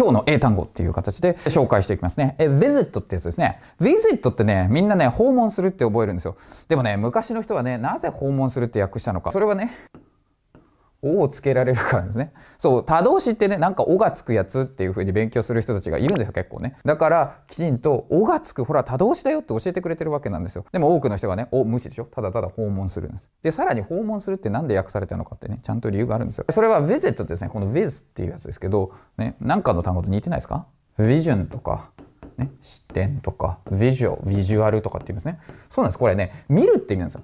今日の英単語っていう形で紹介していきますね。え、visit ってやつですね。visit ってね、みんなね、訪問するって覚えるんですよ。でもね、昔の人はね、なぜ訪問するって訳したのか。それはね、をつけられるからですねそう他動詞ってねなんか「お」がつくやつっていう風に勉強する人たちがいるんですよ結構ねだからきちんと「お」がつくほら他動詞だよって教えてくれてるわけなんですよでも多くの人がね「お」無視でしょただただ訪問するんですでさらに訪問するって何で訳されたのかってねちゃんと理由があるんですよそれは「visit」ですねこの「v i s っていうやつですけどねなんかの単語と似てないですか ?vision とかね、視点とか、ビジュアル、ビジュアルとかって言いますね。そうなんです。これね、見るって意味なんですよ。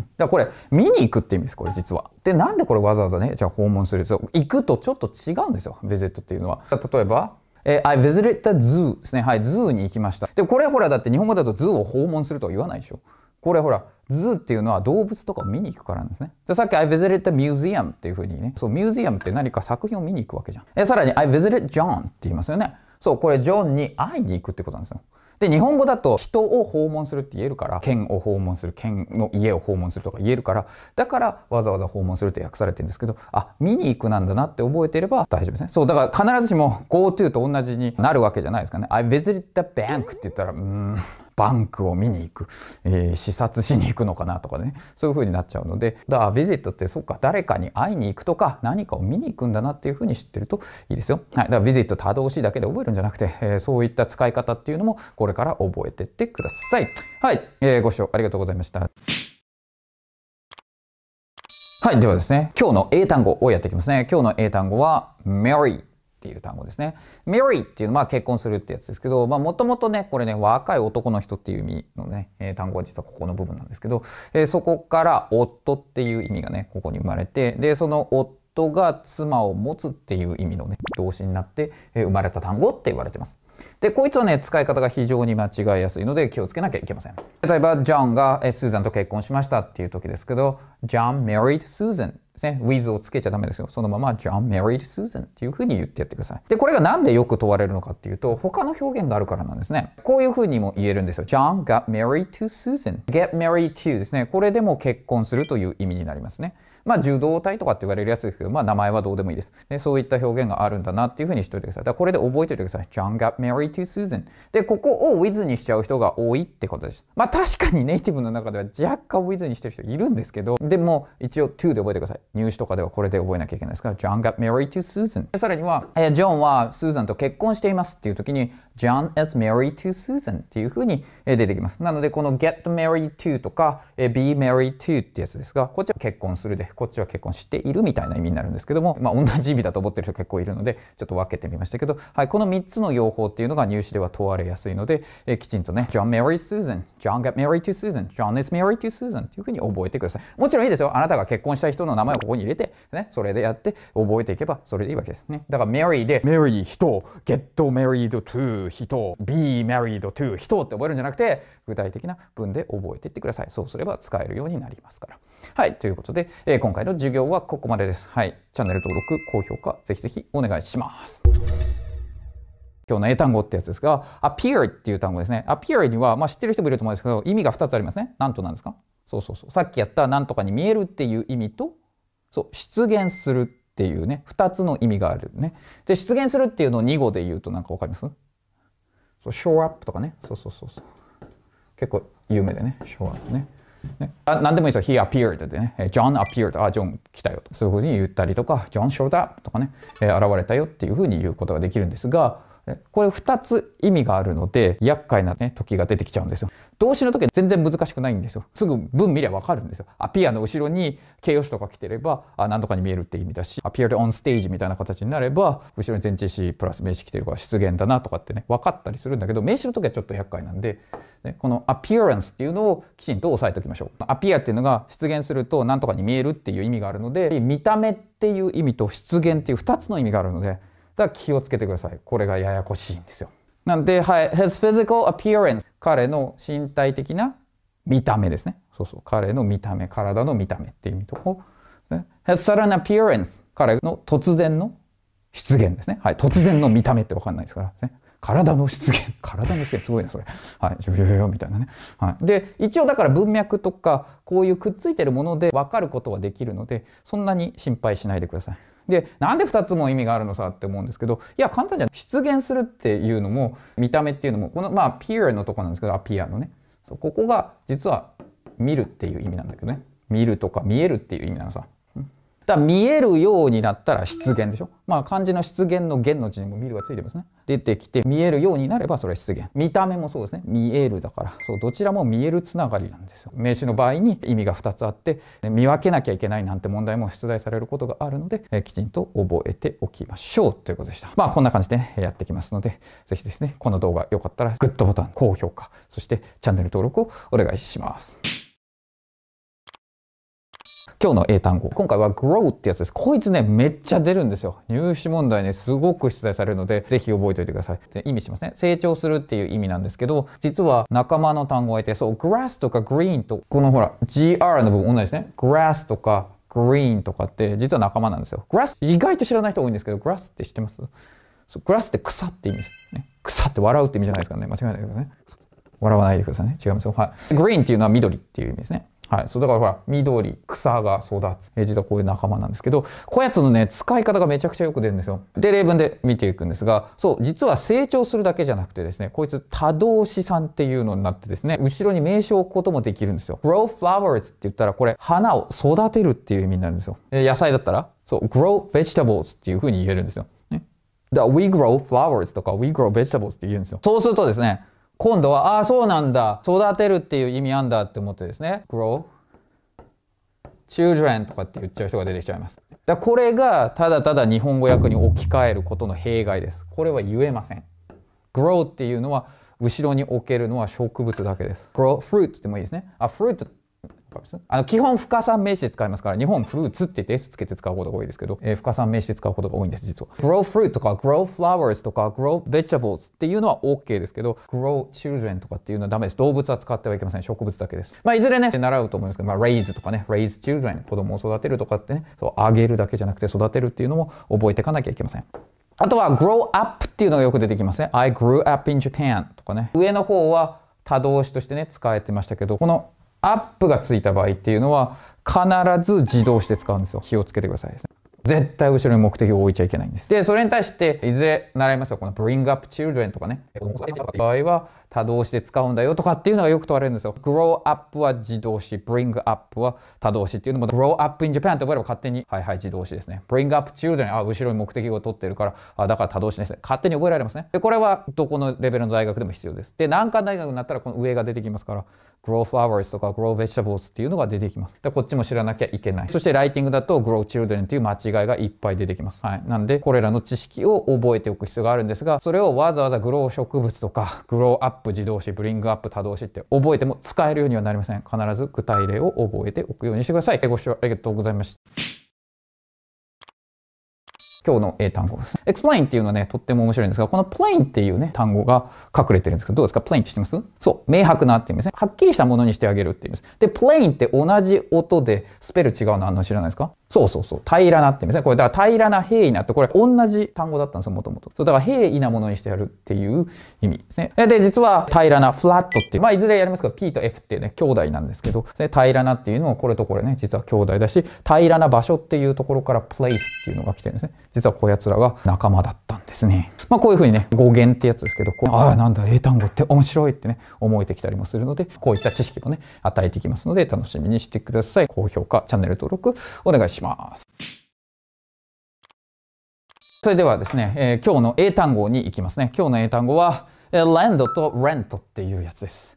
だからこれ、見に行くって意味です、これ実は。で、なんでこれわざわざね、じゃあ訪問する行くとちょっと違うんですよ、v i ットっていうのは。例えば、え I visited the zoo ですね。はい、ズーに行きました。で、これほら、だって日本語だとズーを訪問するとは言わないでしょ。これほら、ズーっていうのは動物とかを見に行くからなんですね。で、さっき I visited the museum っていうふうにね、そう、ミュージアムって何か作品を見に行くわけじゃん。え、さらに I visited John って言いますよね。そう、これジョンに会いに行くってことなんですよ。で、日本語だと人を訪問するって言えるから、県を訪問する、県の家を訪問するとか言えるから、だからわざわざ訪問するって訳されてるんですけど、あ、見に行くなんだなって覚えてれば大丈夫ですね。そう、だから必ずしも GoTo と同じになるわけじゃないですかね。I visited the bank って言ったら、うーん。バンクを見に行く、えー、視察しに行くのかなとかねそういう風になっちゃうのでだからビジットってそっか誰かに会いに行くとか何かを見に行くんだなっていう風に知ってるといいですよ、はい、だからビジットただ押しだけで覚えるんじゃなくて、えー、そういった使い方っていうのもこれから覚えてってくださいはい、えー、ご視聴ありがとうございましたはい、ではですね、今日の英単語をやっていきますね。今日の英単語は、Mary っていう単語ですね。marry っていうのは結婚するってやつですけど、まあもともとね、これね、若い男の人っていう意味のね、えー、単語は実はここの部分なんですけど、えー、そこから夫っていう意味がね、ここに生まれて、で、その夫が妻を持つっていう意味のね、動詞になって、えー、生まれた単語って言われてます。で、こいつはね、使い方が非常に間違いやすいので気をつけなきゃいけません。例えば、ジョンがスーザンと結婚しましたっていう時ですけど、ジョン married Susan ですね。with をつけちゃダメですよ。そのままジョン married Susan っていうふうに言ってやってください。で、これがなんでよく問われるのかっていうと、他の表現があるからなんですね。こういうふうにも言えるんですよ。ジョン got married to Susan.get married to ですね。これでも結婚するという意味になりますね。まあ、受動体とかって言われるやつですけど、まあ、名前はどうでもいいです。でそういった表現があるんだなっていうふうにしておいてください。だからこれで覚えておいてください。John got married to Susan。で、ここを with にしちゃう人が多いってことです。まあ、確かにネイティブの中では若干 with にしてる人いるんですけど、でも一応 to で覚えてください。入試とかではこれで覚えなきゃいけないですから、John got married to Susan。さらには、えー、ジョンはスーザンと結婚していますっていう時に、John is married to Susan っていうふうに出てきます。なので、この get married to とか、be married to ってやつですが、こっちは結婚するで、こっちは結婚しているみたいな意味になるんですけども、まあ、同じ意味だと思ってる人結構いるのでちょっと分けてみましたけど、はい、この3つの用法っていうのが入試では問われやすいので、えー、きちんとね John married Susan John got married to Susan John is married to Susan というふうに覚えてくださいもちろんいいですよあなたが結婚した人の名前をここに入れて、ね、それでやって覚えていけばそれでいいわけですねだから m a r y で m a ー r y 人 get married to 人 be married to 人って覚えるんじゃなくて具体的な文で覚えていってくださいそうすれば使えるようになりますからはいということで、えー今回の授業はここまでです。はい。チャンネル登録、高評価、ぜひぜひお願いします。今日の英単語ってやつですが、appear っていう単語ですね。appear には、まあ、知ってる人もいると思うんですけど、意味が2つありますね。なんとなんですかそうそうそう。さっきやったなんとかに見えるっていう意味と、そう、出現するっていうね、2つの意味があるね。で、出現するっていうのを2語で言うとなんかわかりますそう、show up とかね。そうそうそうそう。結構有名でね、show up ね。ね、何でもいいですよ。He appeared でね、John appeared。あ、ジョン来たよと。そういうふうに言ったりとか、John showed up とかね、えー、現れたよっていうふうに言うことができるんですが、これ2つ意味があるので、厄介な、ね、時が出てきちゃうんですよ。動詞の時は全然難しくないんですよ。すぐ文見りゃわかるんですよ。アピアの後ろに形容詞とか来てれば、あ何とかに見えるって意味だし、アピアでオンステージみたいな形になれば、後ろに前置詞プラス名詞来てるから出現だなとかってね、分かったりするんだけど、名詞の時はちょっと厄介なんで、ね、このアピアランスっていうのをきちんと押さえておきましょう。アピアっていうのが出現すると何とかに見えるっていう意味があるので、見た目っていう意味と出現っていう2つの意味があるので、だから気をつけてください。これがややこしいんですよ。なんで、はい、his physical appearance 彼の身体的な見た目ですね。そうそう、彼の見た目、体の見た目っていう意味とこ、ね、his sudden appearance 彼の突然の出現ですね。はい、突然の見た目ってわかんないですからね。体の出現。体の出現。すごいな、それ。はい。ジョジョジョみたいなね。はい。で、一応だから文脈とか、こういうくっついてるもので分かることはできるので、そんなに心配しないでください。で、なんで2つも意味があるのさって思うんですけど、いや、簡単じゃん。出現するっていうのも、見た目っていうのも、この、まあ、ピアのとこなんですけど、アピアのね。ここが、実は、見るっていう意味なんだけどね。見るとか見えるっていう意味なのさ。だ見えるようになったら出現でしょ。まあ漢字の出現の現の字にも見るがついてますね。出てきて見えるようになればそれは出現。見た目もそうですね。見えるだから。そう、どちらも見えるつながりなんですよ。名詞の場合に意味が2つあって、見分けなきゃいけないなんて問題も出題されることがあるので、えきちんと覚えておきましょうということでした。まあこんな感じで、やってきますので、ぜひですね、この動画良かったらグッドボタン、高評価、そしてチャンネル登録をお願いします。今日の英単語。今回は grow ってやつです。こいつね、めっちゃ出るんですよ。入試問題ね、すごく出題されるので、ぜひ覚えておいてください。意味しますね。成長するっていう意味なんですけど、実は仲間の単語がいて、そう、grass とか green と、このほら、gr の部分同じですね。grass とか green とかって、実は仲間なんですよ。grass、意外と知らない人多いんですけど、grass って知ってますそうグラスって草って意味です。ね、草って笑うって意味じゃないですかね。間違いないですね。笑わないでくださいね。違いますよ。はい。グリーンっていうのは緑っていう意味ですね。はい。そう、だからほら、緑、草が育つ。え、実はこういう仲間なんですけど、こやつのね、使い方がめちゃくちゃよく出るんですよ。で、例文で見ていくんですが、そう、実は成長するだけじゃなくてですね、こいつ多動資さんっていうのになってですね、後ろに名称を置くこともできるんですよ。grow flowers って言ったら、これ、花を育てるっていう意味になるんですよ。野菜だったら、そう、grow vegetables っていう風に言えるんですよ。ね。だから、we grow flowers とか、we grow vegetables って言うんですよ。そうするとですね、今度は、ああ、そうなんだ。育てるっていう意味あんだって思ってですね。grow, children とかって言っちゃう人が出てきちゃいます。だこれが、ただただ日本語訳に置き換えることの弊害です。これは言えません。grow っていうのは、後ろに置けるのは植物だけです。grow fruit ってもいいですね。あ、fruit あの基本、不可算名詞で使いますから、日本フルーツって言って S つけて使うことが多いですけど、えー、不可算名詞で使うことが多いんです、実は。grow fruit とか grow flowers とか grow vegetables っていうのは OK ですけど、grow children とかっていうのはダメです。動物は使ってはいけません。植物だけです。まあ、いずれね、習うと思いますけど、まあ、raise とかね、raise children 子供を育てるとかってね、そう、あげるだけじゃなくて育てるっていうのも覚えていかなきゃいけません。あとは grow up っていうのがよく出てきますね。I grew up in Japan とかね。上の方は多動詞としてね、使えてましたけど、このアップがついた場合っていうのは必ず自動して使うんですよ気をつけてください絶対後ろに目的を置いちゃいけないんですでそれに対していずれ習いますよこの bring up children とかね場合は他動詞で使うんだよとかっていうのがよく問われるんですよ。grow up は自動詞、bring up は多動詞っていうのも、grow up in Japan って覚えれば勝手に、はいはい自動詞ですね。bring up children、あ、後ろに目的を取ってるから、あ、だから多動詞ですね。勝手に覚えられますね。で、これはどこのレベルの大学でも必要です。で、難関大学になったらこの上が出てきますから、grow flowers とか grow vegetables っていうのが出てきます。で、こっちも知らなきゃいけない。そしてライティングだと grow children っていう間違いがいっぱい出てきます。はい。なんで、これらの知識を覚えておく必要があるんですが、それをわざわざ grow 植物とか grow up プ自動詞ブリングアップ多動詞って覚えても使えるようにはなりません必ず具体例を覚えておくようにしてくださいご視聴ありがとうございました今日の英単語です、ね。explain っていうのはね、とっても面白いんですが、この plain っていうね、単語が隠れてるんですけど、どうですか ?plain って知ってますそう、明白なっていう意味ですね。はっきりしたものにしてあげるっていう意味です。で、plain って同じ音でスペル違うのあんの知らないですかそうそうそう。平らなって意味ですね。これ、だから平らな平易なって、これ同じ単語だったんですよ、もともと。そう、だから平易なものにしてやるっていう意味ですね。で、実は平らな、フラットっていう、まあ、いずれやりますけど、P と F ってね、兄弟なんですけど、で平らなっていうのもこれとこれね、実は兄弟だし、平らな場所っていうところから place っていうのが来てるんですね。実はこやつらが仲間だったんですね。まあ、こういうふうにね、語源ってやつですけど、ああ、なんだ、英単語って面白いってね、思えてきたりもするので、こういった知識もね、与えていきますので、楽しみにしてください。高評価、チャンネル登録、お願いします。します。それではですね、えー、今日の英単語に行きますね。今日の英単語は、えランドとレントっていうやつです。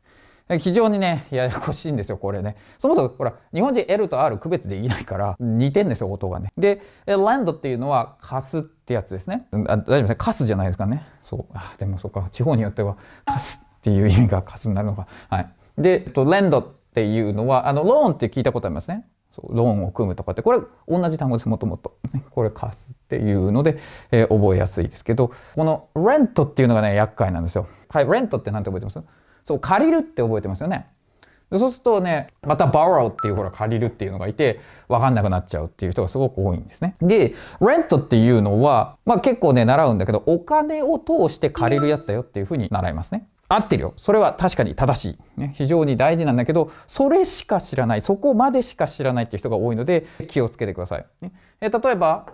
非常にね、ややこしいんですよ、これね。そもそも、ほら、日本人 L と R 区別できないから、似てんですよ、音がね。で、ランドっていうのは、貸すってやつですね。あ大丈夫ですね。貸すじゃないですかね。そう。あ、でもそうか。地方によっては、貸すっていう意味が貸すになるのか。はい。で、えっと、レンドっていうのは、あの、ローンって聞いたことありますね。そうローンを組むとかってこれ同じ単語ですもともとこれ貸すっていうので、えー、覚えやすいですけどこのレントっていうのがね厄介なんですよはいレントって何て覚えてますそう借りるって覚えてますよねそうするとねまた borrow っていうほら借りるっていうのがいて分かんなくなっちゃうっていう人がすごく多いんですねでレントっていうのはまあ結構ね習うんだけどお金を通して借りるやつだよっていうふうに習いますね合ってるよ。それは確かに正しい。ね、非常に大事なんだけど、それしか知らない。そこまでしか知らないっていう人が多いので、気をつけてください。ね、え例えば、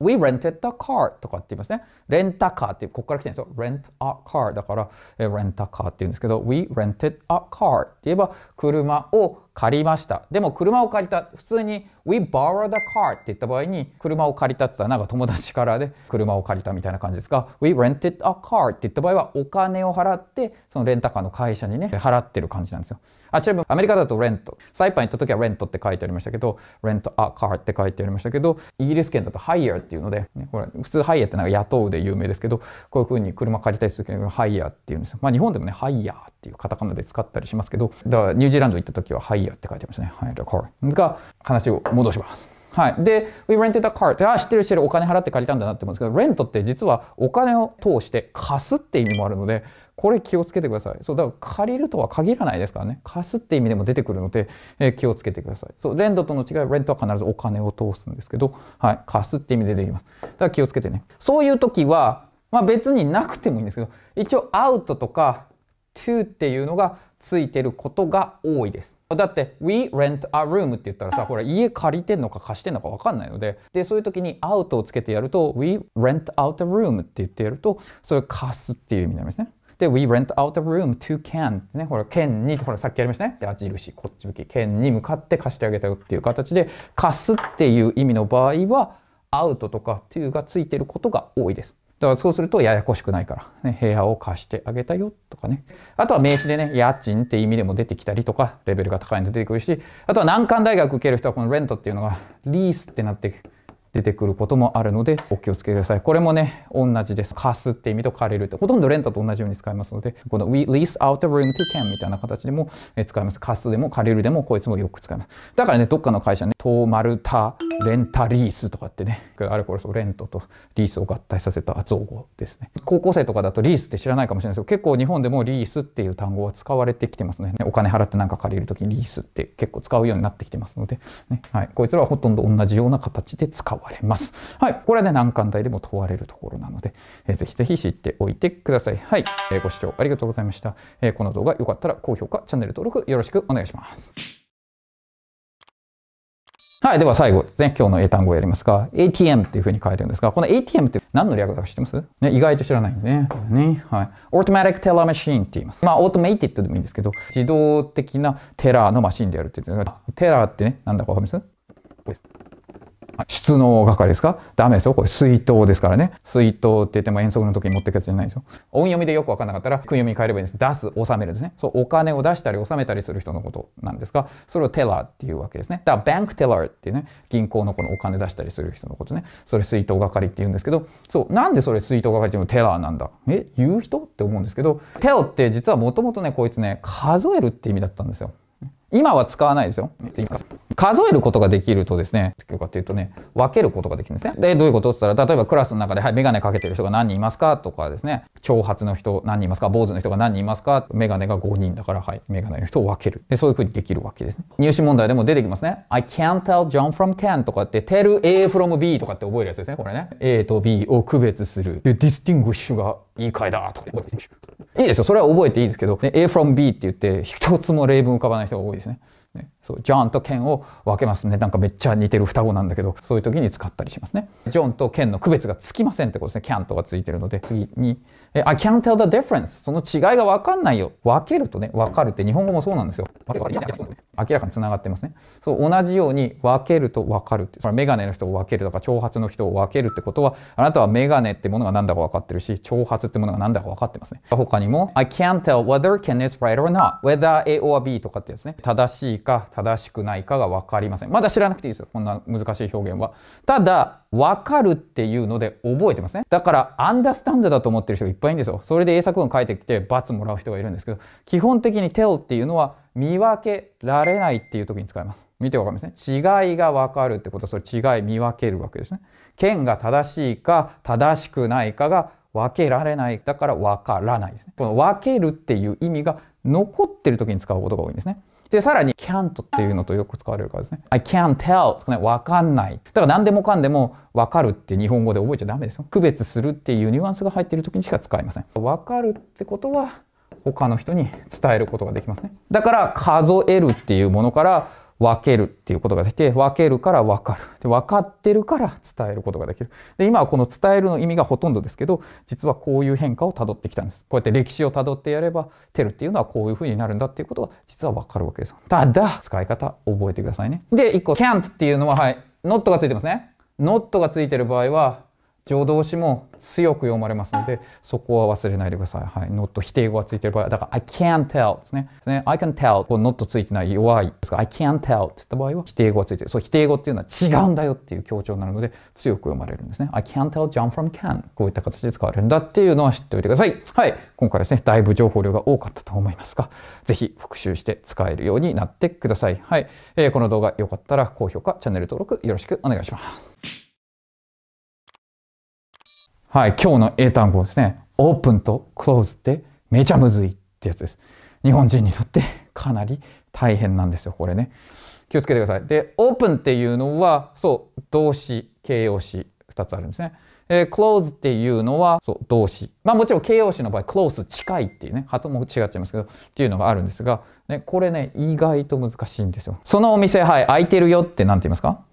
We rented a car とかって言いますね。レンタカーって、ここから来てるんですよ。rent a car だから、えレンタカーって言うんですけど、We rented a car って言えば、車を借りました。でも車を借りた。普通に We borrowed a car って言った場合に車を借りたって言ったらなんか友達からで車を借りたみたいな感じですが We rented a car って言った場合はお金を払ってそのレンタカーの会社にね払ってる感じなんですよ。あ、ちなみにアメリカだとレント。サイパン行った時はレントって書いてありましたけど Rent a car って書いてありましたけどイギリス圏だと Hire っていうので、ね、これ普通 Hire ってなんか雇うで有名ですけどこういう風に車借りたりする時に Hire っていうんですよ。まあ日本でもね Hire っていうカタカナで使ったりしますけど、だからニュージーランド行った時はハイヤーって書いてましたね。ハイヤーカー。が、話を戻します。はい。で、we rented a car って、あ、知ってる知ってる、お金払って借りたんだなって思うんですけど、レントって実はお金を通して貸すって意味もあるので、これ気をつけてください。そう、だから借りるとは限らないですからね。貸すって意味でも出てくるので、えー、気をつけてください。そう、レントとの違い、レントは必ずお金を通すんですけど、はい、貸すって意味でできます。だから気をつけてね。そういう時は、まあ別になくてもいいんですけど、一応アウトとか、to っていうのがついてることが多いです。だって we rent a room って言ったらさ、ほら家借りてんのか貸してんのかわかんないので、で、そういう時に out をつけてやると we rent out a room って言ってやると、それ貸すっていう意味になりますね。で、we rent out a room to can ってね、ほら、can に、ほら、さっきやりましたね。で、矢印、こっち向き、can に向かって貸してあげたよっていう形で、貸すっていう意味の場合は、out とか to がついてることが多いです。だからそうするとややこしくないから、ね、部屋を貸してあげたよとかね。あとは名詞でね、家賃って意味でも出てきたりとか、レベルが高いの出てくるし、あとは難関大学受ける人はこのレントっていうのがリースってなって出てくることもあるのでお気をつけください。これもね、同じです。貸すって意味と借りるって、ほとんどレンタと同じように使いますので、この we lease out a room to Ken みたいな形でも使います。貸すでも借りるでもこいつもよく使います。だからね、どっかの会社ね、トーマルタレンタリースとかってね、あれこれそう、レントとリースを合体させた造語ですね。高校生とかだとリースって知らないかもしれないですけど、結構日本でもリースっていう単語は使われてきてますね。お金払ってなんか借りるときにリースって結構使うようになってきてますので、ね、はい、こいつらはほとんど同じような形で使う。問われます。はい。これはね、難関大でも問われるところなので、えー、ぜひぜひ知っておいてください。はい。えー、ご視聴ありがとうございました。えー、この動画良かったら高評価、チャンネル登録よろしくお願いします。はい。では最後ですね。今日の英単語をやりますが、ATM っていう風に書いてるんですが、この ATM って何の略だか知ってますね、意外と知らないんでね。ね。はい。Automatic Teller Machine って言います。まあ、Automated でもいいんですけど、自動的なテラーのマシンでやるって言ってテラーってね、なんだかわかります出納係ですかダメですよ。これ水筒ですからね。水筒って言っても遠足の時に持ってくやつじゃないですよ。音読みでよくわかんなかったら、訓読みに変えればいいんです。出す、納めるですね。そう、お金を出したり納めたりする人のことなんですが、それをテラーっていうわけですね。だから、バンクテラーってね、銀行のこのお金出したりする人のことね。それ水筒係って言うんですけど、そう、なんでそれ水筒係っていうのテラーなんだえ、言う人って思うんですけど、テオって実はもともとね、こいつね、数えるって意味だったんですよ。今は使わないですよ。数えることができるとですね、どういうかっていうとね、分けることができるんですね。で、どういうことって言ったら、例えばクラスの中で、はい、メガネかけてる人が何人いますかとかですね、長髪の人何人いますか坊主の人が何人いますかメガネが5人だから、はい、メガネの人を分ける。で、そういうふうにできるわけですね。入試問題でも出てきますね。I can't tell John from Ken とかって、tell A from B とかって覚えるやつですね、これね。A と B を区別する。で、distinguish がいいいだとか。いいですよ。それは覚えていいですけど、ね、A from B って言って、一つも例文浮かばない人が多いですね。ねそう、ジョンとケンを分けますね。なんかめっちゃ似てる双子なんだけど、そういう時に使ったりしますね。ジョンとケンの区別がつきませんってことですね。キャンとがついてるので、次に、え I can't tell the difference その違いが分かんないよ。分けるとね、分かるって日本語もそうなんですよ。明らかにつながってますね。そう、同じように分けると分かるって。それメガネの人を分けるとか、長髪の人を分けるってことは、あなたはメガネってものが何だか分かってるし、長髪ってものが何だか分かってますね。他にも、I can't tell whether Ken is right or not. Whether A or B とかってですね、正しいか正しくないかが分かりません。まだ知らなくていいですよ。こんな難しい表現は。ただ、わかるっていうので覚えてますね。だから、アンダースタンドだと思ってる人がいっぱいいるんですよ。それで英作文書いてきて、罰もらう人がいるんですけど、基本的に tell っていうのは、見分けられないっていう時に使います。見てわかりますね。違いがわかるってことは、それ違い見分けるわけですね。剣が正しいか、正しくないかが分けられない。だから、わからないですね。この分けるっていう意味が残ってる時に使うことが多いんですね。で、さらに can't っていうのとよく使われるからですね。I can't tell とかね、わかんない。だから何でもかんでもわかるって日本語で覚えちゃダメですよ。区別するっていうニュアンスが入っている時にしか使いません。わかるってことは他の人に伝えることができますね。だから数えるっていうものから分けるっていうことができて、分けるから分かる。で、分かってるから伝えることができる。で、今はこの伝えるの意味がほとんどですけど、実はこういう変化を辿ってきたんです。こうやって歴史を辿ってやれば、テルっていうのはこういう風になるんだっていうことが実は分かるわけですただ、使い方覚えてくださいね。で、1個、can't っていうのは、はい、not がついてますね。not がついてる場合は、助動詞も強く読まれますので、そこは忘れないでください。はい。not 否定語がついてる場合だから、I can tell ですね。ね I can tell こう not ついてない弱いですか I can tell t って言った場合は否定語がついてる。そう、否定語っていうのは違うんだよっていう強調になるので、強く読まれるんですね。I can tell t John from can こういった形で使われるんだっていうのは知っておいてください。はい。今回ですね、だいぶ情報量が多かったと思いますが、ぜひ復習して使えるようになってください。はい。えー、この動画良かったら高評価、チャンネル登録よろしくお願いします。はい、今日の英単語ですね。オープンとクローズってめちゃむずいってやつです。日本人にとって かなり大変なんですよ、これね。気をつけてください。で、オープンっていうのは、そう、動詞、形容詞、2つあるんですね。えー、close っていうのは、そう、動詞。まあもちろん形容詞の場合、クロース、近いっていうね、発音も違っちゃいますけど、っていうのがあるんですが、ね、これね、意外と難しいんですよ。そのお店、はい、空いてるよって何て言いますか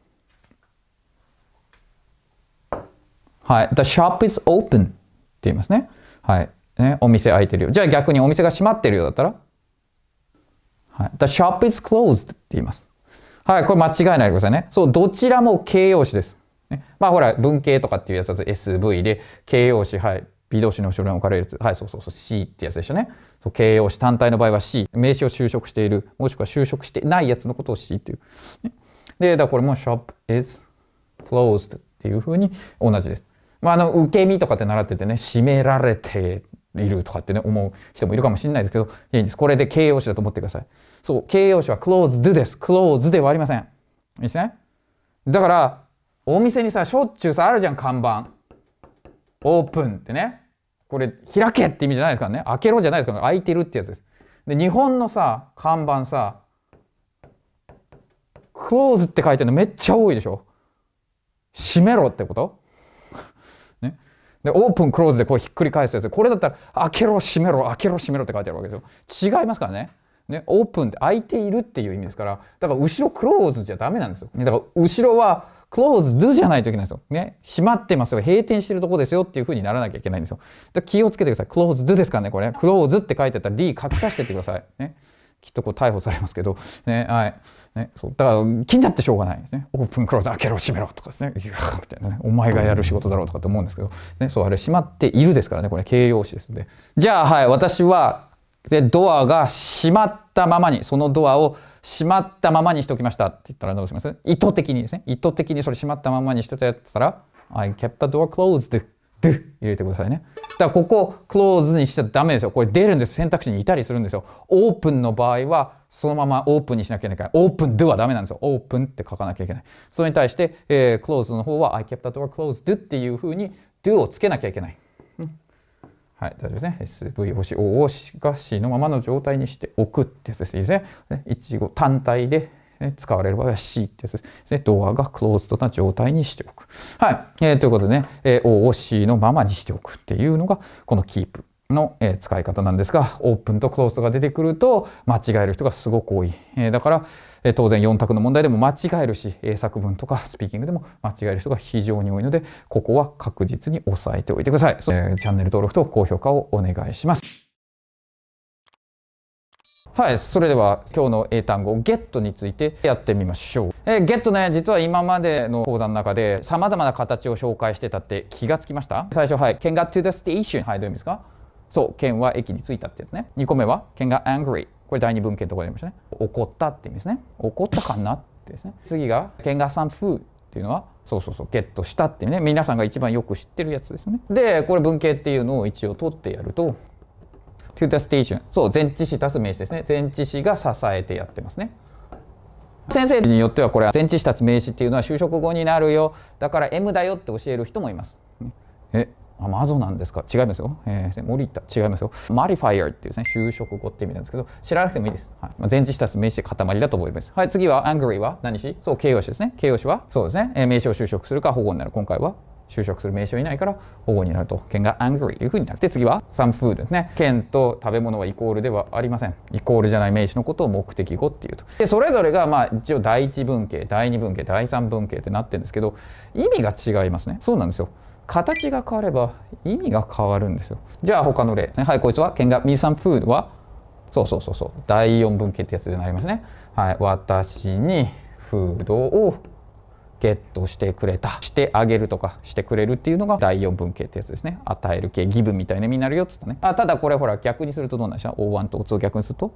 はい。The shop is open って言いますね。はい。ね、お店開いてるよ。じゃあ逆にお店が閉まってるようだったら、はい、The shop is closed って言います。はい、これ間違いないでくださいね。そう、どちらも形容詞です。ね、まあほら、文系とかっていうやつだと SV で、形容詞、はい、微動詞の後ろに置かれるやつ。はい、そうそうそう、C ってやつでしたね。そう形容詞単体の場合は C。名詞を就職している、もしくは就職してないやつのことを C っていう。ね、で、だからこれも shop is closed っていうふうに同じです。まあ、あの、受け身とかって習っててね、締められているとかってね、思う人もいるかもしれないですけど、いいんです。これで形容詞だと思ってください。そう、形容詞は closed です。closed ではありません。いいですね。だから、お店にさ、しょっちゅうさ、あるじゃん、看板。オープンってね。これ、開けって意味じゃないですからね。開けろじゃないですから、ね、開いてるってやつです。で、日本のさ、看板さ、クローズって書いてるのめっちゃ多いでしょ。閉めろってことで、オープン、クローズでこうひっくり返すやつ。これだったら、開けろ、閉めろ、開けろ、閉めろって書いてあるわけですよ。違いますからね。ね、オープンって開いているっていう意味ですから、だから後ろクローズじゃダメなんですよ。ね、だから後ろはクローズドじゃないといけないんですよ。ね、閉まってますよ。閉店してるとこですよっていう風にならなきゃいけないんですよ。気をつけてください。クローズドですからね、これ。クローズって書いてあったらー書き足してってください。ね。きっとこう逮捕されますけど、ね、はい。ね、そうだから気になってしょうがないですね。オープンクローズ開けろ閉めろとかですね。みたいなね。お前がやる仕事だろうとかって思うんですけど、ね、そうあれ閉まっているですからね。これ形容詞ですので。じゃあはい、私はでドアが閉まったままに、そのドアを閉まったままにしておきましたって言ったらどうします意図的にですね。意図的にそれ閉まったままにしてたやつたら、I kept the door closed. 入れてくださいね。だからここクローズにしちゃダメですよ。これ出るんです。選択肢にいたりするんですよ。オープンの場合はそのままオープンにしなきゃいけない。オープンドゥはダメなんですよ。オープンって書かなきゃいけない。それに対して、えー、クローズの方は I kept that door closed っていうふうに do をつけなきゃいけない。はい、大丈夫ですね。SV 星 O をがしのままの状態にしておくってやつです。いいですね。単体で使われる場合は C ってやつですね。ドアがクローズドな状態にしておく。はい。えー、ということでね、えー、O を C のままにしておくっていうのが、このキープの、えー、使い方なんですが、オープンとクローズドが出てくると、間違える人がすごく多い。えー、だから、えー、当然4択の問題でも間違えるし、英作文とかスピーキングでも間違える人が非常に多いので、ここは確実に押さえておいてください。えー、チャンネル登録と高評価をお願いします。はい、それでは今日の英単語 get についてやってみましょう。えー、get ね、実は今までの講座の中で様々な形を紹介してたって気がつきました最初、はい、can got to the station。はい、どういう意味ですかそう、can は駅に着いたってやつね。2個目は can g t angry。これ第2文献のところでありましたね。怒ったって意味ですね。怒ったかなってですね。次が can g ん t some food っていうのはそうそうそうゲットしたってね皆さんが一番よく知ってるやつですねでこれ文献っていうのを一応取ってやると to the station そう前置詞足す名詞ですね前置詞が支えてやってますね先生によってはこれは前置詞足す名詞っていうのは就職後になるよだから M だよって教える人もいますえアマゾなんですか違いますよ、えー、森田違いますよマリファイアっていうですね就職後って意味なんですけど知らなくてもいいです、はいまあ、前置詞足す名詞塊だと思いますはい次は angry は何詞そう形容詞ですね形容詞はそうですね、えー、名詞を就職するか保護になる今回は就職する名称いないから保護になると。c a が angry というふうになって、次は some food ですね。c a と食べ物はイコールではありません。イコールじゃない名詞のことを目的語っていうと。で、それぞれがまあ一応第一文型、第二文型、第三文型ってなってるんですけど、意味が違いますね。そうなんですよ。形が変われば意味が変わるんですよ。じゃあ他の例、ね。はい、こいつは c a が me some food はそうそうそうそう。第4文型ってやつになりますね。はい。私にフードをゲットしてくれたしてあげるとかしてくれるっていうのが第4文型ってやつですね与える系義務みたいな意味になるよっつったねあただこれほら逆にするとどうなんでしょう O1 と O2 を逆にすると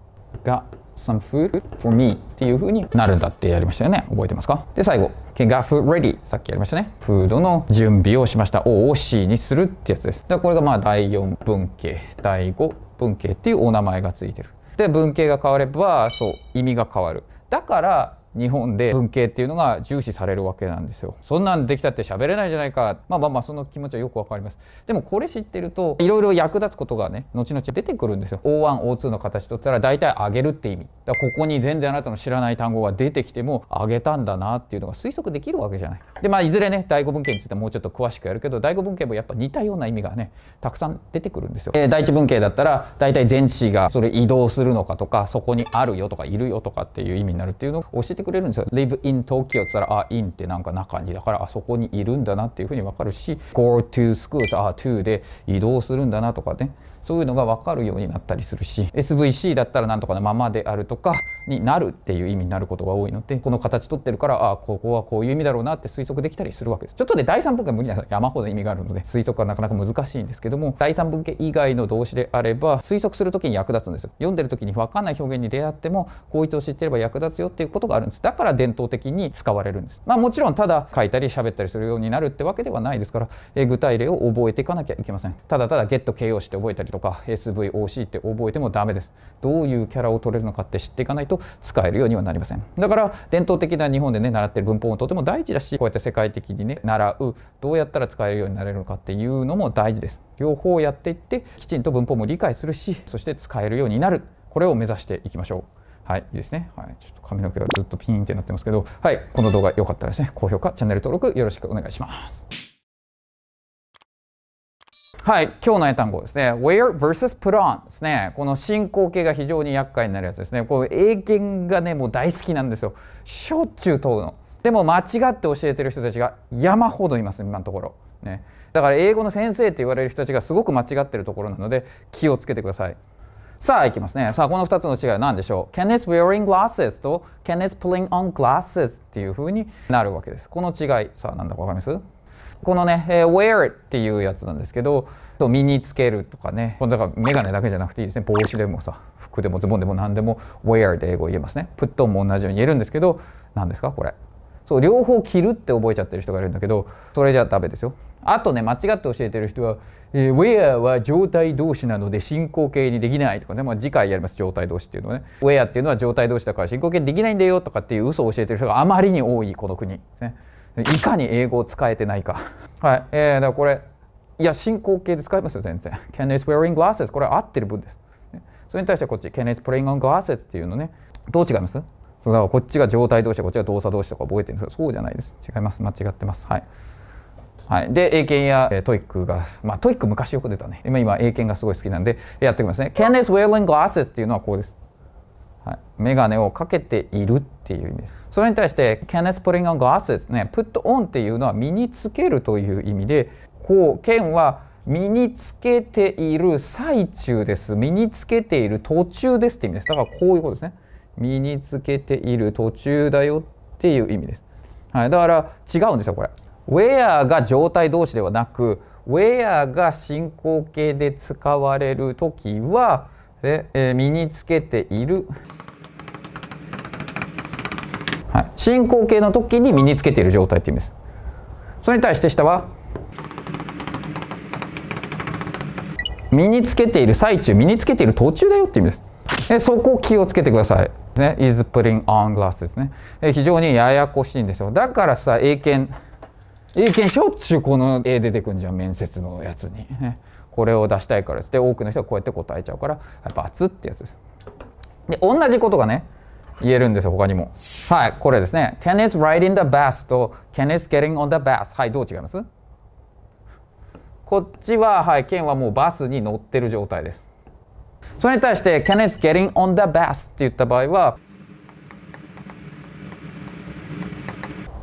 some food for me っていうふうになるんだってやりましたよね覚えてますかで最後 o a y got food ready さっきやりましたねフードの準備をしました O を C にするってやつですだからこれがまあ第4文系第5文系っていうお名前がついてるで文系が変わればそう意味が変わるだから日本で文系っていうのが重視されるわけなんですよそんなんできたって喋れないじゃないかまあまあまあその気持ちはよくわかりますでもこれ知ってるといろいろ役立つことがね後々出てくるんですよ O1O2 の形とったら大体上げるって意味だここに全然あなたの知らない単語が出てきても上げたんだなっていうのが推測できるわけじゃないでまあいずれね第五文献についてもうちょっと詳しくやるけど第五文献もやっぱ似たような意味がねたくさん出てくるんですよ、えー、第一文献だったら大体全知がそれ移動するのかとかそこにあるよとかいるよとかっていう意味になるっていうのを教えててくれるんですよ「live in Tokyo」って言ったら「あ in」ってなんか中にだからあそこにいるんだなっていうふうに分かるし「go to school」あ to で移動するんだなとかねそういうのが分かるようになったりするし SVC だったらなんとかのままであるとかになるっていう意味になることが多いのでこの形取ってるからああここはこういう意味だろうなって推測できたりするわけですちょっとね第三文献は無理なん山ほど意味があるので推測はなかなか難しいんですけども第三文献以外の動詞であれば推測する時に役立つんですよ読んでる時に分かんない表現に出会ってもこいつを知ってれば役立つよっていうことがあるんですだから伝統的に使われるんですまあもちろんただ書いたり喋ったりするようになるってわけではないですから、え具体例を覚えていかなきゃいけませんただただゲット形容詞って覚えたりとか SVOC って覚えてもダメですどういうキャラを取れるのかって知っていかないと使えるようにはなりませんだから伝統的な日本でね習ってる文法もとても大事だしこうやって世界的にね習うどうやったら使えるようになれるのかっていうのも大事です両方やっていってきちんと文法も理解するしそして使えるようになるこれを目指していきましょうはい、いいですね。はい、ちょっと髪の毛がずっとピーンってなってますけど、はい、この動画良かったらですね、高評価、チャンネル登録よろしくお願いします。はい、今日の英単語ですね。wear versus put on ですね。この進行形が非常に厄介になるやつですね。こう英検がね、もう大好きなんですよ。しょっちゅう問うの。でも間違って教えてる人たちが山ほどいます、今のところ。ね、だから英語の先生って言われる人たちがすごく間違ってるところなので気をつけてください。さあ、いきますね。さあ、この2つの違いは何でしょう ?Can is wearing glasses と Can is pulling on glasses っていうふうになるわけです。この違い、さあ、何だか分かりますこのね、えー、wear っていうやつなんですけど身につけるとかねだから眼鏡だけじゃなくていいですね帽子でもさ服でもズボンでも何でも wear で英語言えますね put on も同じように言えるんですけど何ですかこれそう両方着るって覚えちゃってる人がいるんだけどそれじゃダメですよあとね間違って教えてる人は「えー、where は状態同士なので進行形にできない」とかね、まあ、次回やります状態同士っていうのはね「where」っていうのは状態同士だから進行形にできないんだよとかっていう嘘を教えてる人があまりに多いこの国ですね。いかに英語を使えてないか。はい。えー、だからこれ、いや、進行形で使いますよ、全然。Ken is wearing glasses。これ合ってる文です。それに対してこっち、Ken is playing on glasses っていうのね。どう違いますそだからこっちが状態同士、こっちが動作同士とか覚えてるんですけど、そうじゃないです。違います。間違ってます。はい。はい、で英検や、えー、トイックが、まあ、トイック昔よく出たね今今英検がすごい好きなんでやってきますね Can is wearing glasses っていうのはこうですはい、眼鏡をかけているっていう意味です。それに対して k e n is putting on glasses ね put on っていうのは身につけるという意味でこうケ n は身につけている最中です身につけている途中ですって意味ですだからこういうことですね身につけている途中だよっていう意味です、はい、だから違うんですよこれ where が状態動詞ではなく where が進行形で使われる時はで、えー、身につけている、はい、進行形の時に身につけている状態って意味ですそれに対して下は身につけている最中身につけている途中だよって意味ですでそこ気をつけてくださいね is putting on glass ですねで非常にややこしいんですよだからさ英検英検しょっちゅうこの絵出てくんじゃん面接のやつにねこれを出したいからですで多くの人がこうやって答えちゃうから×ってやつですで同じことがね言えるんですよ他にもはいこれですね Ken is riding the bus と Ken is getting on the bus はいどう違いますこっちははい Ken はもうバスに乗ってる状態ですそれに対して Ken is getting on the bus って言った場合は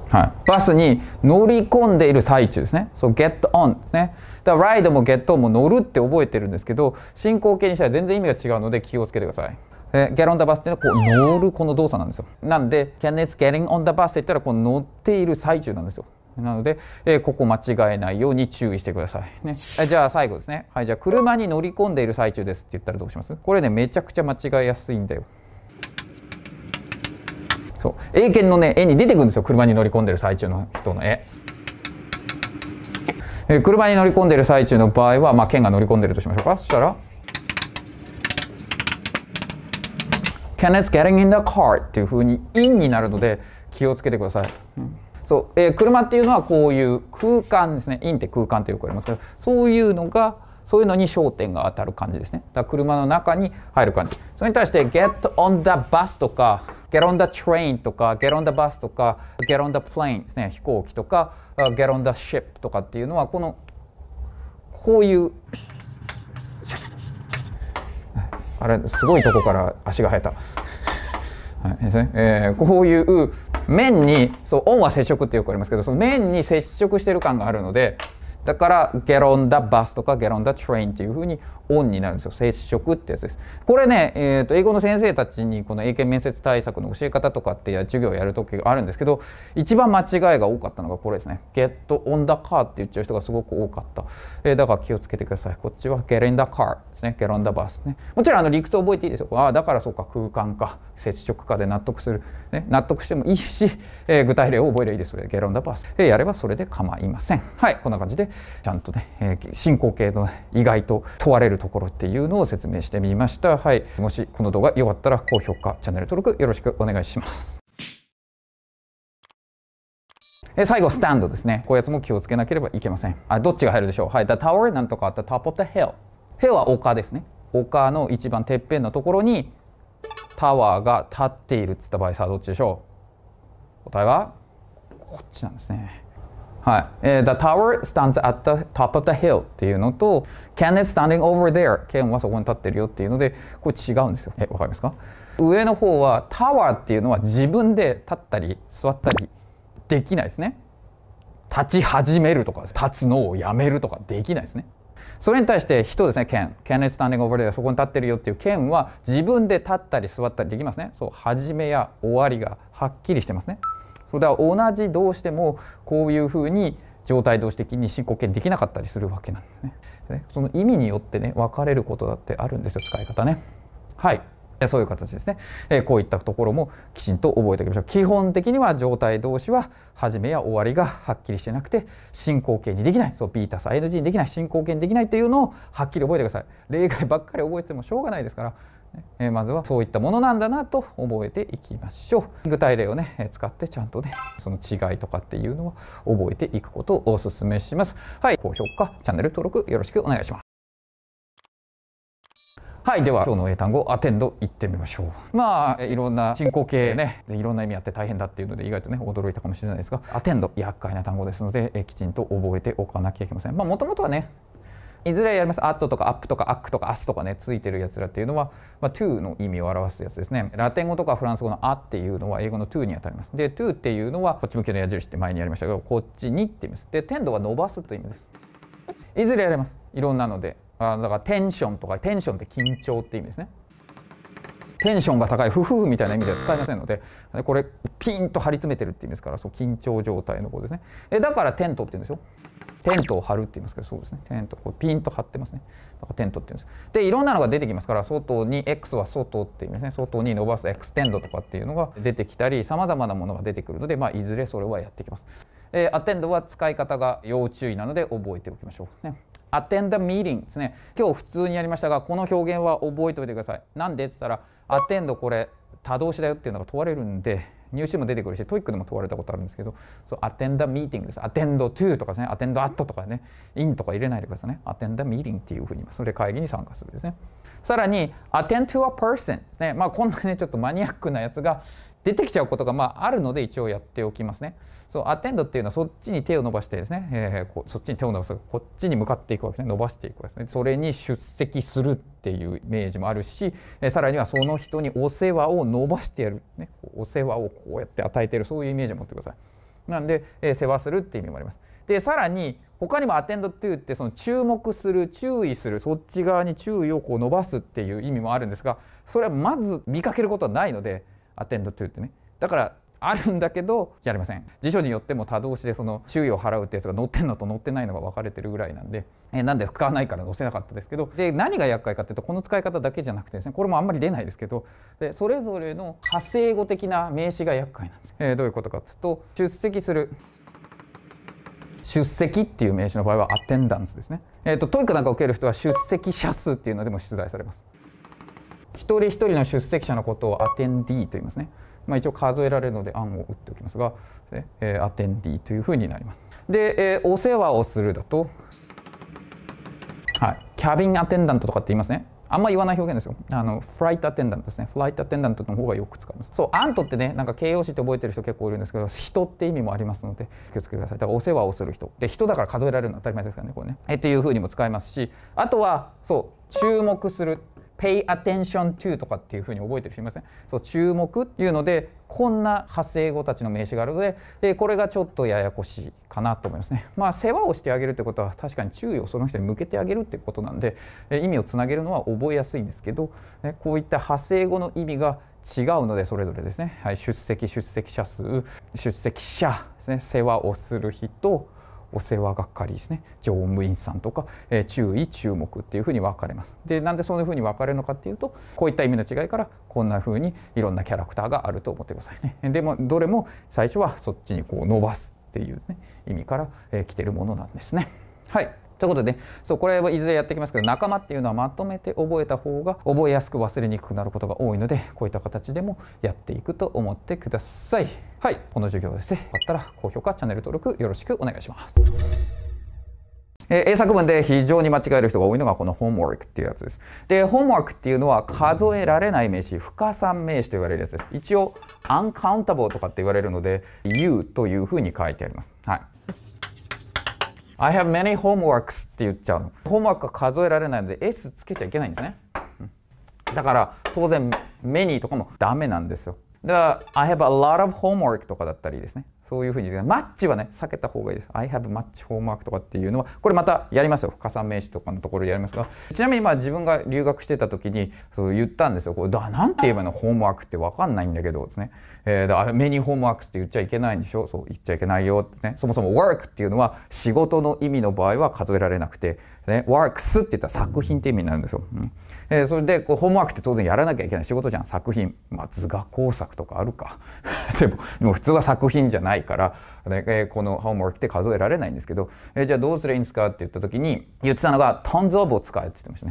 はい、バスに乗り込んでいる最中ですね。そう、get on ですね。だから ride も get も乗るって覚えてるんですけど進行形にしたら全然意味が違うので気をつけてください。えー、get on the bus っていうのはこう乗るこの動作なんですよ。なんで can it's getting on the bus って言ったらこう乗っている最中なんですよ。なので、えー、ここ間違えないように注意してください。ね、えじゃあ最後ですね。はい、じゃあ車に乗り込んでいる最中ですって言ったらどうしますこれね、めちゃくちゃ間違えやすいんだよ。そう。英検のね、絵に出てくるんですよ。車に乗り込んでる最中の人の絵。えー、車に乗り込んでいる最中の場合は、まあ、県が乗り込んでるとしましょうかそしたら k e n n e t h getting in the car っていうふうに in になるので気をつけてください、うんそうえー、車っていうのはこういう空間ですねインって空間ってよくありますけどそういうのがそういうのに焦点が当たる感じですね。だから車の中に入る感じ。それに対して get on the bus とか get on the train とか get on the bus とか get on the plane ですね飛行機とか get on the ship とかっていうのはこのこういうあれすごいとこから足が生えた。はいですねえー、こういう面にそうオンは接触ってよくありますけどその面に接触してる感があるのでだから Get on the bus とか Get on the train っていうふうにオンになるんですよ接触ってやつですこれね、えー、と英語の先生たちにこの英検面接対策の教え方とかって授業をやる時があるんですけど一番間違いが多かったのがこれですね「ゲットオンダカーって言っちゃう人がすごく多かった、えー、だから気をつけてくださいこっちは「ゲレンダカーですね「ゲロンダバスねもちろんあの理屈覚えていいですよああだからそうか空間か接触かで納得する、ね、納得してもいいし、えー、具体例を覚えればいいですそれゲロンダバス、えー、やればそれで構いませんはいこんな感じでちゃんとね、えー、進行形の意外と問われるるところっていうのを説明してみました。はい、もしこの動画良かったら高評価、チャンネル登録よろしくお願いします。え最後、スタンドですね。こういうやつも気をつけなければいけません。あどっちが入るでしょうはい、The Tower なんとかあった Top of the Hill。Hill は丘ですね。丘の一番てっぺんのところにタワーが立っているっつった場合さあどっちでしょう答えはこっちなんですね。はい。えー、the tower stands at the top of the hill っていうのと、Ken is standing over there。Ken はそこに立ってるよっていうので、これ違うんですよ。え、わかりますか上の方は、タワーっていうのは自分で立ったり座ったりできないですね。立ち始めるとか、立つのをやめるとかできないですね。それに対して人ですね、Ken。Ken is standing over there。そこに立ってるよっていう Ken は自分で立ったり座ったりできますね。そう、始めや終わりがはっきりしてますね。それは同じどうしてもこういうふうに状態同士的に進行形できなかったりするわけなんですね。その意味によってね分かれることだってあるんですよ使い方ね。はいそういう形ですね、えこういったところもきちんと覚えておきましょう基本的には状態同士は始めや終わりがはっきりしてなくて進行形にできないそう B たす ING にできない進行形にできないっていうのをはっきり覚えてください例外ばっかり覚えてもしょうがないですからえまずはそういったものなんだなと覚えていきましょう具体例をね使ってちゃんとねその違いとかっていうのを覚えていくことをお勧めしますはい高評価チャンネル登録よろしくお願いしますはい。では、今日の英単語、アテンド行ってみましょう。まあ、いろんな進行形ね、いろんな意味あって大変だっていうので、意外とね、驚いたかもしれないですが、アテンド、厄介な単語ですので、えきちんと覚えておかなきゃいけません。まあ、もともとはね、いずれやります a とかップとかッ c とかアスとかねついてるやつらっていうのは、まあ、to の意味を表すやつですねラテン語とかフランス語のアっていうのは英語の to にあたりますでゥーっていうのはこっち向けの矢印って前にやりましたけどこっちにって意味ですでテントは伸ばすという意味ですいずれやりますいろんなのであだからテンションとかテンションって緊張って意味ですねテンションが高いフフフみたいな意味では使いませんのでこれピンと張り詰めてるって意味ですからそう緊張状態のことですねだからテントって言うんですよテントを張るって言いますけど、そうですね。テント、こうピンと張ってますね。だからテントって言うんです。で、いろんなのが出てきますから、外に X は外って言いますね。外に伸ばすエクステンドとかっていうのが出てきたり、様々なものが出てくるので、まあ、いずれそれはやってきます。えー、アテンドは使い方が要注意なので覚えておきましょう。ね、アテンダミーリングですね。今日普通にやりましたが、この表現は覚えておいてください。なんでって言ったら、アテンドこれ、多動詞だよっていうのが問われるんで、入試も出てくるし、トイックでも問われたことあるんですけど、そうアテンダミーティングです。アテンドトゥーとかですね、アテンドアットとかね、インとか入れないでくださいね。アテンダミーティングっていうふうに言います。それ会議に参加するですね。さらに、アテントゥアパーソンですね。まあ、こんなね、ちょっとマニアックなやつが出てきちゃうことがまああるので一応やっておきますね。そうアテンドっていうのはそっちに手を伸ばしてですね、えー、こそっちに手を伸ばすこっちに向かっていくわけですね伸ばしていくわけですねそれに出席するっていうイメージもあるし、えー、さらにはその人にお世話を伸ばしてやる、ね、お世話をこうやって与えてるそういうイメージを持ってください。なんで、えー、世話するっていう意味もあります。でさらに他にもアテンドって言ってその注目する注意するそっち側に注意をこう伸ばすっていう意味もあるんですがそれはまず見かけることはないので。アテンドトゥってねだからあるんだけどやりません辞書によっても多動詞でその注意を払うってやつが載ってんのと載ってないのが分かれてるぐらいなんで、えなんで使わないから載せなかったですけどで何が厄介かっていうとこの使い方だけじゃなくてですねこれもあんまり出ないですけどでそれぞれの派生語的な名詞が厄介なんです、えー、どういうことかっていうと出席する出席っていう名詞の場合はアテンダンスですね。えっ、ー、と、トイックなんか受ける人は出席者数っていうのでも出題されます。一人一人の出席者のことをアテンディーと言いますね。まあ、一応数えられるので案を打っておきますが、えー、アテンディーというふうになります。で、えー、お世話をするだと、はい、キャビンアテンダントとかって言いますね。あんま言わない表現ですよ。あの、フライトアテンダントですね。フライトアテンダントの方がよく使います。そう、アントってね、なんか形容詞って覚えてる人結構いるんですけど、人って意味もありますので、気をつけてください。だからお世話をする人。で、人だから数えられるのは当たり前ですからね、これね。えっていうふうにも使いますし、あとは、そう、注目する。pay attention to とかっていうふうに覚えてる人いませんそう注目っていうのでこんな派生語たちの名詞があるのででこれがちょっとややこしいかなと思いますね。まあ世話をしてあげるってことは確かに注意をその人に向けてあげるってことなんで意味をつなげるのは覚えやすいんですけどこういった派生語の意味が違うのでそれぞれですね、はい、出席出席者数出席者ですね世話をする人お世話係ですね乗務員さんとか、えー、注意注目っていうふうに分かれます。でなんでそんなふうに分かれるのかっていうとこういった意味の違いからこんなふうにいろんなキャラクターがあると思ってくださいね。でもどれも最初はそっちにこう伸ばすっていう、ね、意味から、えー、来てるものなんですね。はいということで、ね、そうこれはいずれやっていきますけど仲間っていうのはまとめて覚えた方が覚えやすく忘れにくくなることが多いのでこういった形でもやっていくと思ってください。はい、この授業ですね。よかったら高評価、チャンネル登録よろしくお願いします。えー、英作文で非常に間違える人が多いのがこのホームワークっていうやつです。で、ホームワークっていうのは数えられない名詞、不可算名詞と言われるやつです。一応、アンカウンタブルとかって言われるので、you というふうに書いてあります。はい。I have many homeworks って言っちゃうの。ホームワークが数えられないので S つけちゃいけないんですね。だから当然メニ y とかもダメなんですよ。だから I have a lot of homework とかだったりですね。そういうふうにマッチはね、避けた方がいいです。I have much homework とかっていうのは、これまたやりますよ。加算名詞とかのところでやりますが。ちなみにまあ自分が留学してた時にそう言ったんですよ。これだなんて言えばいいのホームワークってわかんないんだけどですね。えー、だあれメニーホームワークスって言っちゃいけないんでしょそう言っちゃいけないよってねそもそも work っていうのは仕事の意味の場合は数えられなくて、ね、works って言ったら作品って意味になるんですよ、うんえー、それでこうホームワークって当然やらなきゃいけない仕事じゃん作品、まあ、図画工作とかあるか でもでも普通は作品じゃないから、ねえー、このホームワークって数えられないんですけど、えー、じゃあどうすりゃいいんですかって言った時に言ってたのが tons of を使えって言ってまし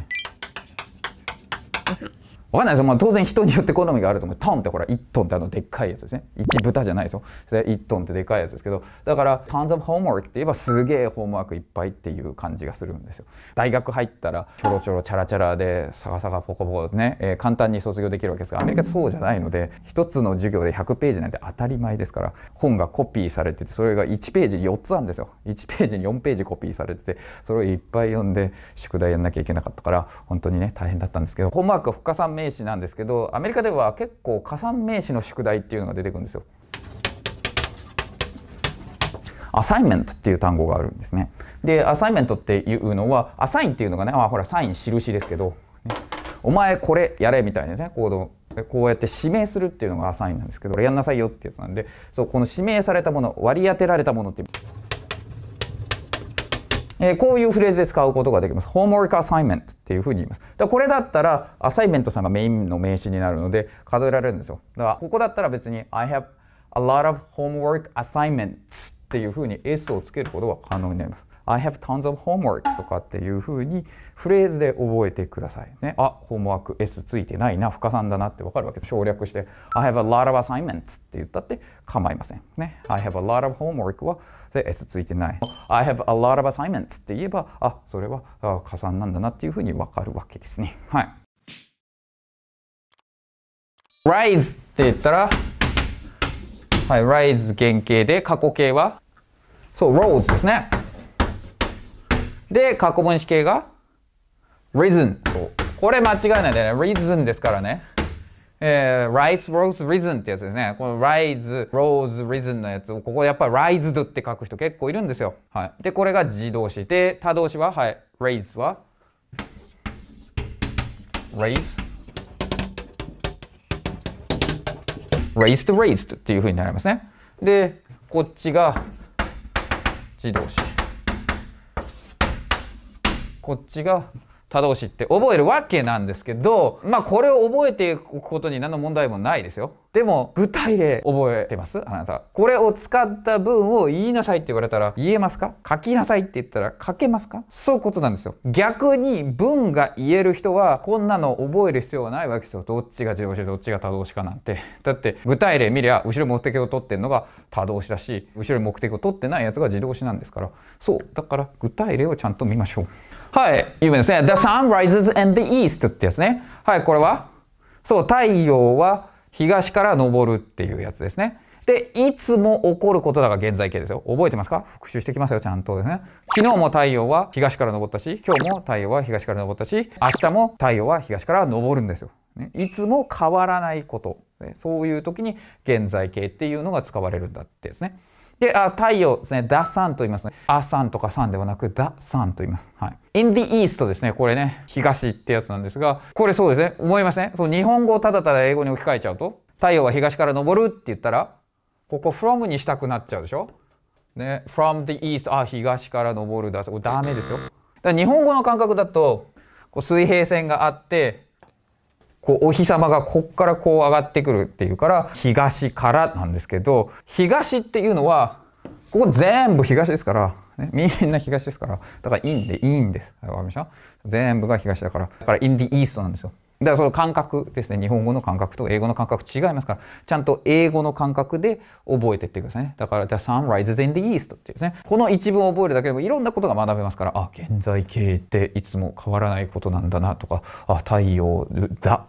たね。わかんないですよ。まあ、当然人によって好みがあると思う。トンってほら、1トンってあのでっかいやつですね。1豚じゃないですよ。1トンってでかいやつですけど、だから、tons of homework って言えばすげえホームワークいっぱいっていう感じがするんですよ。大学入ったら、ちょろちょろチャラチャラで、サガサガポコポコね、えー、簡単に卒業できるわけですが、アメリカってそうじゃないので、1つの授業で100ページなんて当たり前ですから、本がコピーされてて、それが1ページ4つあるんですよ。1ページに4ページコピーされてて、それをいっぱい読んで、宿題やんなきゃいけなかったから、本当にね、大変だったんですけど、ホームワーク深さん名詞なんですけどアメリカでは結構加算名詞の宿題っていうのが出てくるんですよ。アサイメントっていう単語があるんですね。でアサイメントっていうのはアサインっていうのがねあほらサイン印ですけど、ね、お前これやれみたいなね行動こうやって指名するっていうのがアサインなんですけどこれやんなさいよってやつなんでそうこの指名されたもの割り当てられたものってえー、こういうフレーズで使うことができます。homework assignment っていうふうに言います。だこれだったら、アサイメントさんがメインの名詞になるので数えられるんですよ。だから、ここだったら別に I have a lot of homework assignments っていうふうに S をつけることが可能になります。I have tons of homework とかっていうふうにフレーズで覚えてください。ね、あ、ホームワーク S ついてないな、深さんだなってわかるわけで省略して I have a lot of assignments って言ったって構いません。ね、I have a lot of homework はで S ついてない。I have a lot of assignments って言えば、あ、それはあ加算なんだなっていうふうにわかるわけですね。はい。rise って言ったら、はい、rise 原型で過去形はそう、rose ですね。で、過去分詞形が reason。これ間違いないでね。reason ですからね。えー、rise, rose, reason ってやつですね。この rise, rose, reason のやつを、ここやっぱり rised って書く人結構いるんですよ。はい。で、これが自動詞。で、他動詞は、はい。raise は raise raised, raised っていう風になりますね。で、こっちが自動詞。こっちが他動詞って覚えるわけなんですけどまあこれを覚えていくことに何の問題もないですよでも具体例覚えてますあなたこれを使った文を言いなさいって言われたら言えますか書きなさいって言ったら書けますかそういうことなんですよ逆に文が言える人はこんなの覚える必要はないわけですよどっちが自動詞でどっちが他動詞かなんてだって具体例見りゃ後ろ目的を取ってんのが他動詞だし後ろ目的を取ってないやつが自動詞なんですからそうだから具体例をちゃんと見ましょうはい、有名ですね。The sun rises in the east ってやつね。はい、これはそう、太陽は東から昇るっていうやつですね。で、いつも起こることだが現在形ですよ。覚えてますか復習してきますよ、ちゃんとですね。昨日も太陽は東から昇ったし、今日も太陽は東から昇ったし、明日も太陽は東から昇るんですよ。ね、いつも変わらないこと。そういう時に現在形っていうのが使われるんだってですね。で、あ太陽ですね、ダサンと言いますね。アサンとかサンではなく、ダサンと言います。はい。in the east ですね。これね、東ってやつなんですが、これそうですね。思いますね。そ日本語をただただ英語に置き換えちゃうと、太陽は東から昇るって言ったら、ここ from にしたくなっちゃうでしょね、from the east、あ、東から昇るだ。これダメですよ。だ日本語の感覚だと、こう水平線があって、こうお日様がこっからこう上がってくるっていうから東からなんですけど東っていうのはここ全部東ですから、ね、みんな東ですからだからインでいいです。わかりました全部が東だからだからインディイーストなんですよ。だからその感覚ですね。日本語の感覚と英語の感覚違いますから、ちゃんと英語の感覚で覚えていってくださいね。だから、The sun rises in the east っていうですね。この一文を覚えるだけでもいろんなことが学べますから、あ、現在形っていつも変わらないことなんだなとか、あ、太陽、The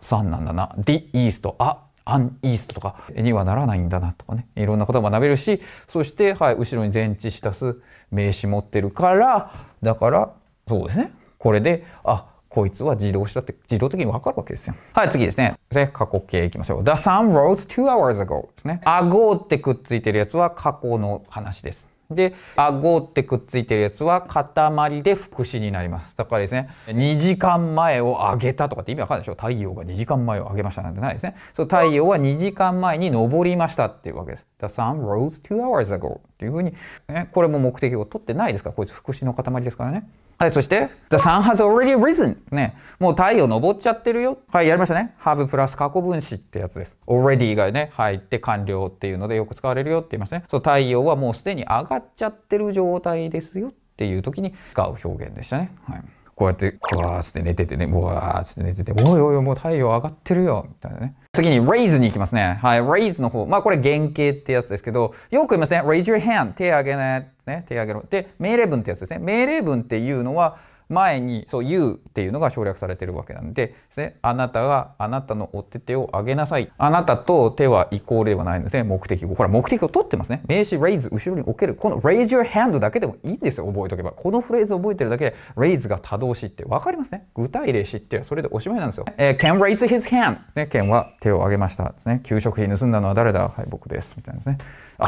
sun なんだな、The east、あ、アンイーストとかにはならないんだなとかねいろんなことが学べるしそして、はい、後ろに前置したす名詞持ってるからだからそうですねこれであこいつは自動車だって自動的にわかるわけですよ。はい、次ですね。過去形いきましょう。The sun rose two hours ago ですね。あごってくっついてるやつは過去の話です。で、あごってくっついてるやつは塊で副詞になります。だからですね、2時間前を上げたとかって意味わかるでしょ太陽が2時間前を上げましたなんてないですね。そう、太陽は2時間前に昇りましたっていうわけです。The sun rose two hours ago っていうふうに、ね、これも目的を取ってないですから、こいつ副詞の塊ですからね。はい、そして、the sun has already risen. ね、もう太陽昇っちゃってるよ。はい、やりましたね。have プラス過去分詞ってやつです。already がね、入って完了っていうのでよく使われるよって言いましたね。そう、太陽はもうすでに上がっちゃってる状態ですよっていう時に使う表現でしたね。はい。こうやって、こわーって寝ててね、わーって寝てて、おいおいもう太陽上がってるよ、みたいなね。次に、raise に行きますね。はい、raise の方。まあこれ原型ってやつですけど、よく言いますね。raise your hand. 手上げね。ね、手上げろ。で、命令文ってやつですね。命令文っていうのは、前にそう You っていうのが省略されてるわけなんでです、ね、あなたがあなたのお手手を上げなさいあなたと手はイコールではないんですね目的語これ目的を取ってますね名詞 raise 後ろに置けるこの raise your hand だけでもいいんですよ覚えとけばこのフレーズ覚えてるだけで raise が多動詞って分かりますね具体例詞ってそれでおしまいなんですよ、えー、Ken raise his hand ですね Ken は手を上げましたですね給食費盗んだのは誰だはい僕ですみたいなですねあ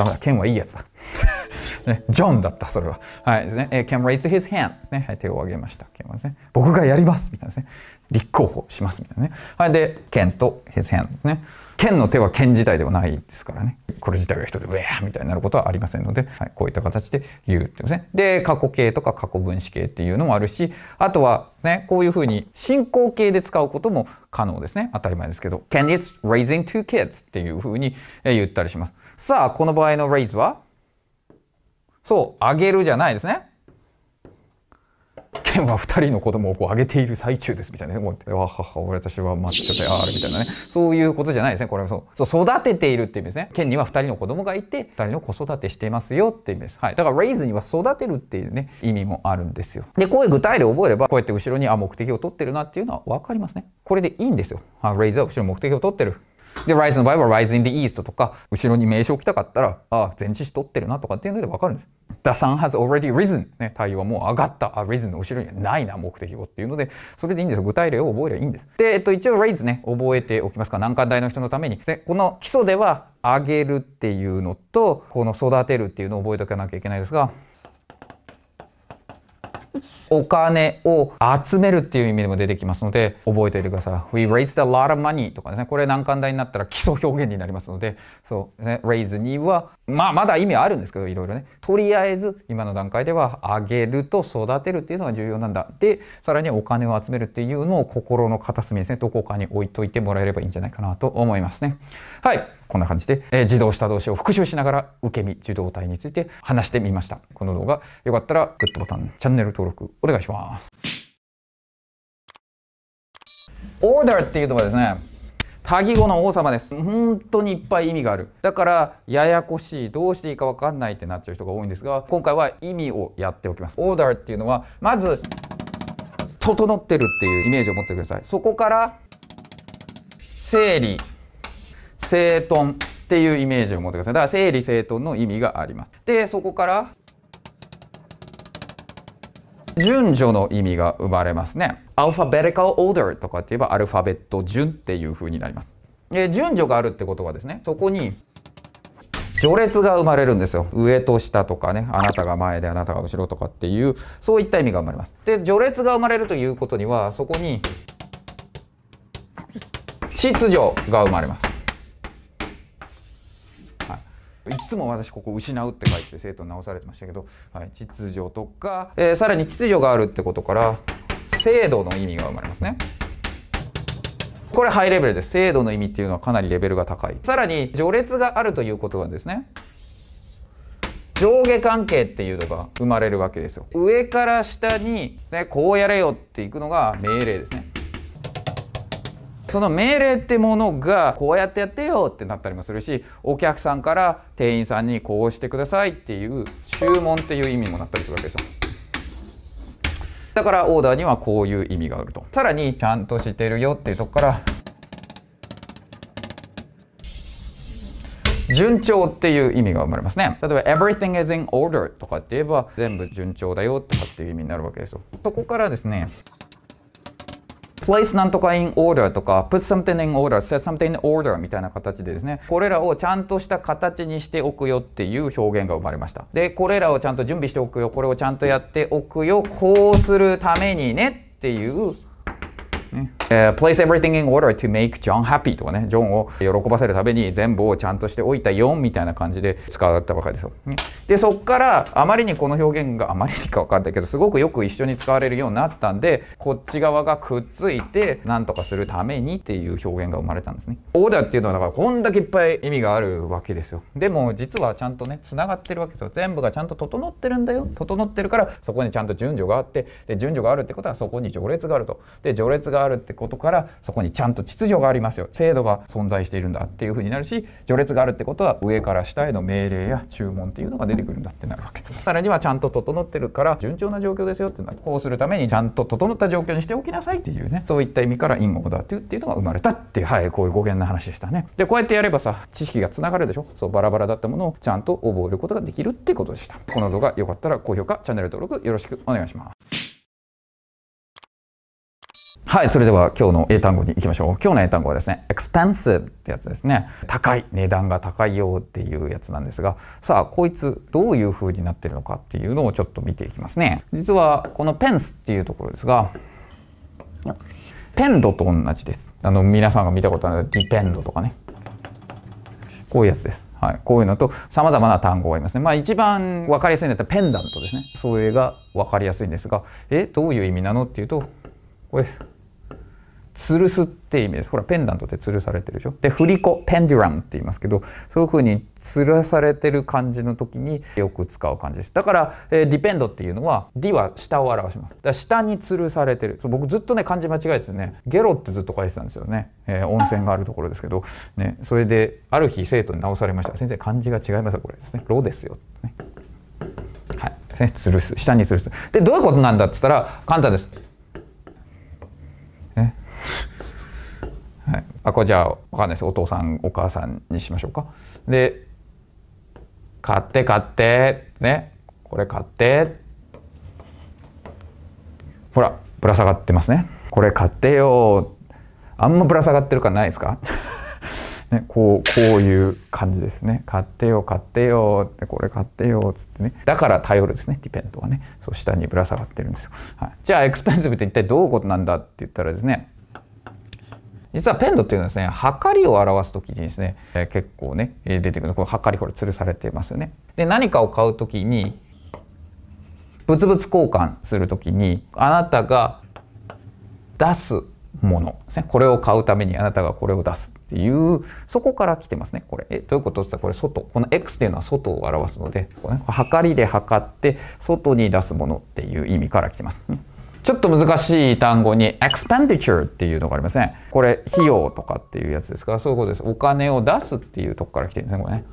ダメだ、剣はいいやつだ。ね、ジョンだった、それは。はいですね。えー、can raise his hand ですね。はい、手を挙げました。剣はですね。僕がやりますみたいなですね。立候補しますみたいなね。はい、で、剣と his hand ですね。剣の手は剣自体ではないですからね。これ自体が人でウェーみたいになることはありませんので、はい、こういった形で言うってですね。で、過去形とか過去分詞形っていうのもあるし、あとはね、こういうふうに進行形で使うことも可能ですね。当たり前ですけど。Ken is raising two kids っていうふうに言ったりします。さあ、この場合の raise はそう、あげるじゃないですね。県は2人の子供をこう上げている最中ですみたいなね。もうわはは私は待ってみたいなね。そういうことじゃないですね。これそう。そう育てているっていう意味ですね。県には2人の子供がいて、2人の子育てしていますよっていう意味です。はい。だから raise には育てるっていうね、意味もあるんですよ。で、こういう具体例を覚えれば、こうやって後ろにあ目的を取ってるなっていうのは分かりますね。これでいいんですよ。あ、raise は後ろ目的を取ってる。で、Rise in the Bible は Rise in the East とか、後ろに名称来たかったら、ああ、前置詞取ってるなとかっていうのでわかるんです。The sun has already risen ですね。太陽はもう上がった。あ、risen の後ろにはないな、目的語っていうので、それでいいんですよ。具体例を覚えればいいんです。で、えっと、一応 raise ね、覚えておきますか。難関大の人のために。で、この基礎では、上げるっていうのと、この育てるっていうのを覚えておかなきゃいけないですが、お金を集めるっていう意味でも出てきますので覚えておいてください。We raised a lot of money とかですねこれ難関大になったら基礎表現になりますのでそうね、レイズには、まあまだ意味はあるんですけど、いろいろね。とりあえず、今の段階では、あげると育てるっていうのが重要なんだ。で、さらにお金を集めるっていうのを心の片隅ですね、どこかに置いといてもらえればいいんじゃないかなと思いますね。はい。こんな感じで、えー、自動下同士を復習しながら、受け身、受動体について話してみました。この動画、よかったら、グッドボタン、チャンネル登録、お願いします。order っていうのはですね、多義語の王様です本当にいっぱい意味があるだからややこしいどうしていいか分かんないってなっちゃう人が多いんですが今回は意味をやっておきますオーダーっていうのはまず整ってるっていうイメージを持ってくださいそこから整理整頓っていうイメージを持ってくださいだから整理整頓の意味がありますでそこから順序の意味が生まれますね。アルファベリカルオーダーとかって言えばアルファベット順っていう風になります。で順序があるってことはですね、そこに序列が生まれるんですよ。上と下とかね、あなたが前であなたが後ろとかっていう、そういった意味が生まれます。で、序列が生まれるということには、そこに秩序が生まれます。いつも私ここ失うって書いて生徒に直されてましたけど、はい、秩序とか、えー、さらに秩序があるってことから制度の意味が生まれますね。これハイレベルです。制度の意味っていうのはかなりレベルが高い。さらに序列があるということはですね。上下関係っていうのが生まれるわけですよ。上から下に、ね、こうやれよっていくのが命令ですね。その命令ってものがこうやってやってよってなったりもするしお客さんから店員さんにこうしてくださいっていう注文っていう意味もなったりするわけですよ。だからオーダーにはこういう意味があると。さらにちゃんとしてるよっていうとこから順調っていう意味が生まれますね。例えば everything is in order とかって言えば全部順調だよとかっていう意味になるわけですよ。そこからですね place なんとか in order とか put something in order set something in order みたいな形でですねこれらをちゃんとした形にしておくよっていう表現が生まれましたでこれらをちゃんと準備しておくよこれをちゃんとやっておくよこうするためにねっていうね。え place everything in order to make John happy とかね、ジョンを喜ばせるために全部をちゃんとしておいたよみたいな感じで使わったばかりですよ。ね、で、そこからあまりにこの表現があまりにかわかんないけど、すごくよく一緒に使われるようになったんで、こっち側がくっついて何とかするためにっていう表現が生まれたんですね。オーダーっていうのはだからこんだけいっぱい意味があるわけですよ。でも実はちゃんとね、つながってるわけですよ。全部がちゃんと整ってるんだよ。整ってるからそこにちゃんと順序があって、で順序があるってことはそこに序列があると。で、序列ががあるってことからそこにちゃんと秩序がありますよ制度が存在しているんだっていうふうになるし序列があるってことは上から下への命令や注文っていうのが出てくるんだってなるわけさらにはちゃんと整ってるから順調な状況ですよっていうのはこうするためにちゃんと整った状況にしておきなさいっていうねそういった意味からインだっていうのが生まれたっていうはいこういう語源の話でしたねでこうやってやればさ知識がつながるでしょそうバラバラだったものをちゃんと覚えることができるってことでしたこの動画良かったら高評価チャンネル登録よろしくお願いしますはい、それでは今日の英単語に行きましょう。今日の英単語はですね、expensive ってやつですね。高い、値段が高いよっていうやつなんですが、さあ、こいつどういう風になってるのかっていうのをちょっと見ていきますね。実はこのペンスっていうところですが、ペンドと同じです。あの、皆さんが見たことあるディペンドとかね。こういうやつです。はい、こういうのと様々な単語がありますね。まあ一番分かりやすいんだったらペンダントですね。それが分かりやすいんですが、え、どういう意味なのっていうと、これ、吊るすって意味です。ほら、ペンダントって吊るされてるでしょ。で、振り子、ペンデュラムって言いますけど、そういうふうに吊るされてる感じの時によく使う感じです。だから、えー、ディペンドっていうのは、D は下を表します。だから下に吊るされてる。そう僕ずっとね、漢字間違えててね、ゲロってずっと書いてたんですよね。えー、温泉があるところですけど、ね、それで、ある日生徒に直されました。先生、漢字が違いますこれですね。ロですよ。ね、はい。ね、吊るす。下に吊るす。で、どういうことなんだっつったら、簡単です。はい、あこれじゃあ分かんないですお父さんお母さんにしましょうか。で「買って買って」ねこれ買ってほらぶら下がってますね。これ買ってよあんまぶら下がってる感ないですか ね、こうこういう感じですね買ってよ買ってよってこれ買ってよっつってねだから頼るですねディペントはねそう下にぶら下がってるんですよ、はい、じゃあエクスペンシブって一体どういうことなんだって言ったらですね実はペンドっていうのはですね、はかりを表す時にですね、え結構ね、出てくる。これはかり、これ吊るされてますよね。で、何かを買う時に、物々交換する時に、あなたが出すものですね。これを買うためにあなたがこれを出すっていう、そこから来てますね。これ。え、どういうことって言ったらこれ外。この X っていうのは外を表すので、こね、はかりで測って外に出すものっていう意味から来てます。ねちょっと難しい単語に expenditure っていうのがありますね。これ、費用とかっていうやつですから、そういうことです。お金を出すっていうとこから来てるんですね、これね。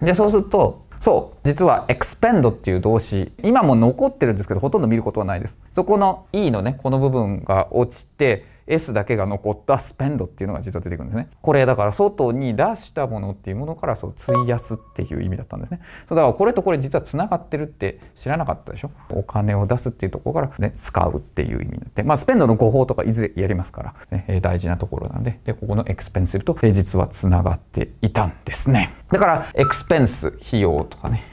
で、そうすると、そう、実は expend っていう動詞、今も残ってるんですけど、ほとんど見ることはないです。そこの e のね、この部分が落ちて、S だけが残ったスペンドっていうのが実は出てくるんですね。これだから外に出したものっていうものからそう費やすっていう意味だったんですね。そうだからこれとこれ実はつながってるって知らなかったでしょ。お金を出すっていうところからね使うっていう意味になってまあスペンドの誤報とかいずれやりますから、ね、え大事なところなんででここのエクスペンシブと実はつながっていたんですね。だからエクスペンス費用とかね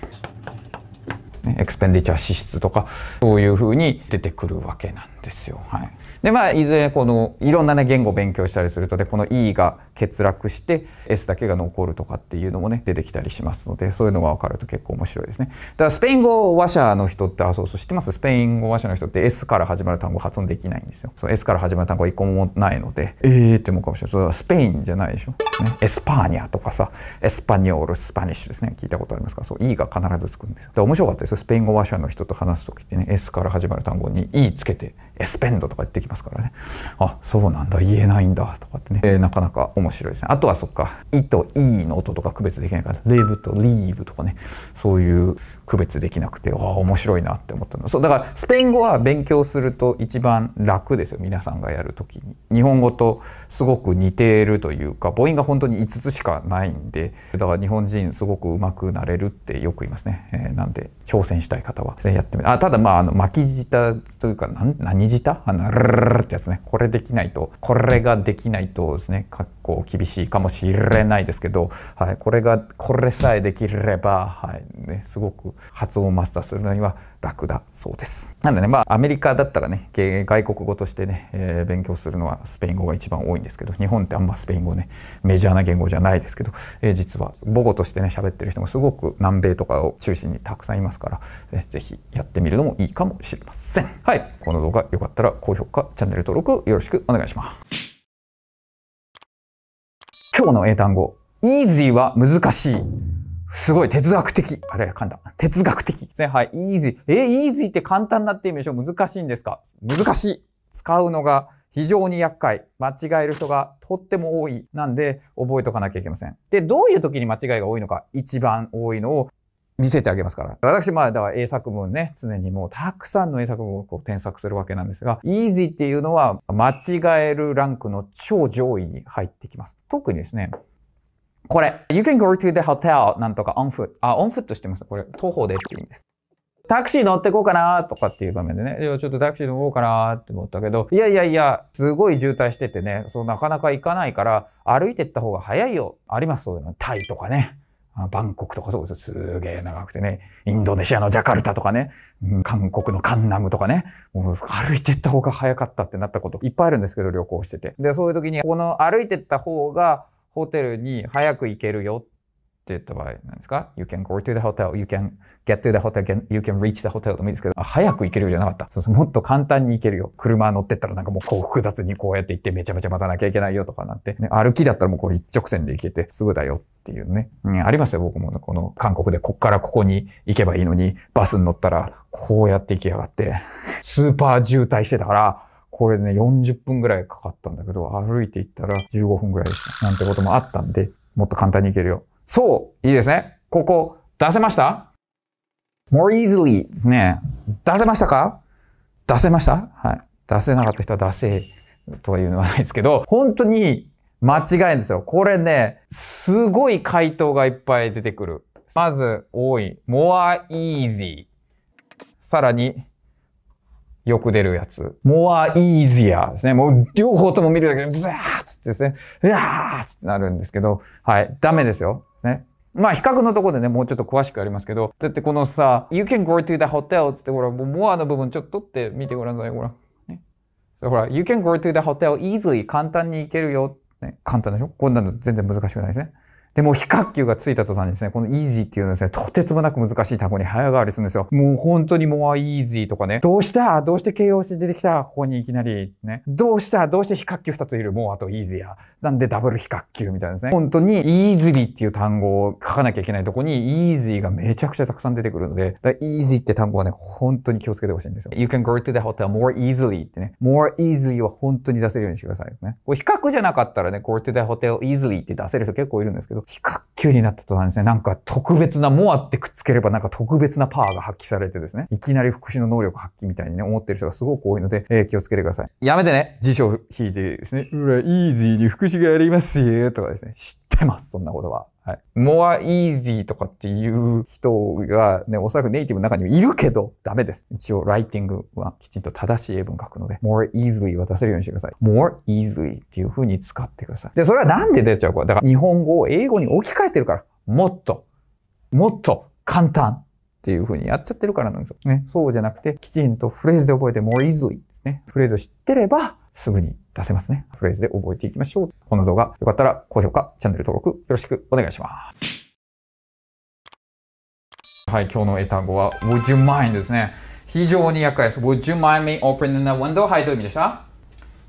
エクスペンディチャー支出とかそういうふうに出てくるわけなんですよ。はいでまあいずれこのいろんなね言語を勉強したりするとでこの E が欠落して S だけが残るとかっていうのもね出てきたりしますのでそういうのが分かると結構面白いですねだからスペイン語話者の人ってあそうそう知ってますスペイン語話者の人って S から始まる単語発音できないんですよその S から始まる単語は1個もないのでえーって思うかもしれないそれはスペインじゃないでしょ、ね、エスパーニャとかさエスパニオールスパニッシュですね聞いたことありますかそう E が必ずつくんですよで面白かったですよスペイン語話者の人と話す時ってね S から始まる単語に E つけてエスペンドとか言ってきますからねあそうなんだ言えないんだとかってね、えー、なかなか面白い面白いですね。あとはそっか、いといの音とか区別できないから、レ i とリーブとかね、そういう区別できなくてああ面白いなって思ったのそうだからスペイン語は勉強すると一番楽ですよ皆さんがやる時に日本語とすごく似ているというか母音が本当に5つしかないんでだから日本人すごくうまくなれるってよく言いますね、えー、なんで挑戦したい方はやってみあただまああの巻き舌というか何何舌あのルルルってやつねこれできないとこれができないとですねかっこ厳しいかもしれないですけど、はい、これがこれさえできれば、はいね、すごく発音をマスターするのには楽だそうです。なんでね、まあアメリカだったらね、外国語としてね、えー、勉強するのはスペイン語が一番多いんですけど、日本ってあんまスペイン語ね、メジャーな言語じゃないですけど、えー、実は母語としてね、喋ってる人もすごく南米とかを中心にたくさんいますから、えー、ぜひやってみるのもいいかもしれません。はい、この動画良かったら高評価、チャンネル登録よろしくお願いします。今日の英単語、easy は難しい。すごい哲学的。あ、れ、簡単。哲学的ね。はい。イージー。え、イージーって簡単なって意味でしょ難しいんですか難しい。使うのが非常に厄介。間違える人がとっても多い。なんで、覚えとかなきゃいけません。で、どういう時に間違いが多いのか。一番多いのを見せてあげますから。私、まあ、だから英作文ね、常にもうたくさんの英作文をこう添削するわけなんですが、easy っていうのは間違えるランクの超上位に入ってきます。特にですね、これ。You can go to the hotel なんとか on foot. あ、on foot してます。これ、徒歩でっていうんです。タクシー乗ってこうかなとかっていう場面でね、いや、ちょっとタクシー乗ろうかなって思ったけど、いやいやいや、すごい渋滞しててね、そうなかなか行かないから、歩いてった方が早いよ。あります、そういうの。タイとかね。バンコクとかそうですすげえ長くてね。インドネシアのジャカルタとかね。うん、韓国のカンナムとかね。もう歩いてった方が早かったってなったこといっぱいあるんですけど、旅行してて。で、そういう時に、この歩いてった方がホテルに早く行けるよって言った場合なんですか ?You can go to the hotel, you can get to the hotel, you can reach the hotel でもいいですけど、早く行けるようじゃなかったそうそう。もっと簡単に行けるよ。車乗ってったらなんかもうこう複雑にこうやって行ってめちゃめちゃ待たなきゃいけないよとかなんて、ね、歩きだったらもうこう一直線で行けてすぐだよっていうね。うん、ありますよ、僕も、ね、この韓国でこっからここに行けばいいのに、バスに乗ったらこうやって行きやがって、スーパー渋滞してたから、これね、40分ぐらいかかったんだけど、歩いて行ったら15分ぐらいでした。なんてこともあったんで、もっと簡単に行けるよ。そう、いいですね。ここ、出せました ?more easily ですね。出せましたか出せましたはい。出せなかった人は出せとは言うのはないですけど、本当に間違いですよ。これね、すごい回答がいっぱい出てくる。まず、多い。more easy。さらに、よく出るやつ。more easier ですね。もう両方とも見るだけで、ブザーつってですね、うわーつってなるんですけど、はい、ダメですよ。ですね。まあ比較のとこでね、もうちょっと詳しくありますけど、だってこのさ、you can go to the hotel つってほら、もう more の部分ちょっと取ってみてごらんなさい、ほら。ね、ほら、you can go to the hotel easily 簡単に行けるよ。ね、簡単でしょこんなの全然難しくないですね。で、もう非角球がついた途端にですね、このイージーっていうのはですね、とてつもなく難しい単語に早変わりするんですよ。もう本当にもうイージーとかね、どうしたどうして形容詞出てきたここにいきなり、ね。どうしたどうして非角球2ついるもうあとイージーや。なんでダブル非角球みたいなですね。本当にイーズリーっていう単語を書かなきゃいけないとこに、イージーがめちゃくちゃたくさん出てくるので、だイージーって単語はね、本当に気をつけてほしいんですよ。You can go to the hotel more easily ってね、more easily は本当に出せるようにしてくださいね。これ比較じゃなかったらね、go to the hotel easily って出せる人結構いるんですけど、非核球になった途端ですね、なんか特別な、モアってくっつければなんか特別なパワーが発揮されてですね、いきなり福祉の能力発揮みたいにね、思ってる人がすごく多いので、えー、気をつけてください。やめてね、辞書を引いてですね、うら、イージーに福祉がやりますよ、とかですね、ってます、そんなことは。はい。more easy とかっていう人がね、おそらくネイティブの中にはいるけど、ダメです。一応、ライティングはきちんと正しい英文書くので、more easily は出せるようにしてください。more easily っていう風に使ってください。で、それはなんで出ちゃうか。だから、日本語を英語に置き換えてるから、もっと、もっと簡単っていう風にやっちゃってるからなんですよ。ね。そうじゃなくて、きちんとフレーズで覚えて、more easily ですね。フレーズを知ってれば、すぐに出せますね。フレーズで覚えていきましょう。この動画、よかったら高評価、チャンネル登録よろしくお願いします。はい、今日の英単語は Would you mind ですね。非常に厄介です。Would you mind me opening the window? はい、どういう意味でした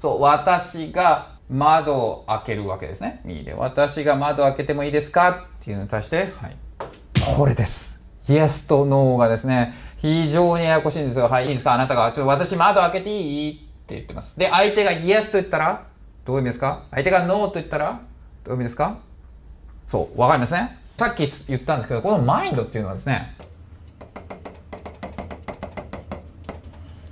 そう、私が窓を開けるわけですね。で。私が窓を開けてもいいですかっていうのに対して、はい。これです。Yes と No がですね、非常にややこしいんですが、はい、いいですかあなたが、ちょっと私窓開けていいって言ってます。で、相手がイエスと言ったら、どういう意味ですか相手がノーと言ったら、どういう意味ですかそう、わかりますね。さっき言ったんですけど、このマインドっていうのはですね、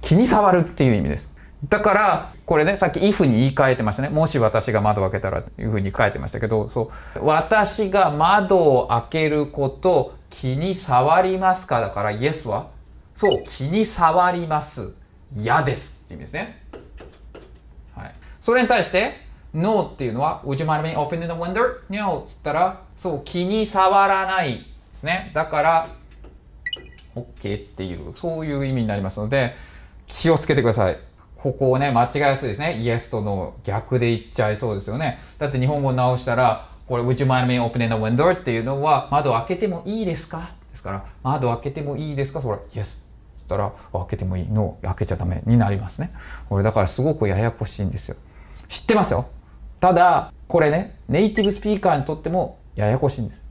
気に障るっていう意味です。だから、これね、さっき if に言い換えてましたね。もし私が窓を開けたらというふうに書いてましたけど、そう。私が窓を開けること、気に障りますかだから、イエスはそう、気に障ります。嫌です。って意味ですね。はい。それに対して、No っていうのは、Would you mind me opening the window?No っつったら、そう、気に触らないですね。だから、OK っていう、そういう意味になりますので、気をつけてください。ここをね、間違いやすいですね。Yes と No 逆で言っちゃいそうですよね。だって日本語直したら、これ、Would you mind me opening the window? っていうのは、窓開けてもいいですかですから、窓開けてもいいですかそれ、Yes っったら開けてもいいの開けちゃダメになりますねこれだからすごくややこしいんですよ知ってますよただこれねネイティブスピーカーにとってもややこしいんです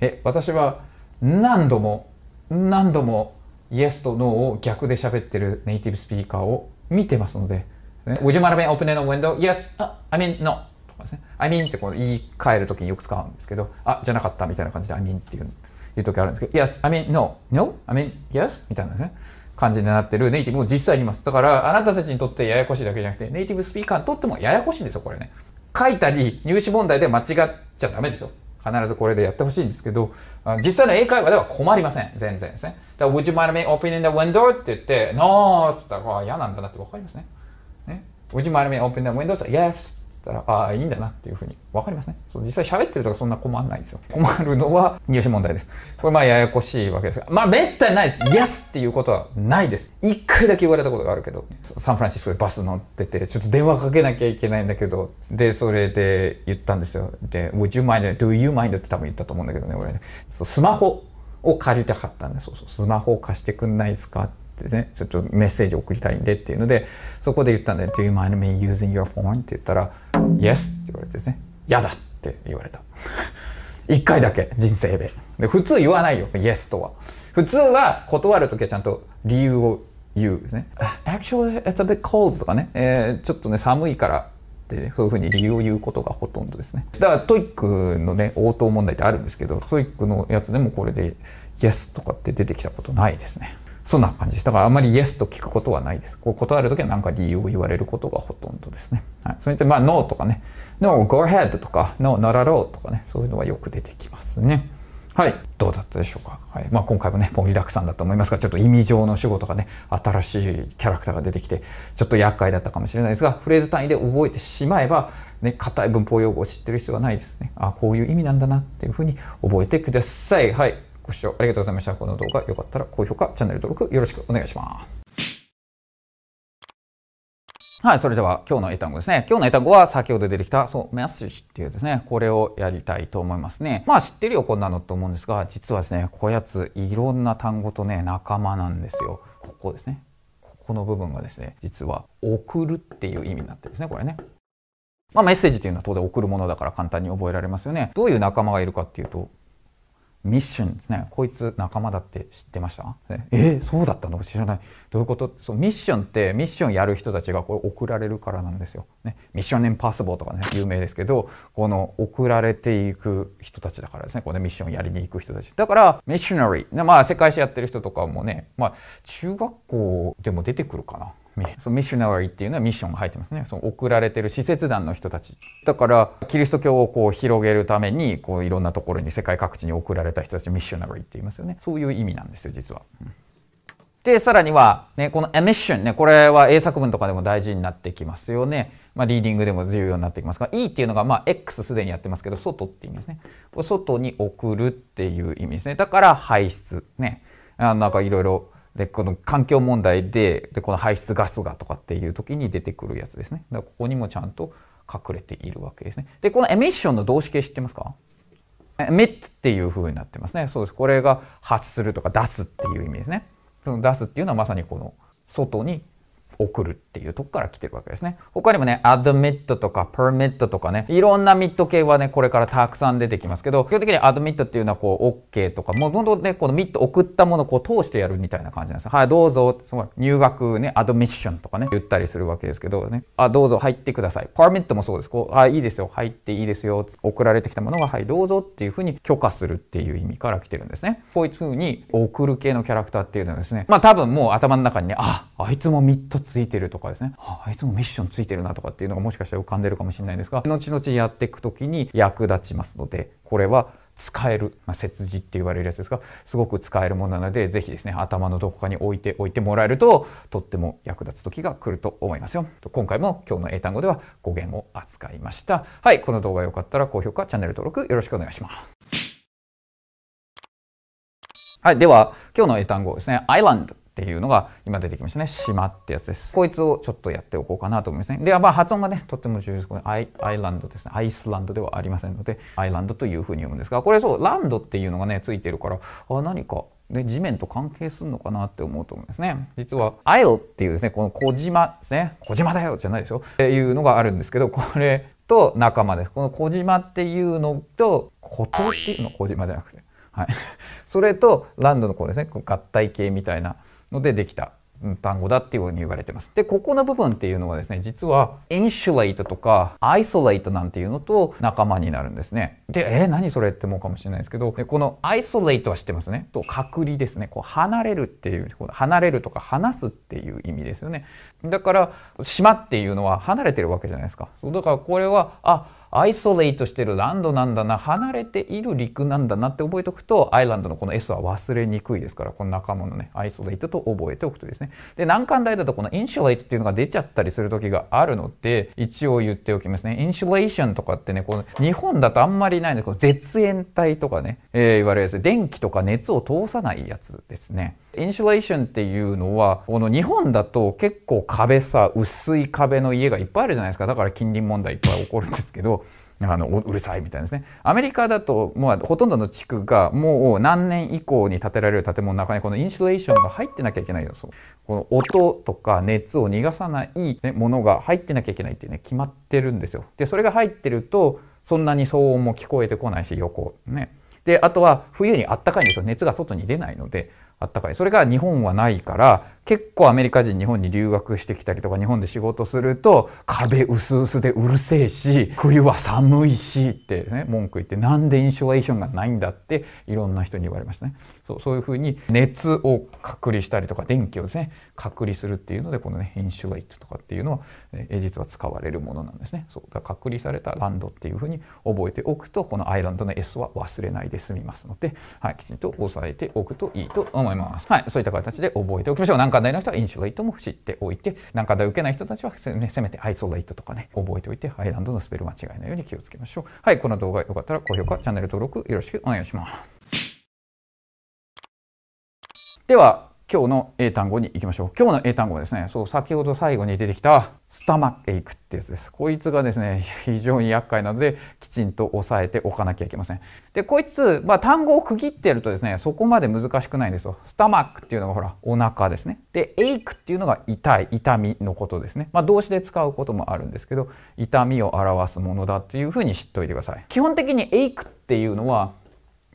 え私は何度も何度もイエスとノーを逆で喋ってるネイティブスピーカーを見てますので、ね、Would you mind open the window? Yes! I mean, no! とかですね。I mean ってこう言い換えるときによく使うんですけど、あ、じゃなかったみたいな感じで I mean っていう、いうときあるんですけど、Yes! I mean, no! No! I mean, yes! みたいなですね。感じになってるネイティブも実際にいます。だから、あなたたちにとってややこしいだけじゃなくて、ネイティブスピーカーにとってもややこしいんですよ、これね。書いたり、入試問題で間違っちゃダメですよ。必ずこれでやってほしいんですけど、実際の英会話では困りません。全然ですね。だから、Would you mind me opening the window? って言って、No! っつったら、嫌なんだなってわかりますね。ね Would you mind me opening the window? Yes! たら、ああ、いいんだなっていうふうに分かりますね。そう実際喋ってるとかそんな困んないんですよ。困るのは入試問題です。これまあややこしいわけですが、まあめったにないです。イエスっていうことはないです。一回だけ言われたことがあるけど、サンフランシスコでバス乗ってて、ちょっと電話かけなきゃいけないんだけど、で、それで言ったんですよ。で、Would you mind, do you mind って多分言ったと思うんだけどね、俺ね。そうスマホを借りたかったんで、そうそう、スマホを貸してくんないですかっね、ちょっとメッセージ送りたいんでっていうので、そこで言ったんで、Do you mind me using your phone? って言ったら、イエスって言われてですね嫌だって言われた1 回だけ人生でで普通言わないよイエスとは普通は断る時はちゃんと理由を言うですね Actually it's a bit cold とかね、えー、ちょっとね寒いからってそういうふうに理由を言うことがほとんどですねだからトイックのね応答問題ってあるんですけどトイックのやつでもこれで Yes とかって出てきたことないですねそんな感じです。だからあんまりイエスと聞くことはないです。こう断るときは何か理由を言われることがほとんどですね。はい、それでまあ No とかね、No, go ahead とか No, not at all とかね、そういうのはよく出てきますね。はい。どうだったでしょうか。はい。まあ、今回もね、盛りだくさんだと思いますが、ちょっと意味上の主語とかね、新しいキャラクターが出てきて、ちょっと厄介だったかもしれないですが、フレーズ単位で覚えてしまえば、ね、硬い文法用語を知ってる必要はないですね。あ、こういう意味なんだなっていうふうに覚えてください。はい。ご視聴ありがとうございました。この動画良かったら高評価、チャンネル登録よろしくお願いします。はい、それでは今日の英単語ですね。今日の英単語は先ほど出てきた、そう、メッセージっていうですね、これをやりたいと思いますね。まあ知ってるよ、こんなのと思うんですが、実はですね、こやつ、いろんな単語とね、仲間なんですよ。ここですね。ここの部分がですね、実は、送るっていう意味になってるんですね、これね。まあメッセージというのは当然送るものだから簡単に覚えられますよね。どういう仲間がいるかっていうと、ミッションですね。こいつ仲間だって知ってましたえー、そうだったの知らない。どういうことそう、ミッションって、ミッションやる人たちがこれ送られるからなんですよ。ね。ミッションインパスボーとかね、有名ですけど、この送られていく人たちだからですね。この、ミッションやりに行く人たち。だから、ミッショナリー。まあ、世界史やってる人とかもね、まあ、中学校でも出てくるかな。そのミッショナリーっていうのはミッションが入ってますねその送られてる使節団の人たちだからキリスト教をこう広げるためにこういろんなところに世界各地に送られた人たちミッショナリーって言いますよねそういう意味なんですよ実は。で、さらには、ね、このエ m i s s i o n ね、これは英作文とかでも大事になってきますよね。まあ、リーディングでも重要になってきますが、E っていうのが、まあ、X すでにやってますけど、外って意味ですね。これ外に送るっていう意味ですね。だから、排出。ね。あなんかいろいろでこの環境問題ででこの排出ガスがとかっていう時に出てくるやつですねだからここにもちゃんと隠れているわけですねでこのエミッションの動詞形知ってますかエミットっていう風になってますねそうですこれが発するとか出すっていう意味ですねその出すっていうのはまさにこの外に送るっていうとこから来てるわけですね。他にもね、admit とか permit とかね、いろんなミッ t 系はね、これからたくさん出てきますけど、基本的に admit っていうのはこう OK とか、もうどんどんね、このミッ t 送ったものをこう通してやるみたいな感じなんです。はい、どうぞ、その入学ね、admission とかね、言ったりするわけですけどね、あ、どうぞ入ってください。permit もそうです。こう、あ、いいですよ、入っていいですよ、送られてきたものが、はい、どうぞっていうふうに許可するっていう意味から来てるんですね。こういうふうに送る系のキャラクターっていうのはですね、まあ多分もう頭の中にね、あ、あいつもミッドついてるとかですねあいつもミッションついてるなとかっていうのがもしかしたら浮かんでるかもしれないんですが後々やっていく時に役立ちますのでこれは使える、まあ、切字って言われるやつですがすごく使えるものなので是非ですね頭のどこかに置いておいてもらえるととっても役立つ時が来ると思いますよ。今回も今日の英単語では語源を扱いました。はい、この動画良かったら高評価、チャンネル登録よろしくお願いします。はい、では今日の英単語ですね。i l a n d っていうのが今出てきましたね。島ってやつです。こいつをちょっとやっておこうかなと思いますね。で、まあ、発音がね、とっても重要です。これアイアイランドですね。アイスランドではありませんので、アイランドというふうに読むんですが、これそう、ランドっていうのがね、ついてるから、あ、何かで地面と関係するのかなって思うと思いますね。実は、アイルっていうですね、この小島ですね。小島だよじゃないでしょっていうのがあるんですけど、これと仲間です。この小島っていうのと、小島っていうの小島じゃなくて。はい。それと、ランドのこうですね、合体系みたいな。のでできた単語だっていうふうに言われてます。で、ここの部分っていうのはですね、実は insulate とか isolate なんていうのと仲間になるんですね。で、えー、何それって思うかもしれないですけど、でこの isolate は知ってますね。と、隔離ですね。こう、離れるっていう、離れるとか話すっていう意味ですよね。だから、島っていうのは離れてるわけじゃないですか。そうだからこれは、あ、アイソレートしてるランドなんだな離れている陸なんだなって覚えておくとアイランドのこの S は忘れにくいですからこの仲間のねアイソレートと覚えておくとですねで難関大だとこのインシュレートっていうのが出ちゃったりする時があるので一応言っておきますねインシュレーションとかってねこの日本だとあんまりないんでこの絶縁体とかね、えー、言われるやつ電気とか熱を通さないやつですねインシュレーションっていうのはこの日本だと結構壁さ薄い壁の家がいっぱいあるじゃないですかだから近隣問題いっぱい起こるんですけど。あのうるさいみたいですねアメリカだともうほとんどの地区がもう何年以降に建てられる建物の中にこのインシュレーションが入ってなきゃいけないよそうこの音とか熱を逃がさない、ね、ものが入ってなきゃいけないってね決まってるんですよでそれが入ってるとそんなに騒音も聞こえてこないし横ねであとは冬にあったかいんですよ熱が外に出ないのであったかいそれが日本はないから結構アメリカ人日本に留学してきたりとか日本で仕事すると壁薄々でうるせえし冬は寒いしってね文句言ってなんでインシュレーションがないんだっていろんな人に言われましたねそうそういうふうに熱を隔離したりとか電気をですね隔離するっていうのでこのねインシュレートとかっていうのは、え実は使われるものなんですねそうだから隔離されたランドっていうふうに覚えておくとこのアイランドの S は忘れないで済みますので、はい、きちんと押さえておくといいと思いますはいそういった形で覚えておきましょう難題の人は印象ライトも知っておいて、難かで受けない人たちはせめてアイソレイトとかね、覚えておいて、アイランドのスペル間違いないように気をつけましょう。はい、この動画よかったら高評価、チャンネル登録よろしくお願いします。では、今日の英単語に行きましょう。今日の英単語はですね、そう、先ほど最後に出てきた、スタマエイクってやつです。こいつがですね、非常に厄介なので、きちんと押さえておかなきゃいけません。で、こいつ、まあ、単語を区切ってやるとですね、そこまで難しくないんですよ。スタマックっていうのがほら、お腹ですね。で、エイクっていうのが痛い、痛みのことですね。まあ、動詞で使うこともあるんですけど、痛みを表すものだというふうに知っておいてください。基本的にエイクっていうのは、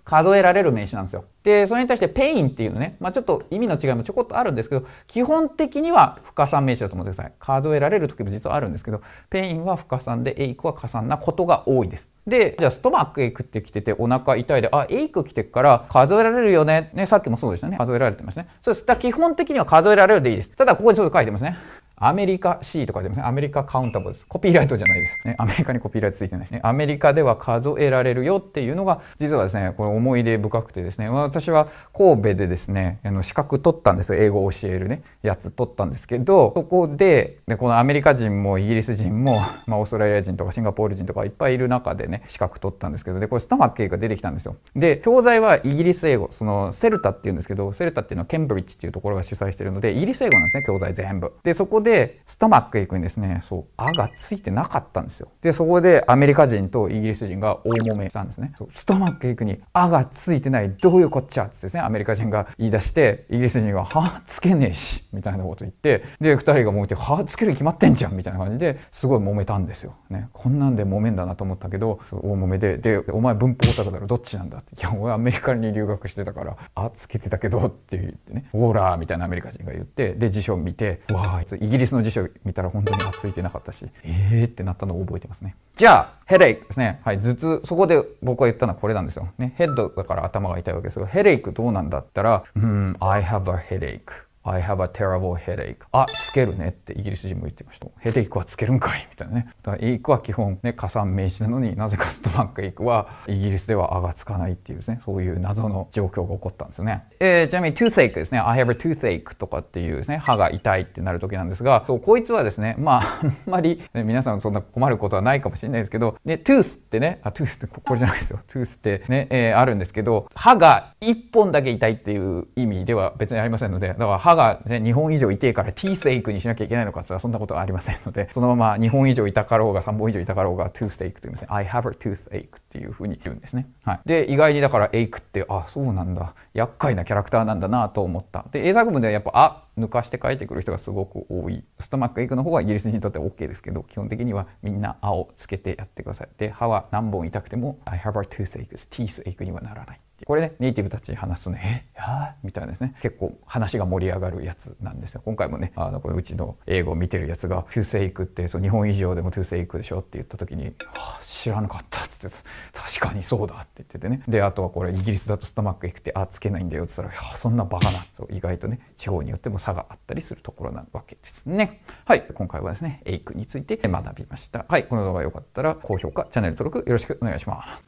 数えられる名詞なんですよ。で、それに対してペインっていうのね、まあ、ちょっと意味の違いもちょこっとあるんですけど、基本的には不可算名詞だと思ってください。数えられる時も実はあるんですけど、ペインは不可算で、エイクは加算なことが多いです。で、じゃあストマックエイクって来てて、お腹痛いで、あ、エイク来てから数えられるよね。ね、さっきもそうでしたね。数えられてましたね。そうです。だ基本的には数えられるでいいです。ただ、ここにちょっと書いてますね。アメリカ C とかでもね、アメリカカウンタブルです。コピーライトじゃないです。ね、アメリカにコピーライトついてないですね。アメリカでは数えられるよっていうのが、実はですね、これ思い出深くてですね、私は神戸でですね、あの資格取ったんですよ。英語を教えるね、やつ取ったんですけど、そこで、でこのアメリカ人もイギリス人も、まあ、オーストラリア人とかシンガポール人とかいっぱいいる中でね、資格取ったんですけど、で、これスタマッケが出てきたんですよ。で、教材はイギリス英語、そのセルタっていうんですけど、セルタっていうのはケンブリッジっていうところが主催してるので、イギリス英語なんですね、教材全部。で、そこででストマック行くんですねそう「あ」がついてなかったんですよでそこでアメリカ人とイギリス人が大揉めしたんですねストマックへ行くに「あ」がついてないどういうこっちゃっつってですねアメリカ人が言い出してイギリス人が「はつけねえし」みたいなこと言ってで2人が揉めて「はつけるに決まってんじゃん」みたいな感じですごい揉めたんですよ、ね、こんなんで揉めんだなと思ったけど大揉めで「でお前文法オタクだろどっちなんだ」って「いや俺アメリカに留学してたから「あ」つけてたけどって言ってね「オーラー」みたいなアメリカ人が言ってで辞書を見て「わあイギリスギリスの辞書見たら本当についてなかったし、えーってなったのを覚えてますね。じゃあ、ヘレイクですね。はい、頭痛。そこで僕が言ったのはこれなんですよ。ね、ヘッドだから頭が痛いわけですよ。ヘレイクどうなんだったら、うん、I have a headache。I have a terrible headache あつけるねってイギリス人も言ってましたヘデイクはつけるんかいみたいなねだからイークは基本ね加算名詞なのになぜかストランクイークはイギリスではあがつかないっていうですねそういう謎の状況が起こったんですよね、えー、ちなみに toothache ですね I have a toothache とかっていうですね歯が痛いってなる時なんですがこいつはですねまああんまり、ね、皆さんそんな困ることはないかもしれないですけどで tooth ってねあ tooth ってこれじゃないですよ tooth ってね、えー、あるんですけど歯が1本だけ痛いっていう意味では別にありませんのでだから歯がが、ね、本以上てえから T ステークにしなきゃいけないのかってそんなことはありませんので、そのまま日本以上いたかろうが3本以上いたかろうがーステークと言いますね。I have a toothache っていうふうに言うんですね。はい。で、意外にだからエイクって、あ、そうなんだ。厄介なキャラクターなんだなと思った。で、英作文ではやっぱ、あ、抜かして帰ってくる人がすごく多いストマックエッグの方はイギリス人にとっては OK ですけど基本的にはみんな「あ」をつけてやってくださいで歯は何本痛くても「I have a toothache」「teeth ache」にはならないこれねネイティブたちに話すとね「えあみたいなですね結構話が盛り上がるやつなんですよ今回もねあのこれうちの英語を見てるやつが「トゥーセイク」ってそう日本以上でも「トゥーセイク」でしょって言った時に「はあ、知らなかった」っつって「確かにそうだ」って言っててねであとはこれイギリスだとストマックエクって「あつけないんだよ」って言ったら「そんなバカな」と意外とね地方によっても差があったりするところなわけですね。はい。今回はですね、エイクについて学びました。はい。この動画が良かったら高評価、チャンネル登録よろしくお願いします。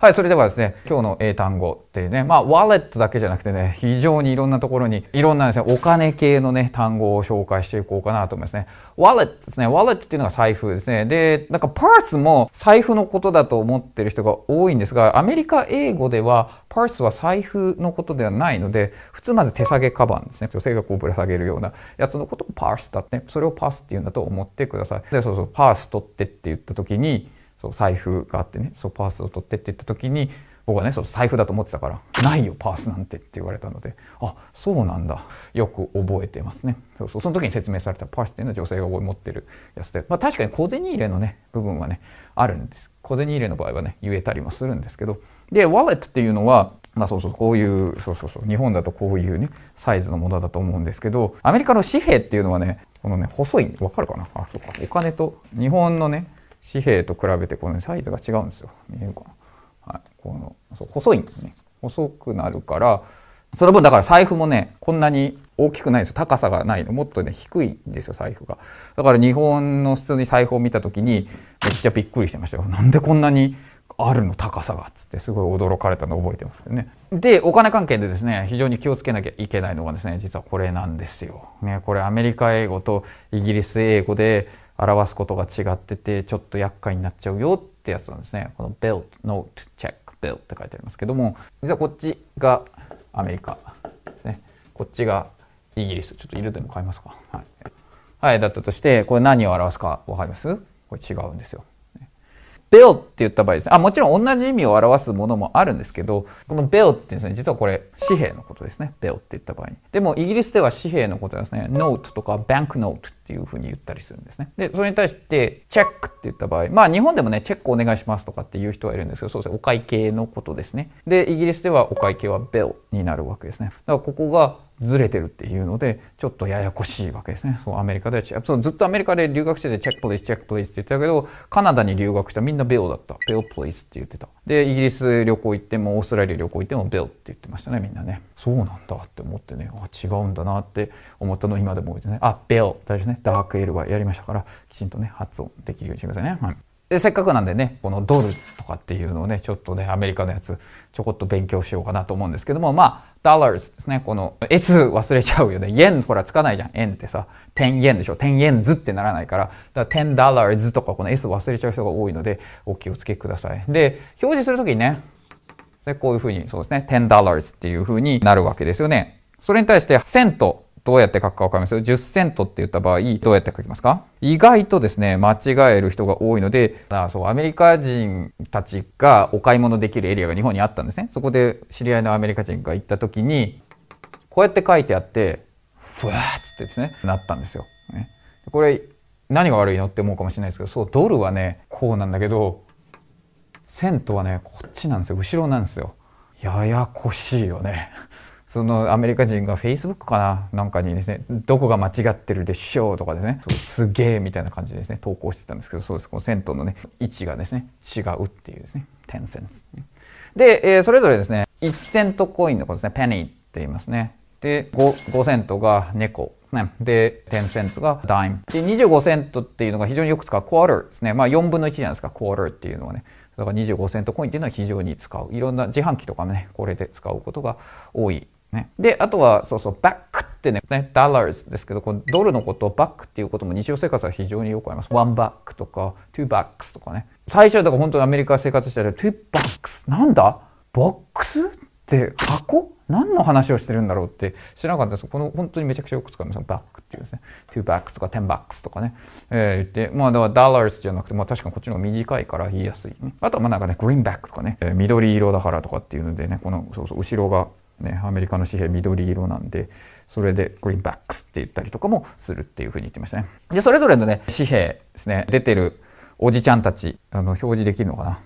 はい、それではですね、今日の英単語っていうね、まあ、ワレットだけじゃなくてね、非常にいろんなところに、いろんなですね、お金系のね、単語を紹介していこうかなと思いますね。ワレットですね。ワレットっていうのが財布ですね。で、なんかパースも財布のことだと思ってる人が多いんですが、アメリカ英語では、パースは財布のことではないので、普通まず手提げカバンですね。女性がこうぶら下げるようなやつのことをパースだって、それをパースっていうんだと思ってください。で、そうそう、パース取ってって言った時に、そう財布があってね、そうパースを取ってって言った時に、僕はね、そう財布だと思ってたから、ないよ、パースなんてって言われたので、あ、そうなんだ。よく覚えてますね。そうそう、その時に説明されたパースっていうのは女性が持ってるやつで、まあ確かに小銭入れのね、部分はね、あるんです小銭入れの場合はね、言えたりもするんですけど。で、ワレットっていうのは、まあそうそう、こういう、そうそうそう、日本だとこういうね、サイズのものだと思うんですけど、アメリカの紙幣っていうのはね、このね、細い、わかるかなあ、そうか。お金と、日本のね、紙幣と比べて、この、サイズが違うんですよ。見えるかなはい。この、そう、細いんですね。細くなるから、その分だから財布もね、こんなに大きくないです高さがないのもっとね低いんですよ財布がだから日本の普通に財布を見た時にめっちゃびっくりしてましたよなんでこんなにあるの高さがっつってすごい驚かれたのを覚えてますけどねでお金関係でですね非常に気をつけなきゃいけないのがですね実はこれなんですよ、ね、これアメリカ英語とイギリス英語で表すことが違っててちょっと厄介になっちゃうよってやつなんですねこの belt note check bill って書いてありますけども実はこっちがアメリカですねこっちがイギリスちょっと色でも変えますかはい、はい、だったとしてこれ何を表すか分かりますこれ違うんですよ bill って言った場合ですねあもちろん同じ意味を表すものもあるんですけどこの bill ってですね実はこれ紙幣のことですね bill って言った場合にでもイギリスでは紙幣のことですね note とか bank note っていうふうに言ったりするんですねでそれに対してチェックって言った場合まあ日本でもねチェックお願いしますとかっていう人はいるんですけどそうですねお会計のことですねでイギリスではお会計は bill になるわけですねだからここがずれてるっていうのでちょっとややこしいわけですねそうアメリカでそうずっとアメリカで留学しててチェックプレイスチェックプレイスって言ってたけどカナダに留学したみんなベオだったベオプレイスって言ってたでイギリス旅行行ってもオーストラリア旅行行ってもベオって言ってましたねみんなねそうなんだって思ってねあ違うんだなって思ったの今でも覚えてねあベオ大事ですねダークエルはやりましたからきちんとね発音できるようにしてくださいね、はいでせっかくなんでねこのドルとかっていうのをねちょっとねアメリカのやつちょこっと勉強しようかなと思うんですけどもまあダ o l ですねこの S 忘れちゃうよね円ほらつかないじゃん円ってさ10円でしょ10円ずってならないからだから10ラ o l とかこの S 忘れちゃう人が多いのでお気をつけくださいで表示するときにねでこういうふうにそうですね10ラ o l っていうふうになるわけですよねそれに対してセントとどうやって書くかわかります ?10 セントって言った場合、どうやって書きますか意外とですね、間違える人が多いので、あそう、アメリカ人たちがお買い物できるエリアが日本にあったんですね。そこで知り合いのアメリカ人が行った時に、こうやって書いてあって、ふわーっつってですね、なったんですよ。ね、これ、何が悪いのって思うかもしれないですけど、そう、ドルはね、こうなんだけど、セントはね、こっちなんですよ。後ろなんですよ。ややこしいよね。そのアメリカ人がフェイスブックかななんかにですね、どこが間違ってるでしょうとかですね、すげえみたいな感じでですね、投稿してたんですけど、そうです。この銭湯のね、位置がですね、違うっていうですね、10センス。で、えー、それぞれですね、1セントコインのことですね、ペニーって言いますね。で、5, 5セントが猫。ね、で、10セントがダイム。で、25セントっていうのが非常によく使う、クォーターですね。まあ、4分の1じゃないですか、クォーターっていうのはね。だから25セントコインっていうのは非常に使う。いろんな自販機とかね、これで使うことが多いね。で、あとは、そうそう、バックってね、ダラーズですけど、このドルのことをバックっていうことも日常生活は非常によくあります。ワンバックとか、トゥーバックスとかね。最初だから本当にアメリカ生活してるトゥーバックス。なんだボックスって箱何の話をしてるんだろうって知らなかったです。この本当にめちゃくちゃよく使います。バックっていうですね。ーバックスとかテンバックスとかね。えー、言って、まあだからダラースじゃなくて、まあ確かにこっちの方が短いから言いやすい、ね。あとはまあなんかね、グリーンバックとかね、えー、緑色だからとかっていうのでね、この、そうそう、後ろがね、アメリカの紙幣緑色なんで、それでグリーンバックスって言ったりとかもするっていうふうに言ってましたね。で、それぞれのね、紙幣ですね、出てるおじちゃんたち、あの、表示できるのかな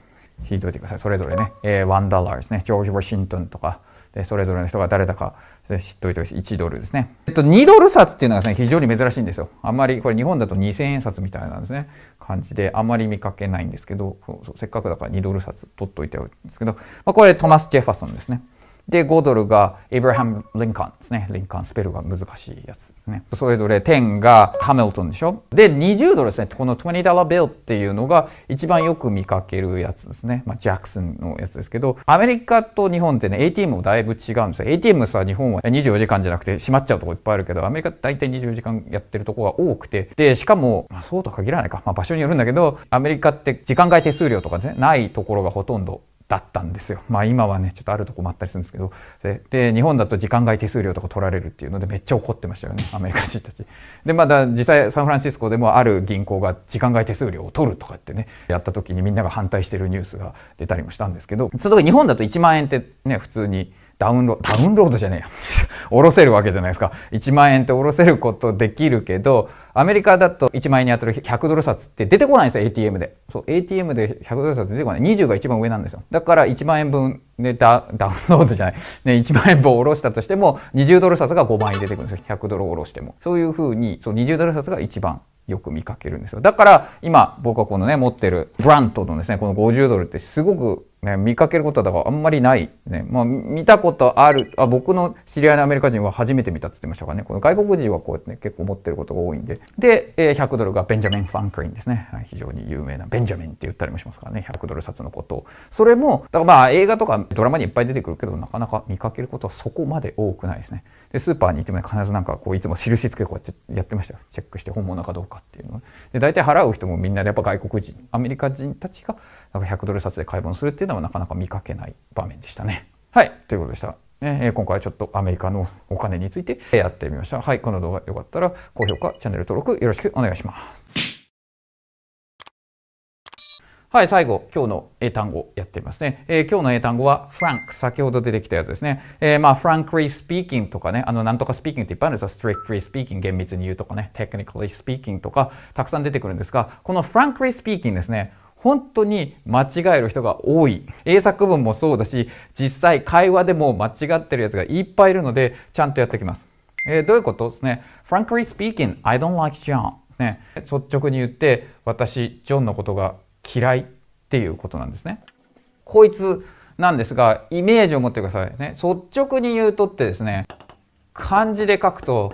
引いといてください。それぞれね、えー、1ドラーですね、ジョージ・ワシントンとか、でそれぞれの人が誰だか知っておいてほしい1ドルですね、えっと、2ドル札っていうのがです、ね、非常に珍しいんですよあんまりこれ日本だと2000円札みたいなんですね感じであんまり見かけないんですけどせっかくだから2ドル札取っといておいてんですけど、まあ、これトマス・ジェファソンですねで、5ドルがエイブラハム・リンカンですね。リンカン、スペルが難しいやつですね。それぞれ10がハミルトンでしょ。で、20ドルですね。この20ドラビルっていうのが一番よく見かけるやつですね。まあ、ジャクソンのやつですけど、アメリカと日本ってね、ATM もだいぶ違うんですよ。ATM さ、日本は24時間じゃなくて閉まっちゃうとこいっぱいあるけど、アメリカって大体24時間やってるとこが多くて、で、しかも、まあ、そうとは限らないか。まあ、場所によるんだけど、アメリカって時間外手数料とかね、ないところがほとんどだったんですよ。まあ今はねちょっとあるとこもあったりするんですけどで日本だと時間外手数料とか取られるっていうのでめっちゃ怒ってましたよねアメリカ人たち。でまだ実際サンフランシスコでもある銀行が時間外手数料を取るとかってねやった時にみんなが反対してるニュースが出たりもしたんですけどその時日本だと1万円ってね普通に。ダウンロード、ダウンロードじゃねえや。お ろせるわけじゃないですか。1万円っておろせることできるけど、アメリカだと1万円に当たる100ドル札って出てこないんですよ、ATM で。そう、ATM で100ドル札出てこない。20が一番上なんですよ。だから1万円分、ね、ダダウンロードじゃない。ね、1万円分おろしたとしても、20ドル札が5円出てくるんですよ。100ドルおろしても。そういうふうに、そう、20ドル札が一番よく見かけるんですよ。だから今僕はこのね持ってるブラントのですねこの50ドルってすごくね、見かけることはだからあんまりない、ねまあ、見たことあるあ僕の知り合いのアメリカ人は初めて見たって言ってましたからねこの外国人はこうやってね結構持ってることが多いんでで、え100ドルがベンジャミン・ファンクリンですね、はい、非常に有名なベンジャミンって言ったりもしますからね100ドル札のことをそれもだからまあ映画とかドラマにいっぱい出てくるけどなかなか見かけることはそこまで多くないですねでスーパーに行っても、ね、必ずなんかこういつも印つけてこうやってやってましたよチェックして本物かどうかっていうので大体払う人もみんなでやっぱ外国人アメリカ人たちがなんか100ドル札で買い物するっていうのはなかなか見かけない場面でしたね。はい、ということでした。ね、今回はちょっとアメリカのお金についてやってみました。はい、この動画良かったら高評価、チャンネル登録よろしくお願いします。はい、最後、今日の英単語やってみますね。えー、今日の英単語は、フランク。先ほど出てきたやつですね。えー、まあ、frankly speaking とかね、あの、なんとか speaking っていっぱいあるんですよ。strictly speaking 厳密に言うとかね、technically speaking とか、たくさん出てくるんですが、この frankly speaking ですね。本当に間違える人が多い。英作文もそうだし、実際会話でも間違ってるやつがいっぱいいるので、ちゃんとやってきます。えー、どういうことですね。Frankly speaking, I don't like John. ですね。率直に言って、私、ジョンのことが嫌いっていうことなんですね。こいつなんですが、イメージを持ってくださいね。率直に言うとってですね、漢字で書くと、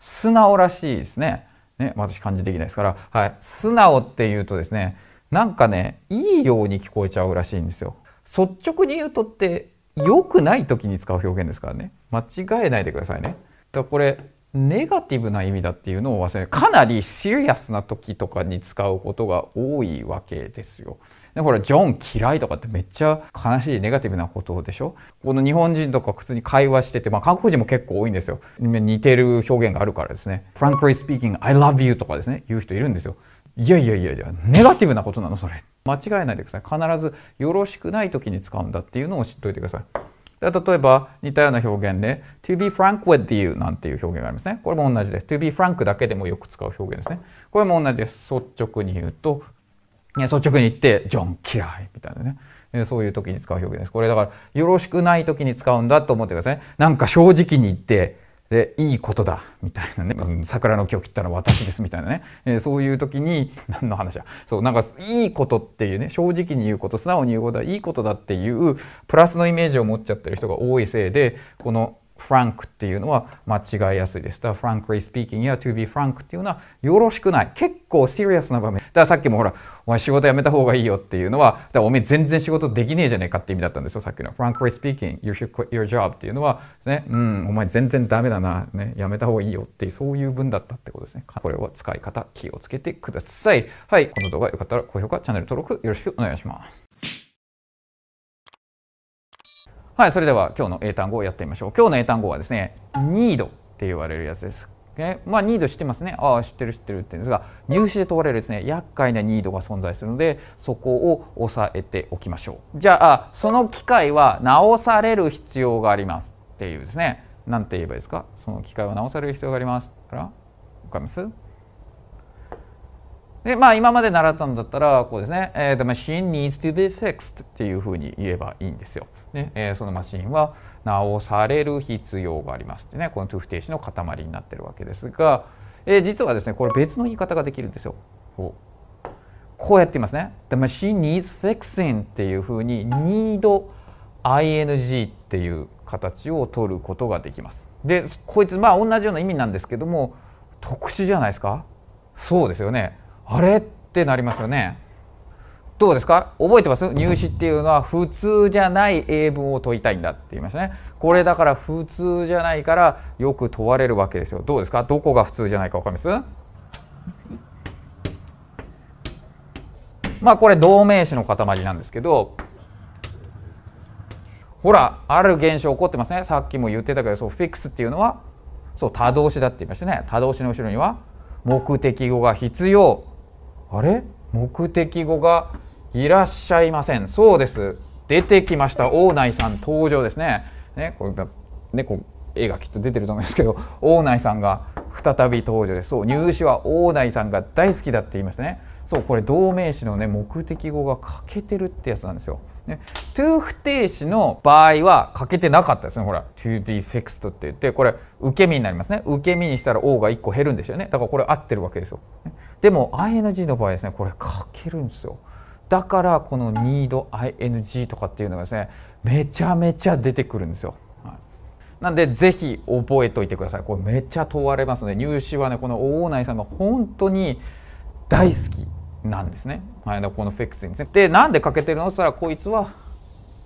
素直らしいですね。ね、私漢字できないですから、はい、素直っていうとですね、なんかね、いいように聞こえちゃうらしいんですよ。率直に言うとって、良くない時に使う表現ですからね。間違えないでくださいね。だこれ、ネガティブな意味だっていうのを忘れかなりシリアスな時とかに使うことが多いわけですよ。で、ほら、ジョン嫌いとかってめっちゃ悲しいネガティブなことでしょこの日本人とか普通に会話してて、まあ、韓国人も結構多いんですよ。似てる表現があるからですね。frankly speaking, I love you とかですね、言う人いるんですよ。いやいやいやいや、ネガティブなことなの、それ。間違えないでください。必ずよろしくない時に使うんだっていうのを知っておいてください。例えば似たような表現で、to be frank with you なんていう表現がありますね。これも同じです。to be frank だけでもよく使う表現ですね。これも同じです。率直に言うと、率直に言って「ジョン嫌い」みたいなね。そういう時に使う表現です。これだから、よろしくない時に使うんだと思ってください。なんか正直に言って、で、いいことだ、みたいなね。桜の木を切ったのは私です、みたいなね。えそういう時に、何の話だそう、なんか、いいことっていうね、正直に言うこと、素直に言うことはいいことだっていう、プラスのイメージを持っちゃってる人が多いせいで、この、フランクっていうのは間違いやすいです。だから frankly speaking や to be frank っていうのはよろしくない。結構シリアスな場面。だからさっきもほら、お前仕事辞めた方がいいよっていうのは、だからお前全然仕事できねえじゃねえかって意味だったんですよ、さっきの。frankly speaking, you should quit your job っていうのは、ね、うん、お前全然ダメだな、ね、辞めた方がいいよっていう、そういう文だったってことですね。これは使い方気をつけてください。はい、この動画よかったら高評価、チャンネル登録よろしくお願いします。はい、それでは今日の英単語をやってみましょう。今日の英単語はですね、need って言われるやつです。ね、まあ、ニード知ってますね。ああ、知ってる知ってるって言うんですが、入試で問われるですね、厄介なニードが存在するので、そこを抑えておきましょう。じゃあ、その機械は直される必要がありますっていうですね、なんて言えばいいですかその機械は直される必要があります。から、わかりますで、まあ、今まで習ったんだったら、こうですね、え the machine needs to be fixed っていうふうに言えばいいんですよ。ねえー、そのマシンは直される必要がありますってねこのトゥフ停止の塊になってるわけですが、えー、実はですねこれ別の言い方ができるんですよ。こうやって言いますね。The machine needs fixing っていうふうに need ing っていう形を取ることができます。でこいつまあ同じような意味なんですけども特殊じゃないですかそうですよね。あれってなりますよね。どうですか覚えてます入試っていうのは普通じゃない英文を問いたいんだって言いましたね。これだから普通じゃないからよく問われるわけですよ。どうですかどこが普通じゃないか分かりますまあこれ同名詞の塊なんですけどほらある現象起こってますねさっきも言ってたけどそうフィックスっていうのはそう多動詞だって言いましたね多動詞の後ろには目的語が必要あれ目的語がいらっしゃいません。そうです。出てきました。大内さん登場ですね。ね、これね、こう絵がきっと出てると思いますけど、大内さんが再び登場です。そう、入試は大内さんが大好きだって言いましたね。そう、これ同名詞のね、目的語が欠けてるってやつなんですよ。ね、to 不定詞の場合は欠けてなかったですね。ほら、to be fixed って言って、これ受け身になりますね。受け身にしたら O が1個減るんですよね。だからこれ合ってるわけですよ。ね、でも ING の場合ですね、これ欠けるんですよ。だからこの needing とかっていうのがですねめちゃめちゃ出てくるんですよ。なんでぜひ覚えておいてください。これめっちゃ問われますので入試はねこの大内さんが本当に大好きなんですね。はい、このフェックスにですね。でなんで欠けてるのって言ったらこいつは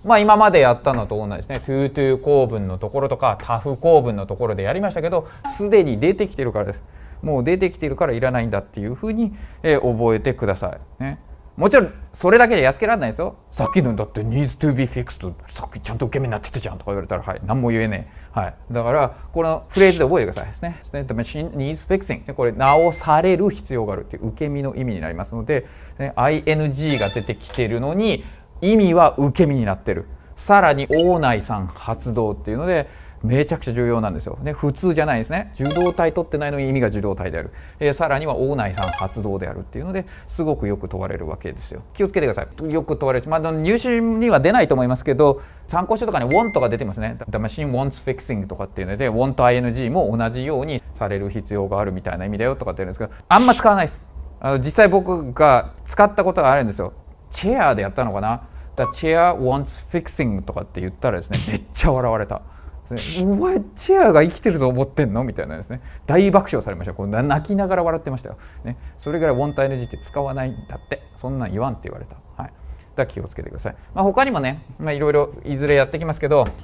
まあ今までやったのと同じですね。トゥートゥー構文のところとかタフ構文のところでやりましたけどすでに出てきてるからです。もう出てきてるからいらないんだっていうふうに、えー、覚えてください。ねもちろんそれだけでやっつけられないですよさっきのだって needs to be fixed さっきちゃんと受け身になってたじゃんとか言われたらはい何も言えねえ、はい、だからこのフレーズで覚えてくださいですね the machine needs fixing これ直される必要があるっていう受け身の意味になりますので、ね、ing が出てきてるのに意味は受け身になってるさらにナ内さん発動っていうのでめちゃくちゃ重要なんですよ。ね、普通じゃないですね。受動体取ってないのに意味が受動体である。えー、さらには王内さん発動であるっていうのですごくよく問われるわけですよ。気をつけてください。よく問われるし、まあ、入試には出ないと思いますけど、参考書とかに want が出てますね。The machine wants fixing とかっていうので、want ing も同じようにされる必要があるみたいな意味だよとかって言うんですけど、あんま使わないです。あの実際僕が使ったことがあるんですよ。チェアでやったのかな。The chair wants fixing とかって言ったらですね、めっちゃ笑われた。ですねお前チェアが生きてると思ってんのみたいなですね大爆笑されましたこう泣きながら笑ってましたよ、ね、それぐらいウォンタ NG って使わないんだってそんなん言わんって言われた、はい、だ気をつけてください、まあ、他にもね、まあ、いろいろいずれやってきますけど「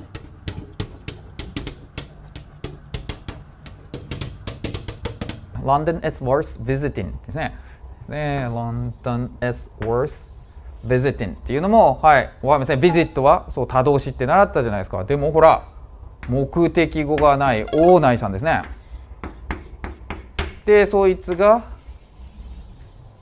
London is worth visiting」ですねね London is worth visiting っていうのもはいわかりませんビジットはそう多動詞って習ったじゃないですかでもほら目的語がない大内さんですね。でそいつが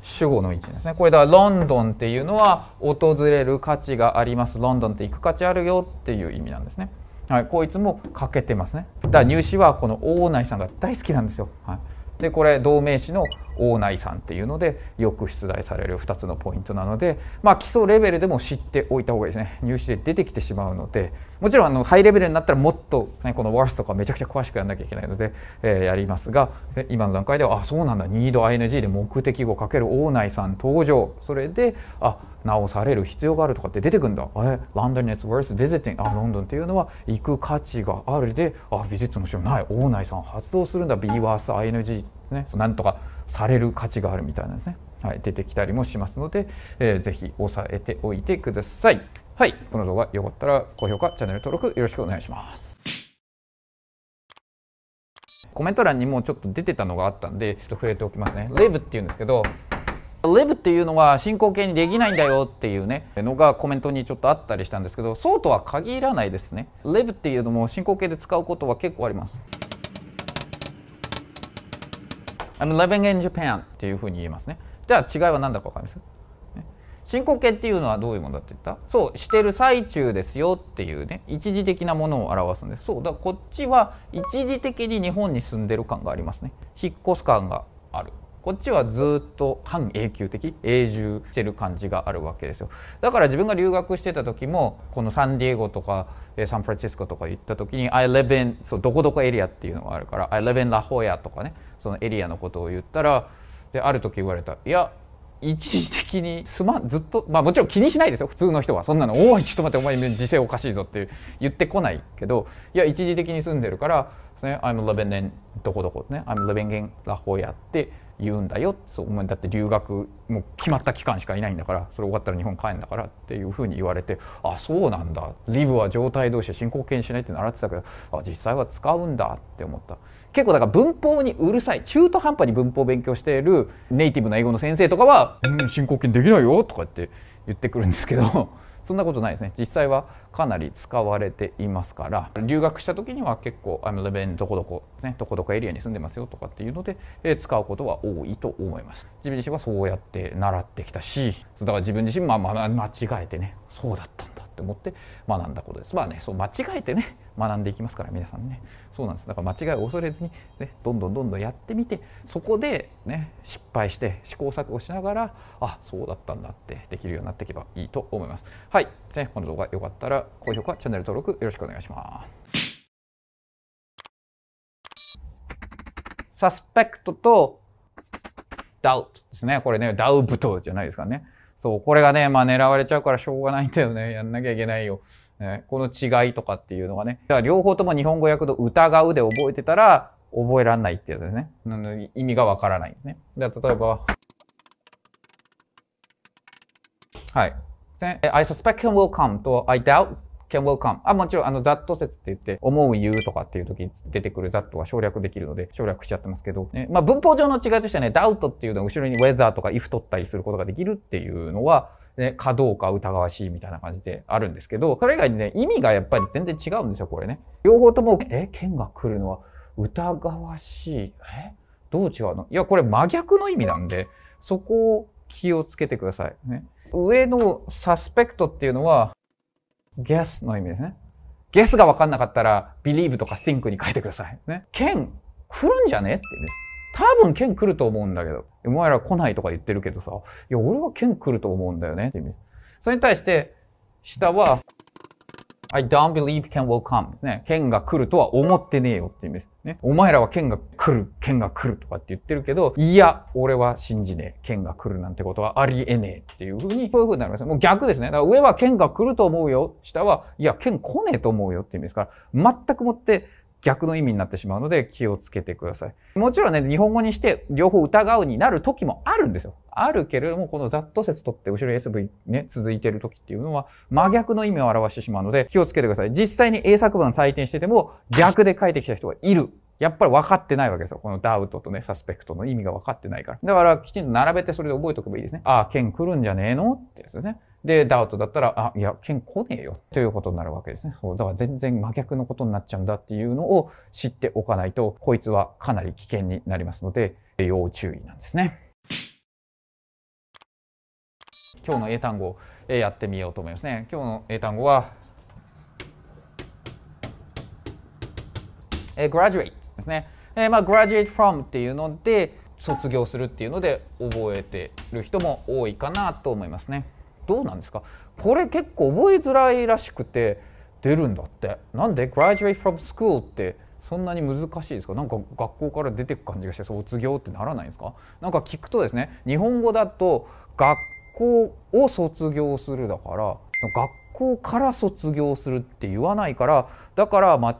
主語の位置ですね。これだロンドンっていうのは訪れる価値がありますロンドンって行く価値あるよっていう意味なんですね。はい、こいつも欠けてますね。だから入試はこの大内さんが大好きなんですよ。はい、でこれ同名詞の「大内さんっていうのでよく出題される2つのポイントなので、まあ、基礎レベルでも知っておいた方がいいですね入試で出てきてしまうのでもちろんあのハイレベルになったらもっと、ね、このワースとかめちゃくちゃ詳しくやらなきゃいけないので、えー、やりますが今の段階ではあそうなんだ NeedING で目的語かける大内さん登場それであ直される必要があるとかって出てくるんだ。え、ロンドン it's worth visiting。あ、ロンドンっていうのは行く価値があるで、あ、ビジットの必要ない。ナ内さん発動するんだ。be worth ing ですね。なんとかされる価値があるみたいなんですね。はい、出てきたりもしますので、えー、ぜひ押さえておいてください。はい、この動画良かったら高評価、チャンネル登録よろしくお願いします。コメント欄にもちょっと出てたのがあったんで、ちょっと触れておきますね。live っていうんですけど、live っていうのは進行形にできないんだよっていうね、のがコメントにちょっとあったりしたんですけど、そうとは限らないですね。live っていうのも進行形で使うことは結構あります。I'm living in Japan っていうふうに言えますね。じゃあ違いは何だか分かります進行形っていうのはどういうものだって言ったそうしてる最中ですよっていうね一時的なものを表すんですそうだからこっちは一時的に日本に住んでる感がありますね引っ越す感があるこっちはずっと半永久的永住してる感じがあるわけですよだから自分が留学してた時もこのサンディエゴとかサンフランシスコとか行った時に「I live in そうどこどこエリア」っていうのがあるから「I live in ラホヤ」とかねそのエリアのことを言ったらである時言われた「いや一時的にすまんずっとまあもちろん気にしないですよ普通の人はそんなの「おいちょっと待ってお前時勢おかしいぞ」って言ってこないけどいや一時的に住んでるからね。I'm living in どこどこね。I'm living in ラホヤって言うんだよ。そうお前だって留学もう決まった期間しかいないんだからそれ終わったら日本帰るんだからっていうふうに言われてあそうなんだ。リブは状態同士進行形にしないって習ってたけどあ実際は使うんだって思った。結構だから文法にうるさい中途半端に文法を勉強しているネイティブな英語の先生とかは「うん進行形できないよ」とかって言ってくるんですけど。そんなことないですね実際はかなり使われていますから留学した時には結構「I'm living どこどこ」ねどこどこエリアに住んでますよとかっていうので、えー、使うことは多いと思います自分自身はそうやって習ってきたしだから自分自身まあ、まあ、間違えてねそうだったんだって思って学んだことですまあねそう間違えてね学んでいきますから皆さんねそうなんですだから間違いを恐れずに、ね、どんどんどんどんやってみてそこで、ね、失敗して試行錯誤しながらあそうだったんだってできるようになっていけばいいと思いますはいでねこの動画良かったら高評価チャンネル登録よろしくお願いしますサスペクトとダウトですねこれねダウブトじゃないですかねそうこれがねまあ狙われちゃうからしょうがないんだよねやんなきゃいけないよね、この違いとかっていうのがね。じゃ両方とも日本語訳と疑うで覚えてたら、覚えらんないってやつですね。な意味がわからないんですね。じゃあ例えば、はい。ね、I suspect can will come と I doubt can will come あ、もちろんあの that 説って言って、思う言うとかっていう時に出てくる that は省略できるので省略しちゃってますけど、ね、まあ文法上の違いとしてはね、doubt っていうのは後ろに w e a t h e r とか if 取ったりすることができるっていうのは、ね、かどうか疑わしいみたいな感じであるんですけど、それ以外にね、意味がやっぱり全然違うんですよ、これね。両方とも、え、剣が来るのは疑わしい。えどう違うのいや、これ真逆の意味なんで、そこを気をつけてください。ね、上のサスペクトっていうのは、guess の意味ですね。guess が分かんなかったら、believe とか think に書いてください。ね。剣来るんじゃねってね。多分剣来ると思うんだけど。お前ら来ないとか言ってるけどさ、いや、俺は剣来ると思うんだよねって意味です。それに対して、下は、I don't believe Ken will come ですね。剣が来るとは思ってねえよって意味です。ね。お前らは剣が来る、剣が来るとかって言ってるけど、いや、俺は信じねえ。剣が来るなんてことはありえねえっていうふうに、こういうふうになります。もう逆ですね。だから上は剣が来ると思うよ。下は、いや、剣来ねえと思うよって意味ですから、全くもって、逆の意味になってしまうので気をつけてください。もちろんね、日本語にして両方疑うになる時もあるんですよ。あるけれども、このざっと説取って後ろ SV ね、続いてる時っていうのは真逆の意味を表してしまうので気をつけてください。実際に英作文採点してても逆で書いてきた人がいる。やっぱり分かってないわけですよ。このダウトとね、サスペクトの意味が分かってないから。だからきちんと並べてそれで覚えておけばいいですね。ああ、剣来るんじゃねえのってやつですね。で、ダウトだったら、あ、いや、剣来ねえよということになるわけですね。そう。だから全然真逆のことになっちゃうんだっていうのを知っておかないと、こいつはかなり危険になりますので、要注意なんですね。今日の英単語やってみようと思いますね。今日の英単語は、えー、graduate ですね。えー、まあ、graduate from っていうので、卒業するっていうので覚えてる人も多いかなと思いますね。どうなんですかこれ結構覚えづらいらしくて出るんだってなんで graduate from school ってそんなに難しいですかなんか学校から出てく感じがして卒業ってならないんですかなんか聞くとですね日本語だと学校を卒業するだから学校から卒業するって言わないからだから間違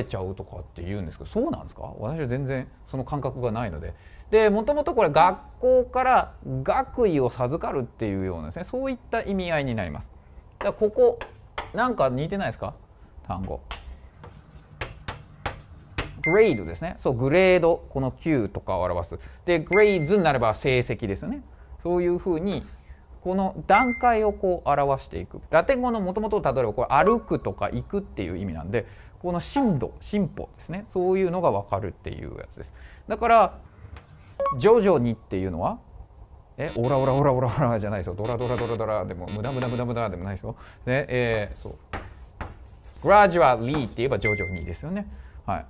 えちゃうとかって言うんですけどそうなんですか私は全然その感覚がないのででもともとこれ学校から学位を授かるっていうようなですねそういった意味合いになります。だここなんか似てないですか単語。グレードですね。そう、グレード、この Q とかを表す。で、グレーズになれば成績ですね。そういうふうに、この段階をこう表していく。ラテン語のもともと、例えばこれ歩くとか行くっていう意味なんで、この進度、進歩ですね。そういうのがわかるっていうやつです。だから、徐々にっていうのはえオラオラオラオラオラじゃないですよドラドラドラドラでも無駄無駄無駄無駄でもないですよ、ねえー、そうグラジュアリーって言えば徐々にですよねはい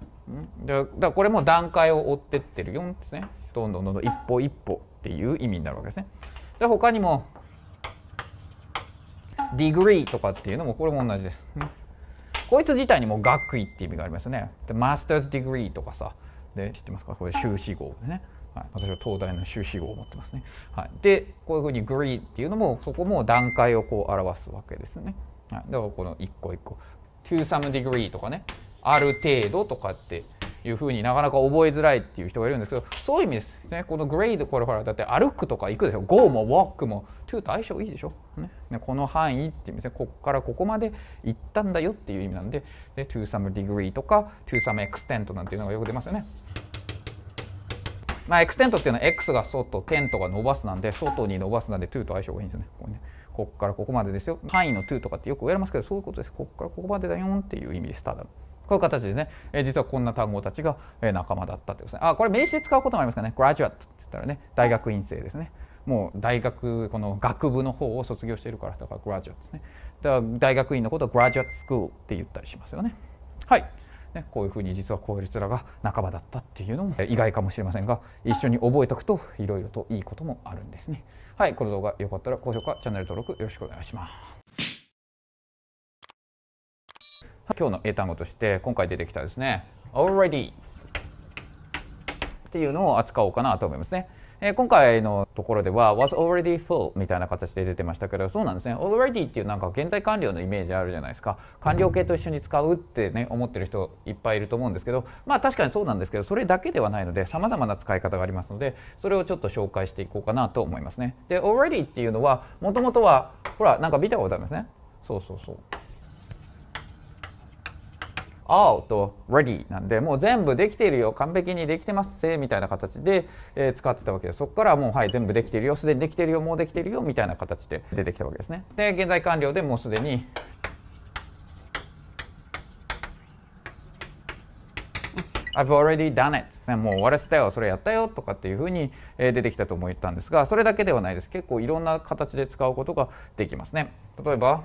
だからこれも段階を追ってってるよんですねどんどんどんどん一歩一歩っていう意味になるわけですねで他にもディグリーとかっていうのもこれも同じです、ね、こいつ自体にも学位って意味がありますよねでマスターズディグリーとかさで知ってますかこれ修士号ですねはい、私は東大の修士号を持ってますね。はい、でこういうふうにグリーっていうのもそこも段階をこう表すわけですね。はい、だからこの一個一個 to some degree とかねある程度とかっていうふうになかなか覚えづらいっていう人がいるんですけどそういう意味ですねこのグレードこれほらだって歩くとか行くでしょ go も walk も to と相性いいでしょ、ね、この範囲っていう意味ですねここからここまで行ったんだよっていう意味なんでで to some degree とか to some extent なんていうのがよく出ますよね。まあ、エクステントっていうのは X が外、テントが伸ばすなんで、外に伸ばすなんで、2と相性がいいんですね。ここねこからここまでですよ。範囲の2とかってよく言われますけど、そういうことです。ここからここまでだよんっていう意味です、ただ。こういう形ですね。え実はこんな単語たちが、え仲間だったってことですね。あ、これ名詞使うこともありますかね。graduate って言ったらね、大学院生ですね。もう大学、この学部の方を卒業しているから、だから graduate ですね。だから大学院のことを graduate school って言ったりしますよね。はい。ね、こういうふうに実は効率らが半ばだったっていうのも意外かもしれませんが一緒に覚えておくといろいろといいこともあるんですね。はい、この動画よかったら高評価、チャンネル登録よろしくお願いします。今日の英単語として今回出てきたですね already っていうのを扱おうかなと思いますねえー、今回のところでは was already full みたいな形で出てましたけどそうなんですね already っていうなんか現在完了のイメージあるじゃないですか完了形と一緒に使うってね思ってる人いっぱいいると思うんですけどまあ確かにそうなんですけどそれだけではないのでさまざまな使い方がありますのでそれをちょっと紹介していこうかなと思いますねで already っていうのはもともとはほらなんか見たことありますねそうそうそう all と ready なんで、もう全部できているよ、完璧にできてますせ、みたいな形で、えー、使ってたわけです。そこからもう、はい、全部できているよ、すでにできているよ、もうできているよ、みたいな形で出てきたわけですね。で、現在完了でもうすでに、I've already done it もう終わらせたよそれやったよとかっていうふうに出てきたと思ったんですがそれだけではないです結構いろんな形で使うことができますね例えば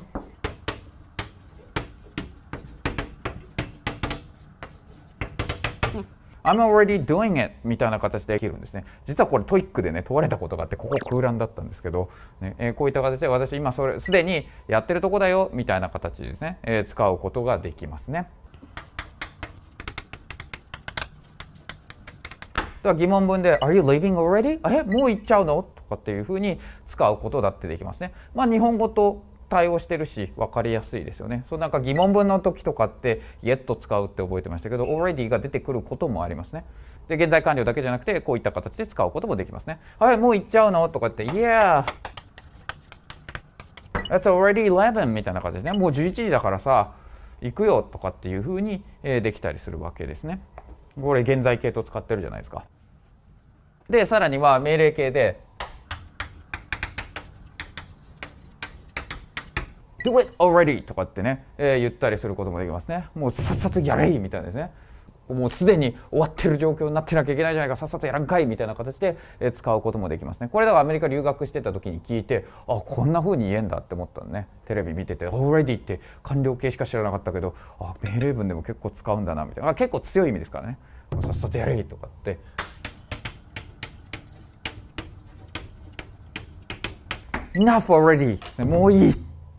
I'm already doing it みたいな形でできるんですね実はこれトイックでね問われたことがあってここ空欄だったんですけど、ねえー、こういった形で私今それすでにやってるとこだよみたいな形ですね、えー、使うことができますねでは疑問文で「Are you leaving already? え」えもう行っちゃうのとかっていうふうに使うことだってできますね。まあ、日本語と対応してるし分かりやすいですよねそうなんか疑問文の時とかって「yet」使うって覚えてましたけど「already」が出てくることもありますねで現在完了だけじゃなくてこういった形で使うこともできますねはいもう行っちゃうのとかって「yeah that's already 11」みたいな感じですねもう11時だからさ行くよとかっていうふうにできたりするわけですねこれ現在形と使ってるじゃないですかでさらには命令形で Do it already! とかってね、えー、言ったりすることもできますね。もうさっさとやれいみたいですね。もうすでに終わってる状況になってなきゃいけないじゃないかさっさとやらんかいみたいな形で使うこともできますねこれだからアメリカ留学してた時に聞いてあこんな風に言えんだって思ったのねテレビ見てて「already」って官僚系しか知らなかったけどあ命令文でも結構使うんだなみたいな結構強い意味ですからねさっさとやれとかって「enough already」もういい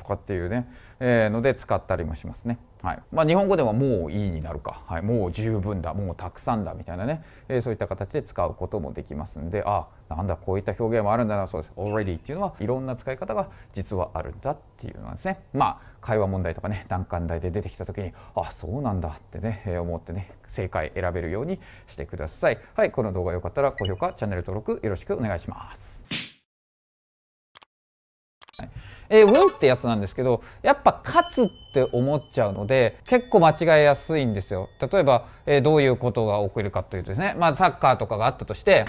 とかっていうね、えー、ので使ったりもしますね。はいまあ、日本語では「もういい」になるか、はい「もう十分だ」「もうたくさんだ」みたいなね、えー、そういった形で使うこともできますんであなんだこういった表現もあるんだなそうです「already」っていうのはいろんな使い方が実はあるんだっていうのはですねまあ会話問題とかね難関題で出てきた時にあそうなんだってね、えー、思ってね正解選べるようにしてください。はいこの動画良かったら高評価チャンネル登録よろしくお願いします。はいえー、ウィンってやつなんですけど、やっぱ勝つって思っちゃうので、結構間違えやすいんですよ。例えば、えー、どういうことが起こるかというとですね、まあサッカーとかがあったとして、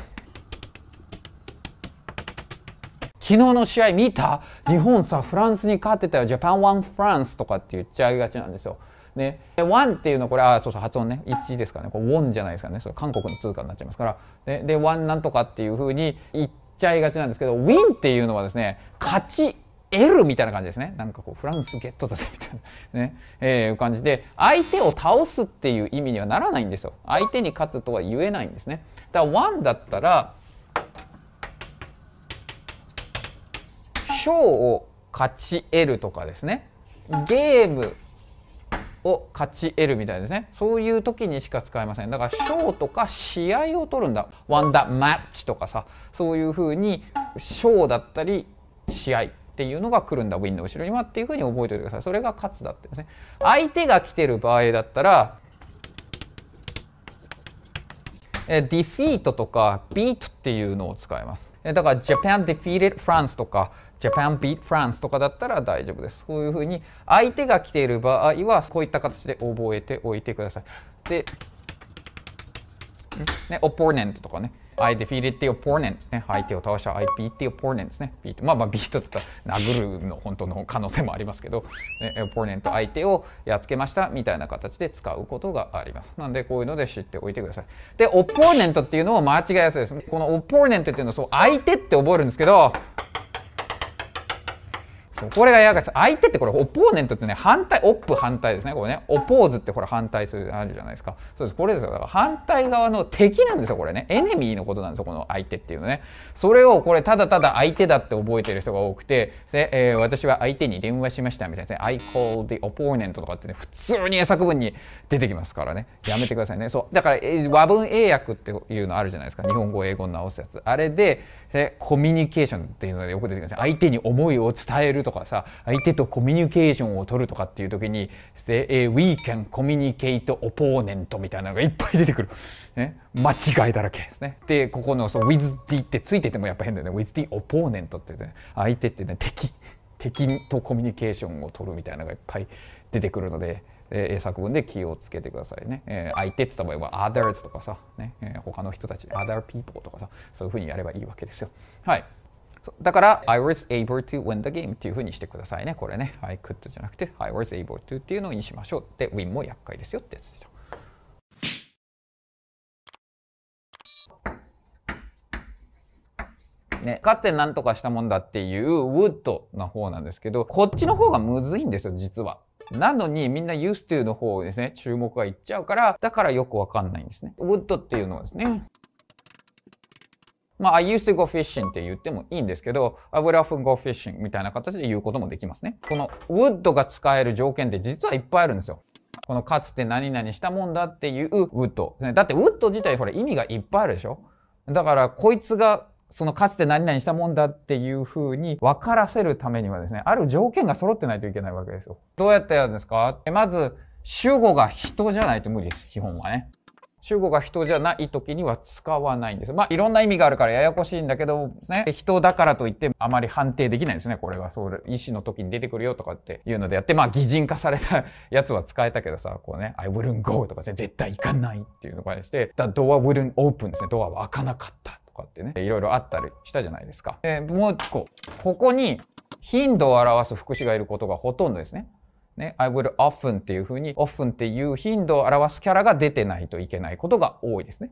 昨日の試合見た日本さ、フランスに勝ってたよ。ジャパンワンフランスとかって言っちゃいがちなんですよ。ね、ワンっていうのはこれあそうそう発音ね1ですからねこれウォンじゃないですかねそれ韓国の通貨になっちゃいますから、ね、でワンなんとかっていうふうに言っちゃいがちなんですけどウィンっていうのはですね勝ち L みたいな感じですね。なんかこう、フランスゲットだぜみたいなね、えー、感じで、相手を倒すっていう意味にはならないんですよ。相手に勝つとは言えないんですね。だから、ンだったら、賞を勝ち得るとかですね。ゲームを勝ち得るみたいですね。そういう時にしか使えません。だから、賞とか試合を取るんだ。ワンダーマッチとかさ、そういうふうに、賞だったり、試合っていうのが来るんだウィンの後ろにはっていうふうに覚えておいてくださいそれが勝つだってね相手が来てる場合だったらディフィートとかビートっていうのを使いますだから Japan defeated France とか Japan beat France とかだったら大丈夫ですこういうふうに相手が来ている場合はこういった形で覚えておいてくださいで、ね、オポーネントとかね I defeated the opponent ね相手を倒した I beat the opponent ですねまあまあビートだったら殴るの本当の可能性もありますけど、ね、opponent 相手をやっつけましたみたいな形で使うことがありますなんでこういうので知っておいてくださいで opponent っていうのを間違えやすいですこの opponent っていうのはそう相手って覚えるんですけどそうこれがやが相手ってこれオポーネントってね反対オップ反対ですねこれねオポーズってこれ反対するあるじゃないですかそうですこれですよだから反対側の敵なんですよこれねエネミーのことなんですよこの相手っていうのねそれをこれただただ相手だって覚えてる人が多くてで、えー、私は相手に電話しましたみたいなね I call the opponent とかってね普通に英作文に出てきますからねやめてくださいねそうだから、え和文英訳っていうのあるじゃないですか日本語英語に直すやつあれででコミュニケーションっていうのがよく出てくるす相手に思いを伝えるとかさ相手とコミュニケーションを取るとかっていう時にで、え We can communicate opponent みたいなのがいっぱい出てくる、ね、間違いだらけですねでここのそう with the ってついててもやっぱ変だよね with the opponent って、ね、相手ってね敵敵とコミュニケーションを取るみたいなのがいっぱい出てくるので。えー、作文で気をつけてくださいね。えー、相手って言った場合は others とかさ、ねえー、他の人たち other people とかさ、そういうふうにやればいいわけですよ。はい。だから、I was able to win the game っていうふうにしてくださいね。これね、I could じゃなくて、I was able to っていうのにしましょう。で、win も厄介ですよってやつでした。ね、かつて何とかしたもんだっていう would の方なんですけど、こっちの方がむずいんですよ、実は。なのにみんな used ゥの方ですね、注目がいっちゃうから、だからよくわかんないんですね。would っていうのはですね、まあ、I used to go fishing って言ってもいいんですけど、I would often go fishing みたいな形で言うこともできますね。この would が使える条件って実はいっぱいあるんですよ。このかつて何々したもんだっていう would。だって would 自体ほら意味がいっぱいあるでしょだからこいつがそのかつて何々したもんだっていうふうに分からせるためにはですね、ある条件が揃ってないといけないわけですよ。どうやってやるんですかまず、主語が人じゃないと無理です、基本はね。主語が人じゃない時には使わないんです。まあ、いろんな意味があるからややこしいんだけど、ね、人だからといってあまり判定できないですね、これは。そう、意思の時に出てくるよとかっていうのでやって、まあ、擬人化された やつは使えたけどさ、こうね、I wouldn't go とかね、絶対行かないっていうのがして、だ door wouldn't open ですね、ドアは開かなかった。かってね、いろいろあったりしたじゃないですか。で、もう一個、ここに頻度を表す副詞がいることがほとんどですね。ね、I will often っていうふうに、often っていう頻度を表すキャラが出てないといけないことが多いですね。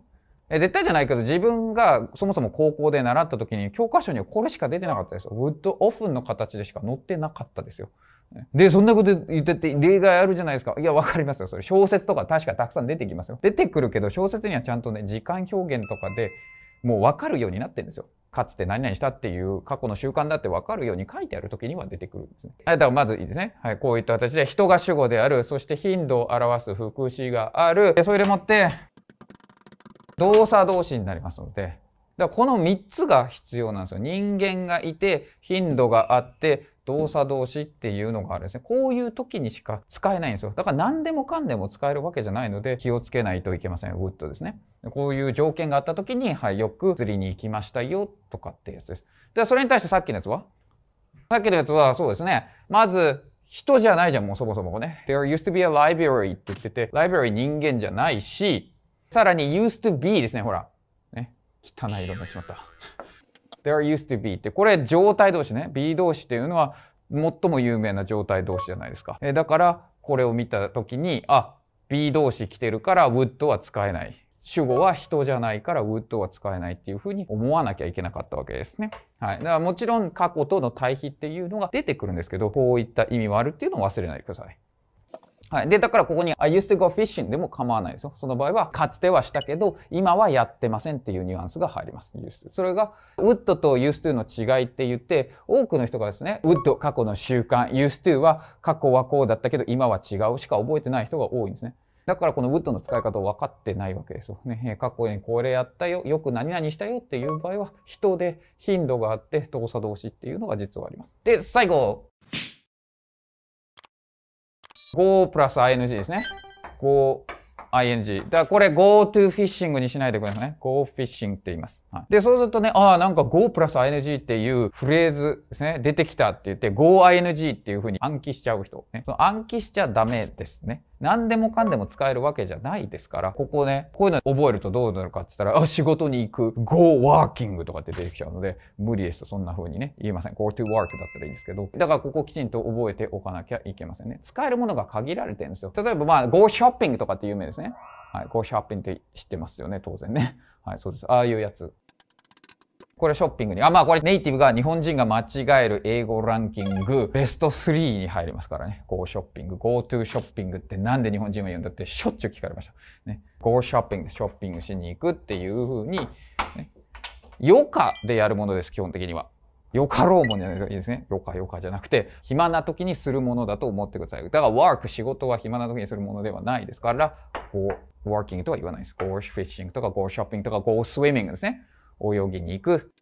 え絶対じゃないけど、自分がそもそも高校で習った時に、教科書にはこれしか出てなかったですよ。would often の形でしか載ってなかったですよ。で、そんなこと言ってて例外あるじゃないですか。いや、わかりますよ。それ小説とか確かたくさん出てきますよ。出てくるけど、小説にはちゃんとね、時間表現とかで、もう分かるようになってるんですよ。かつて何々したっていう過去の習慣だって分かるように書いてある時には出てくるんですね。だからまずいいですね。はい、こういった形で人が主語である、そして頻度を表す副詞がある。それでもって動作動詞になりますので、だからこの3つが必要なんですよ。人間がいて、頻度があって、動作動詞っていうのがあるんですね。こういう時にしか使えないんですよ。だから何でもかんでも使えるわけじゃないので気をつけないといけません。ウッドですね。こういう条件があった時に、はい、よく釣りに行きましたよとかってやつです。ではそれに対してさっきのやつはさっきのやつはそうですね。まず、人じゃないじゃん、もうそもそもね。There used to be a library って言ってて、library 人間じゃないし、さらに used to be ですね、ほら。ね。汚い色になってしまった。there used to be って、これ状態動詞ね。be 動詞っていうのは最も有名な状態動詞じゃないですか。えだから、これを見た時に、あ、be 動詞来てるから would は使えない。主語は人じゃないから would は使えないっていうふうに思わなきゃいけなかったわけですね。はい。だからもちろん過去との対比っていうのが出てくるんですけど、こういった意味はあるっていうのを忘れないでください。はい。で、だからここに I used to go fishing でも構わないですよ。その場合は、かつてはしたけど、今はやってませんっていうニュアンスが入ります。それが、would と used to の違いって言って、多くの人がですね、would 過去の習慣、used to は過去はこうだったけど、今は違うしか覚えてない人が多いんですね。だからこの would の使い方を分かってないわけですよね。過去にこれやったよ、よく何々したよっていう場合は、人で頻度があって動作動詞っていうのが実はあります。で、最後、5プラス ing ですね。go ing。だからこれ go to fishing にしないでくださいね。go fishing って言います。はい、で、そうするとね、ああ、なんか Go プラス ING っていうフレーズですね、出てきたって言って GoING っていうふうに暗記しちゃう人、ね。その暗記しちゃダメですね。何でもかんでも使えるわけじゃないですから、ここね、こういうの覚えるとどうなるかって言ったら、あ、仕事に行く、go working とかって出てきちゃうので、無理ですとそんな風にね、言えません。go to work だったらいいんですけど、だからここきちんと覚えておかなきゃいけませんね。使えるものが限られてるんですよ。例えばまあ、go shopping とかって有名ですね。はい、go shopping って知ってますよね、当然ね。はい、そうです。ああいうやつ。これショッピングに。あ、まあこれネイティブが日本人が間違える英語ランキングベスト3に入りますからね。Go ショッピング、GoTo ショッピングってなんで日本人は言うんだってしょっちゅう聞かれました。ね。Go ショッピング、ショッピングしに行くっていうふうに、ね、余暇でやるものです、基本的には。よかろうもんじゃないですね。よかよかじゃなくて、暇な時にするものだと思ってください。だから、ワーク、仕事は暇な時にするものではないですから、こう、ワーキングとは言わないです。ゴーフィッシングとか、ゴーショッピングとか、ゴースウィミングですね。泳ぎに行く。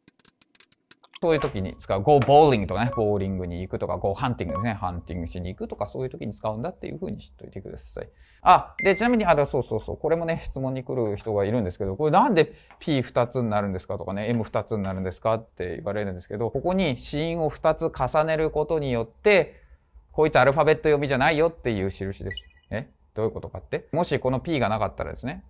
そういう時に使う。go bowling とかね、ボーリングに行くとか、go hunting ですね、ハンティングしに行くとか、そういう時に使うんだっていう風に知っといてください。あ、で、ちなみに、あ、そうそうそう、これもね、質問に来る人がいるんですけど、これなんで P2 つになるんですかとかね、M2 つになるんですかって言われるんですけど、ここに子音を2つ重ねることによって、こいつアルファベット読みじゃないよっていう印です。えどういうことかってもしこの P がなかったらですね、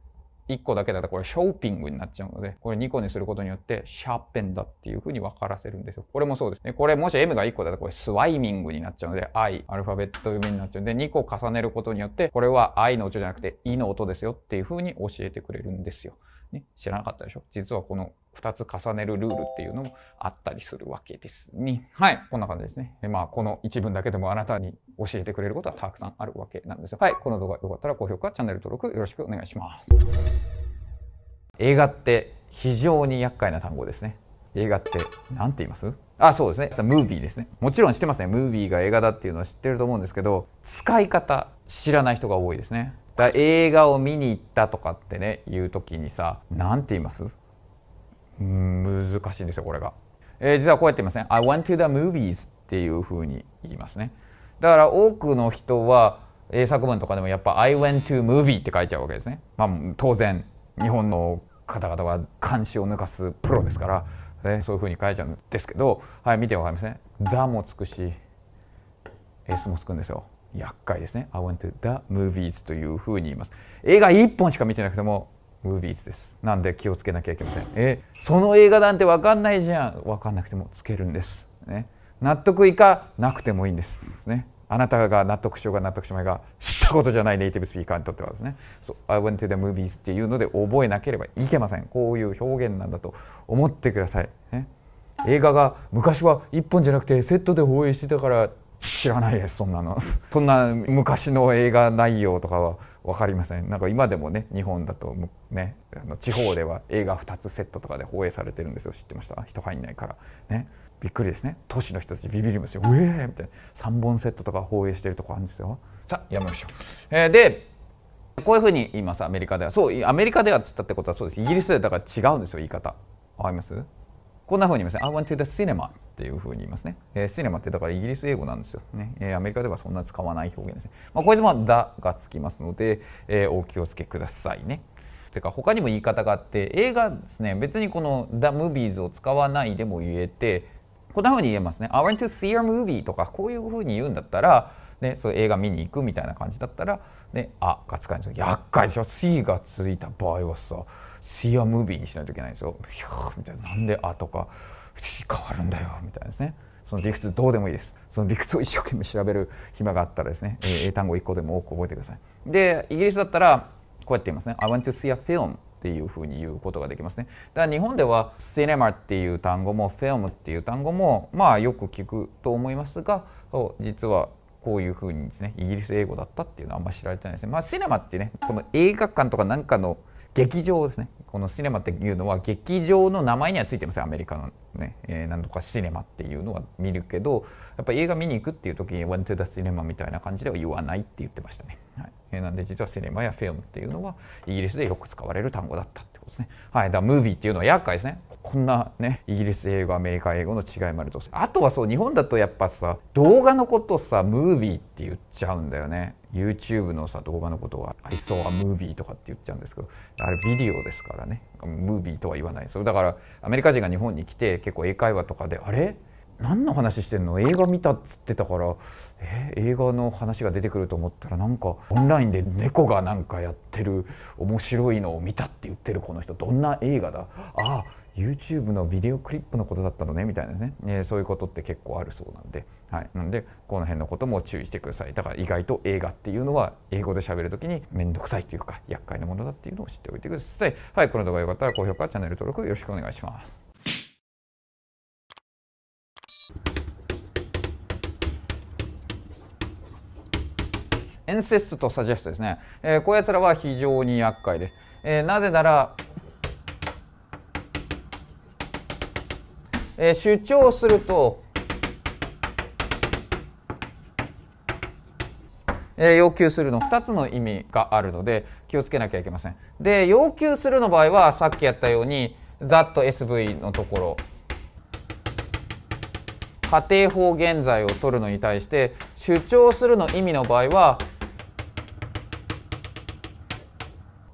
1個だけだとこれショーピングになっちゃうので、これ2個にすることによってシャーペンだっていう風に分からせるんですよ。これもそうですね。これもし M が1個だとこれスワイミングになっちゃうので、I、アルファベット読みになっちゃうんで、2個重ねることによって、これは I の音じゃなくて E の音ですよっていう風に教えてくれるんですよ。ね、知らなかったでしょ実はこの2つ重ねるルールっていうのもあったりするわけですね。はい。こんな感じですね。でまあ、この一文だけでもあなたに教えてくれることはたくさんあるわけなんですよ。はい。この動画良かったら高評価、チャンネル登録よろしくお願いします。映画って非常に厄介な単語ですね。映画って何て言いますあ、そうですね。さムービーですね。もちろん知ってますね。ムービーが映画だっていうのは知ってると思うんですけど、使い方知らない人が多いですね。だ映画を見に行ったとかってね言う時にさ何て言います難しいんですよこれが、えー、実はこうやって言いますね「I went to the movies」っていうふうに言いますねだから多くの人は英作文とかでもやっぱ「I went to movie」って書いちゃうわけですね、まあ、当然日本の方々は監視を抜かすプロですから、ね、そういうふうに書いちゃうんですけどはい見てわかりますね「ダもつくし「S」もつくんですよ厄介ですね。I went to the movies というふうに言います。映画1本しか見てなくても、ムービーズです。なんで気をつけなきゃいけません。え、その映画なんてわかんないじゃん。わかんなくてもつけるんです。ね。納得いかなくてもいいんです。ね。あなたが納得しようが納得しまいが知ったことじゃないネイティブスピーカーにとってはですね、so, I went to the movies っていうので覚えなければいけません。こういう表現なんだと思ってください。ね、映画が昔は1本じゃなくてセットで放映してたから知らないですそんなの そんな昔の映画内容とかは分かりませんなんか今でもね日本だとねあの地方では映画2つセットとかで放映されてるんですよ知ってました人入んないからねびっくりですね都市の人たちビビりますよ「うえー!」みたいな3本セットとか放映してるとこあるんですよさあやめましょう、えー、でこういうふうに言いますアメリカではそうアメリカではっつったってことはそうですイギリスでだから違うんですよ言い方わかりますこんなふうに言いますね「I went to the cinema」っていうふうに言いますね。えー、シネマってだからイギリス英語なんですよね。えー、アメリカではそんな使わない表現ですね。まあ、こいつも「だ」がつきますので、えー、お気をつけくださいね。てか他にも言い方があって映画ですね別にこの「The Movies」を使わないでも言えてこんなふうに言えますね。I went to see a movie とかこういうふうに言うんだったらね、そ映画見に行くみたいな感じだったら「ね、あ」がかないんですよ。厄介でしょ「C」がついた場合はさ「See a movie」にしないといけないんですよ。みたいななんで「あ」とか変わるんだよみたいですねその理屈どうでもいいですその理屈を一生懸命調べる暇があったらですね英単語1個でも多く覚えてくださいでイギリスだったらこうやって言いますね I want to see a film っていうふうに言うことができますねだから日本ではシネマっていう単語もフィルムっていう単語もまあよく聞くと思いますが実はこういうふうにですねイギリス英語だったっていうのはあんま知られてないですねまあシネマってねこの映画館とかなんかの劇場ですねこのシネマっていうのは劇場の名前にはついてますよアメリカのね、えー、何とかシネマっていうのは見るけどやっぱ映画見に行くっていう時に「Went to t h みたいな感じでは言わないって言ってましたね。はい、えー、なんで実はセネマやフィルムっていうのはイギリスでよく使われる単語だったってことですね。はい、だからムービーっていうのは厄介ですね。こんなねイギリス英語アメリカ英語の違いもあるとあとはそう日本だとやっぱさ動画のことさムービーって言っちゃうんだよね YouTube のさ動画のことは「I saw a movie」とかって言っちゃうんですけどあれビデオですからねムービーとは言わないそれだからアメリカ人が日本に来て結構英会話とかで「あれ何の話してんの映画見た」っつってたからえ映画の話が出てくると思ったらなんかオンラインで猫がなんかやってる面白いのを見たって言ってるこの人どんな映画だああ YouTube のビデオクリップのことだったのねみたいなね、えー、そういうことって結構あるそうなんで、はい、なんでこの辺のことも注意してくださいだから意外と映画っていうのは英語で喋る時に面倒くさいというか厄介なものだっていうのを知っておいてくださいはいこの動画良かったら高評価チャンネル登録よろしくお願いしますエンセストとサジェストですね、えー、こやつらは非常に厄介です、えー、なぜなら、えー、主張すると、えー、要求するの2つの意味があるので気をつけなきゃいけませんで要求するの場合はさっきやったように thatSV のところ仮定法現在を取るのに対して主張するの意味の場合は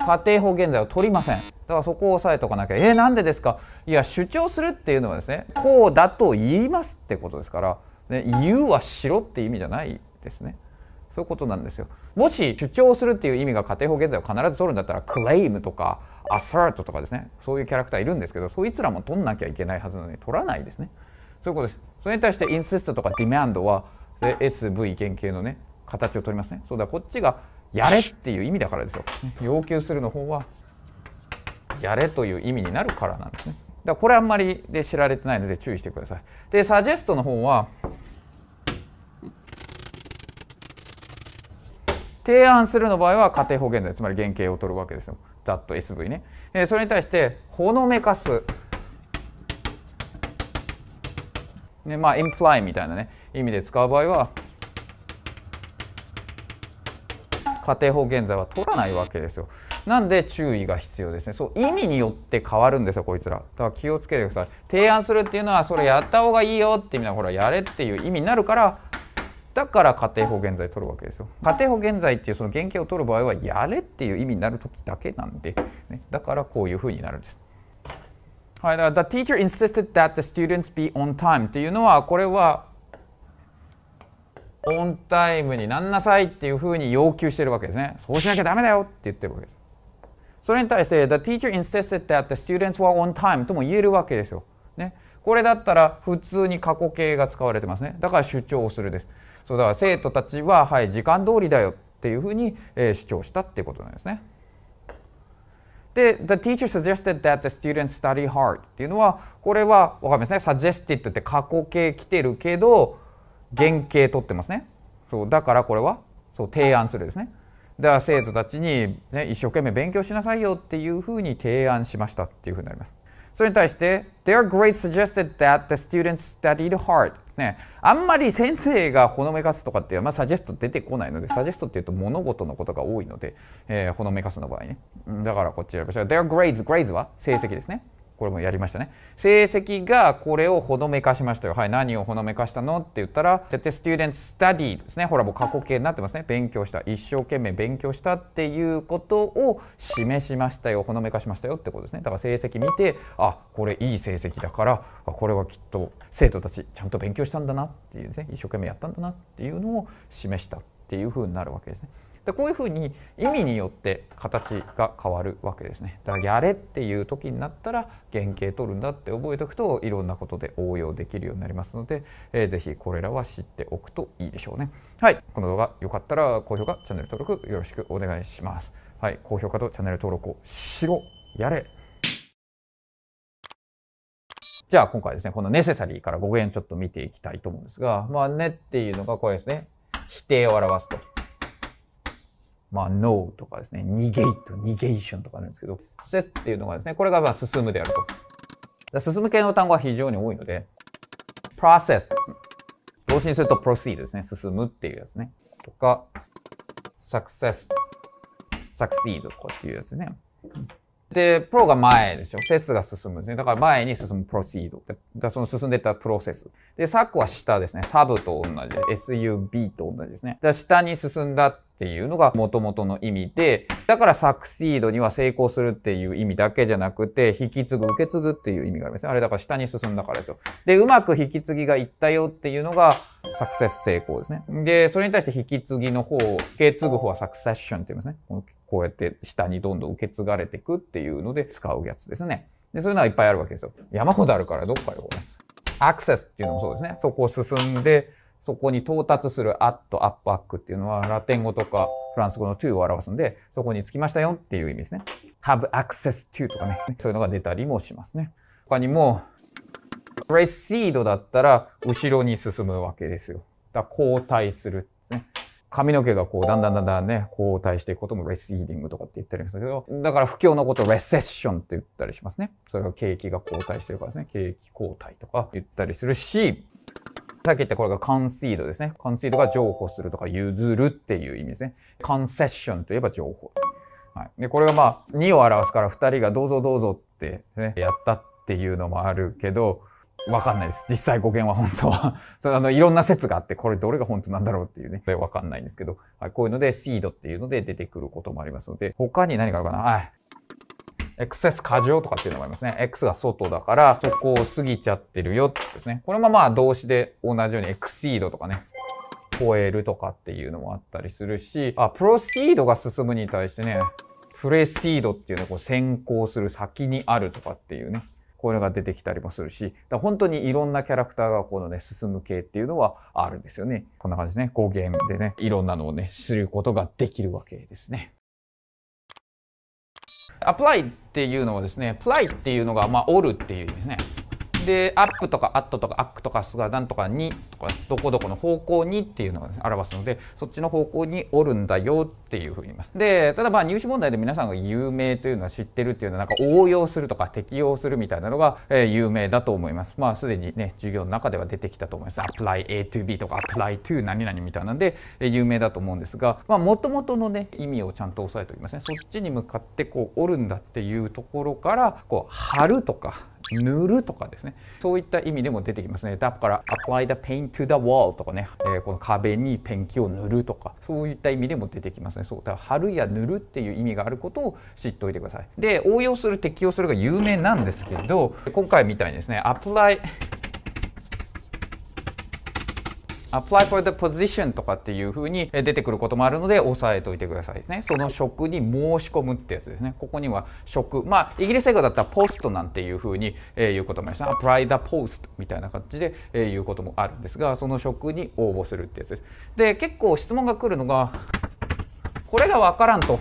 査定法現在を取りませんだからそこを押さえとかなきゃえー、なんでですかいや主張するっていうのはですねこうだと言いますってことですから、ね、言うはしろって意味じゃないですねそういうことなんですよもし主張するっていう意味が家庭法現在を必ず取るんだったらクレイムとかアサートとかですねそういうキャラクターいるんですけどそいつらも取んなきゃいけないはずなのに取らないですねそういうことですそれに対してインシストとかディマンドは SV 原型のね形を取りますねそうだこっちがやれっていう意味だからですよ要求するの方はやれという意味になるからなんですねだからこれあんまりで知られてないので注意してくださいでサジェストの方は提案するの場合は仮定方言でつまり原型を取るわけですよ .sv ね、えそれに対してほのめかすねまあ imply みたいなね意味で使う場合は家庭法現在は取らないわけですよなんで注意が必要ですねそう意味によって変わるんですよこいつらだから気をつけてください提案するっていうのはそれやった方がいいよって意味なほらやれっていう意味になるからだから家庭法現在取るわけですよ家庭法現在っていうその原型を取る場合はやれっていう意味になる時だけなんで、ね、だからこういうふうになるんですはい、だから The teacher insisted that the students be on time っていうのはこれはオンタイムになんなさいっていうふうに要求してるわけですね。そうしなきゃダメだよって言ってるわけです。それに対して The teacher insisted that the students were on time とも言えるわけですよ。ね、これだったら普通に過去形が使われてますね。だから主張をするです。そうだから生徒たちは、はい、時間通りだよっていうふうに、えー、主張したっていうことなんですね。で、The teacher suggested that the students study hard っていうのは、これはわかりますね。suggested って過去形来てるけど、原型取ってますねそうだからこれはそう提案するですねでは生徒たちに、ね、一生懸命勉強しなさいよっていうふうに提案しましたっていうふうになりますそれに対して Their grades u g g e s t e d that the students studied hard ね、あんまり先生がほのめかすとかっていうのは、まあ、サジェスト出てこないのでサジェストっていうと物事のことが多いので、えー、ほのめかすの場合ねだからこっちら Their grades grades は成績ですねこれもやりましたね。成績がこれをほのめかしましたよ。はい、何をほのめかしたのって言ったら、that the student s t u d i ですね。ほら、もう過去形になってますね。勉強した。一生懸命勉強したっていうことを示しましたよ。ほのめかしましたよってことですね。だから成績見て、あ、これいい成績だから、あこれはきっと生徒たちちゃんと勉強したんだなっていうですね。一生懸命やったんだなっていうのを示したっていうふうになるわけですね。でこういうふうに意味によって形が変わるわけですね。だからやれっていう時になったら原型取るんだって覚えておくといろんなことで応用できるようになりますので、えー、ぜひこれらは知っておくといいでしょうね。はい、この動画良かったら高評価、チャンネル登録よろしくお願いします。はい、高評価とチャンネル登録をしろやれじゃあ今回ですね、このネセサリーから語源ちょっと見ていきたいと思うんですが、まあねっていうのがこれですね。否定を表すと。まあ、no とかですね、ニゲイト、ニゲーションとかなんですけど、せっていうのがですね、これがまあ進むであると。進む系の単語は非常に多いので、process。動詞にすると proceed ですね、進むっていうやつね。とか、success、succeed とかっていうやつね。で、プロが前でしょ。セスが進むですね。だから前に進むプロシード。だその進んでいったプロセス。で、サックは下ですね。サブと同じ。SUB と同じですね。だ下に進んだってっていうのが元々の意味で、だからサクシードには成功するっていう意味だけじゃなくて、引き継ぐ、受け継ぐっていう意味がありますね。あれだから下に進んだからですよ。で、うまく引き継ぎがいったよっていうのが、サクセス成功ですね。で、それに対して引き継ぎの方、受け継ぐ方はサクセッションって言いますね。こうやって下にどんどん受け継がれていくっていうので使うやつですね。で、そういうのはいっぱいあるわけですよ。山ほどあるから、どっかでこれ。アクセスっていうのもそうですね。そこを進んで、そこに到達するアットアップアックっていうのはラテン語とかフランス語の to を表すんで、そこに着きましたよっていう意味ですね。have access to とかね、そういうのが出たりもしますね。他にも、recede だったら後ろに進むわけですよ。だ交代する、ね。髪の毛がこうだんだんだんだんね、交代していくことも receding とかって言ったりするけど、だから不況のことを recession って言ったりしますね。それは景気が後退してるからですね。景気後退とか言ったりするし、さっき言ったこれがカンシードですね。カンシードが譲歩するとか譲るっていう意味ですね。カンセッションといえば譲歩。はい、でこれがまあ2を表すから2人がどうぞどうぞって、ね、やったっていうのもあるけど分かんないです実際語源は本当は そあのいろんな説があってこれどれが本当なんだろうっていうね分かんないんですけど、はい、こういうのでシードっていうので出てくることもありますので他に何があるかな、はい、x s 過剰とかっていうのがありますね。x が外だから、そこを過ぎちゃってるよってですね。これもまあ動詞で同じようにエクシードとかね。超えるとかっていうのもあったりするし、あ、プロシードが進むに対してね、プレシードっていうのはこう先行する先にあるとかっていうね。こういうのが出てきたりもするし、だ本当にいろんなキャラクターがこのね、進む系っていうのはあるんですよね。こんな感じですね。語源でね、いろんなのをね、知ることができるわけですね。apply っていうのはですね apply っていうのが、まあ、折るっていう意味ですねでアップとかアットとかアックとかすがなんとかにとかどこどこの方向にっていうのを表すのでそっちの方向におるんだよっていうふうに言います。でただまあ入試問題で皆さんが有名というのは知ってるっていうのはなんか応用するとか適用するみたいなのが、えー、有名だと思います。まあすでにね授業の中では出てきたと思います。apply A to B とか apply to 何々みたいなんで、えー、有名だと思うんですがまあもともとのね意味をちゃんと押さえておきますね。そっちに向かってこう折るんだっていうところからこう貼るとか塗るとかですねそういった意味でも出てきますねだから apply the paint to the wall とかね、えー、この壁にペンキを塗るとかそういった意味でも出てきますねそうだから貼るや塗るっていう意味があることを知っておいてくださいで応用する適用するが有名なんですけど今回みたいにですね apply apply for the position とかっていうふうに出てくることもあるので押さえておいてくださいですねその職に申し込むってやつですねここには職まあイギリス英語だったらポストなんていうふうに、え言うこともありました。apply the post みたいな感じで、え言うこともあるんですがその職に応募するってやつですで結構質問が来るのがこれがわからんと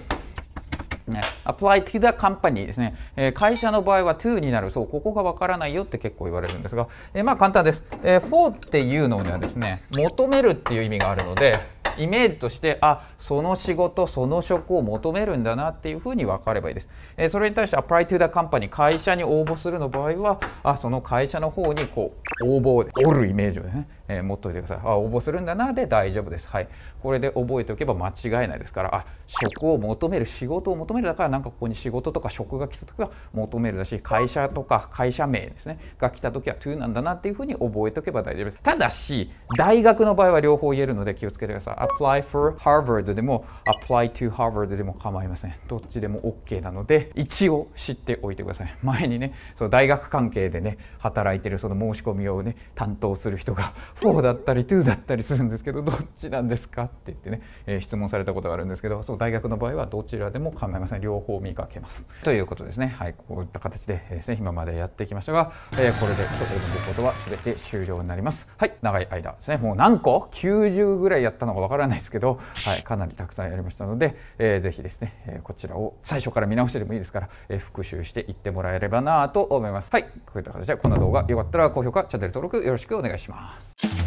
apply to the company ですね、えー、会社の場合は to になる、そう、ここがわからないよって結構言われるんですが、えー、まあ簡単です、えー。for っていうのにはですね、求めるっていう意味があるので、イメージとして、あ、その仕事その職を求めるんだなっていうふうに分かればいいです、えー、それに対してアプライトゥーダカンパニー会社に応募するの場合はあその会社の方にこう応募をおるイメージをね、えー、持っといてくださいあ応募するんだなで大丈夫ですはいこれで覚えておけば間違いないですからあ職を求める仕事を求めるだからなんかここに仕事とか職が来た時は求めるだし会社とか会社名ですねが来た時は to なんだなっていうふうに覚えておけば大丈夫ですただし大学の場合は両方言えるので気をつけてください apply for Harvard でも apply to Harvard でも構いませんどっちでも OK なので一応知っておいてください前にねその大学関係でね働いてるその申し込みをね担当する人が4 だったり2だったりするんですけどどっちなんですかって言ってね、えー、質問されたことがあるんですけどそう大学の場合はどちらでも構いません両方見かけますということですねはいこういった形でえす、今までやってきましたが、えー、これでちょっと僕ことは全て終了になりますはい長い間ですねもう何個90ぐらいやったのかわからないですけど、はい、かなりたくさんやりましたので、えー、ぜひですね、えこちらを最初から見直してでもいいですから、え復習していってもらえればなと思います。はい、こういった形でこんな動画よかったら高評価、チャンネル登録よろしくお願いします。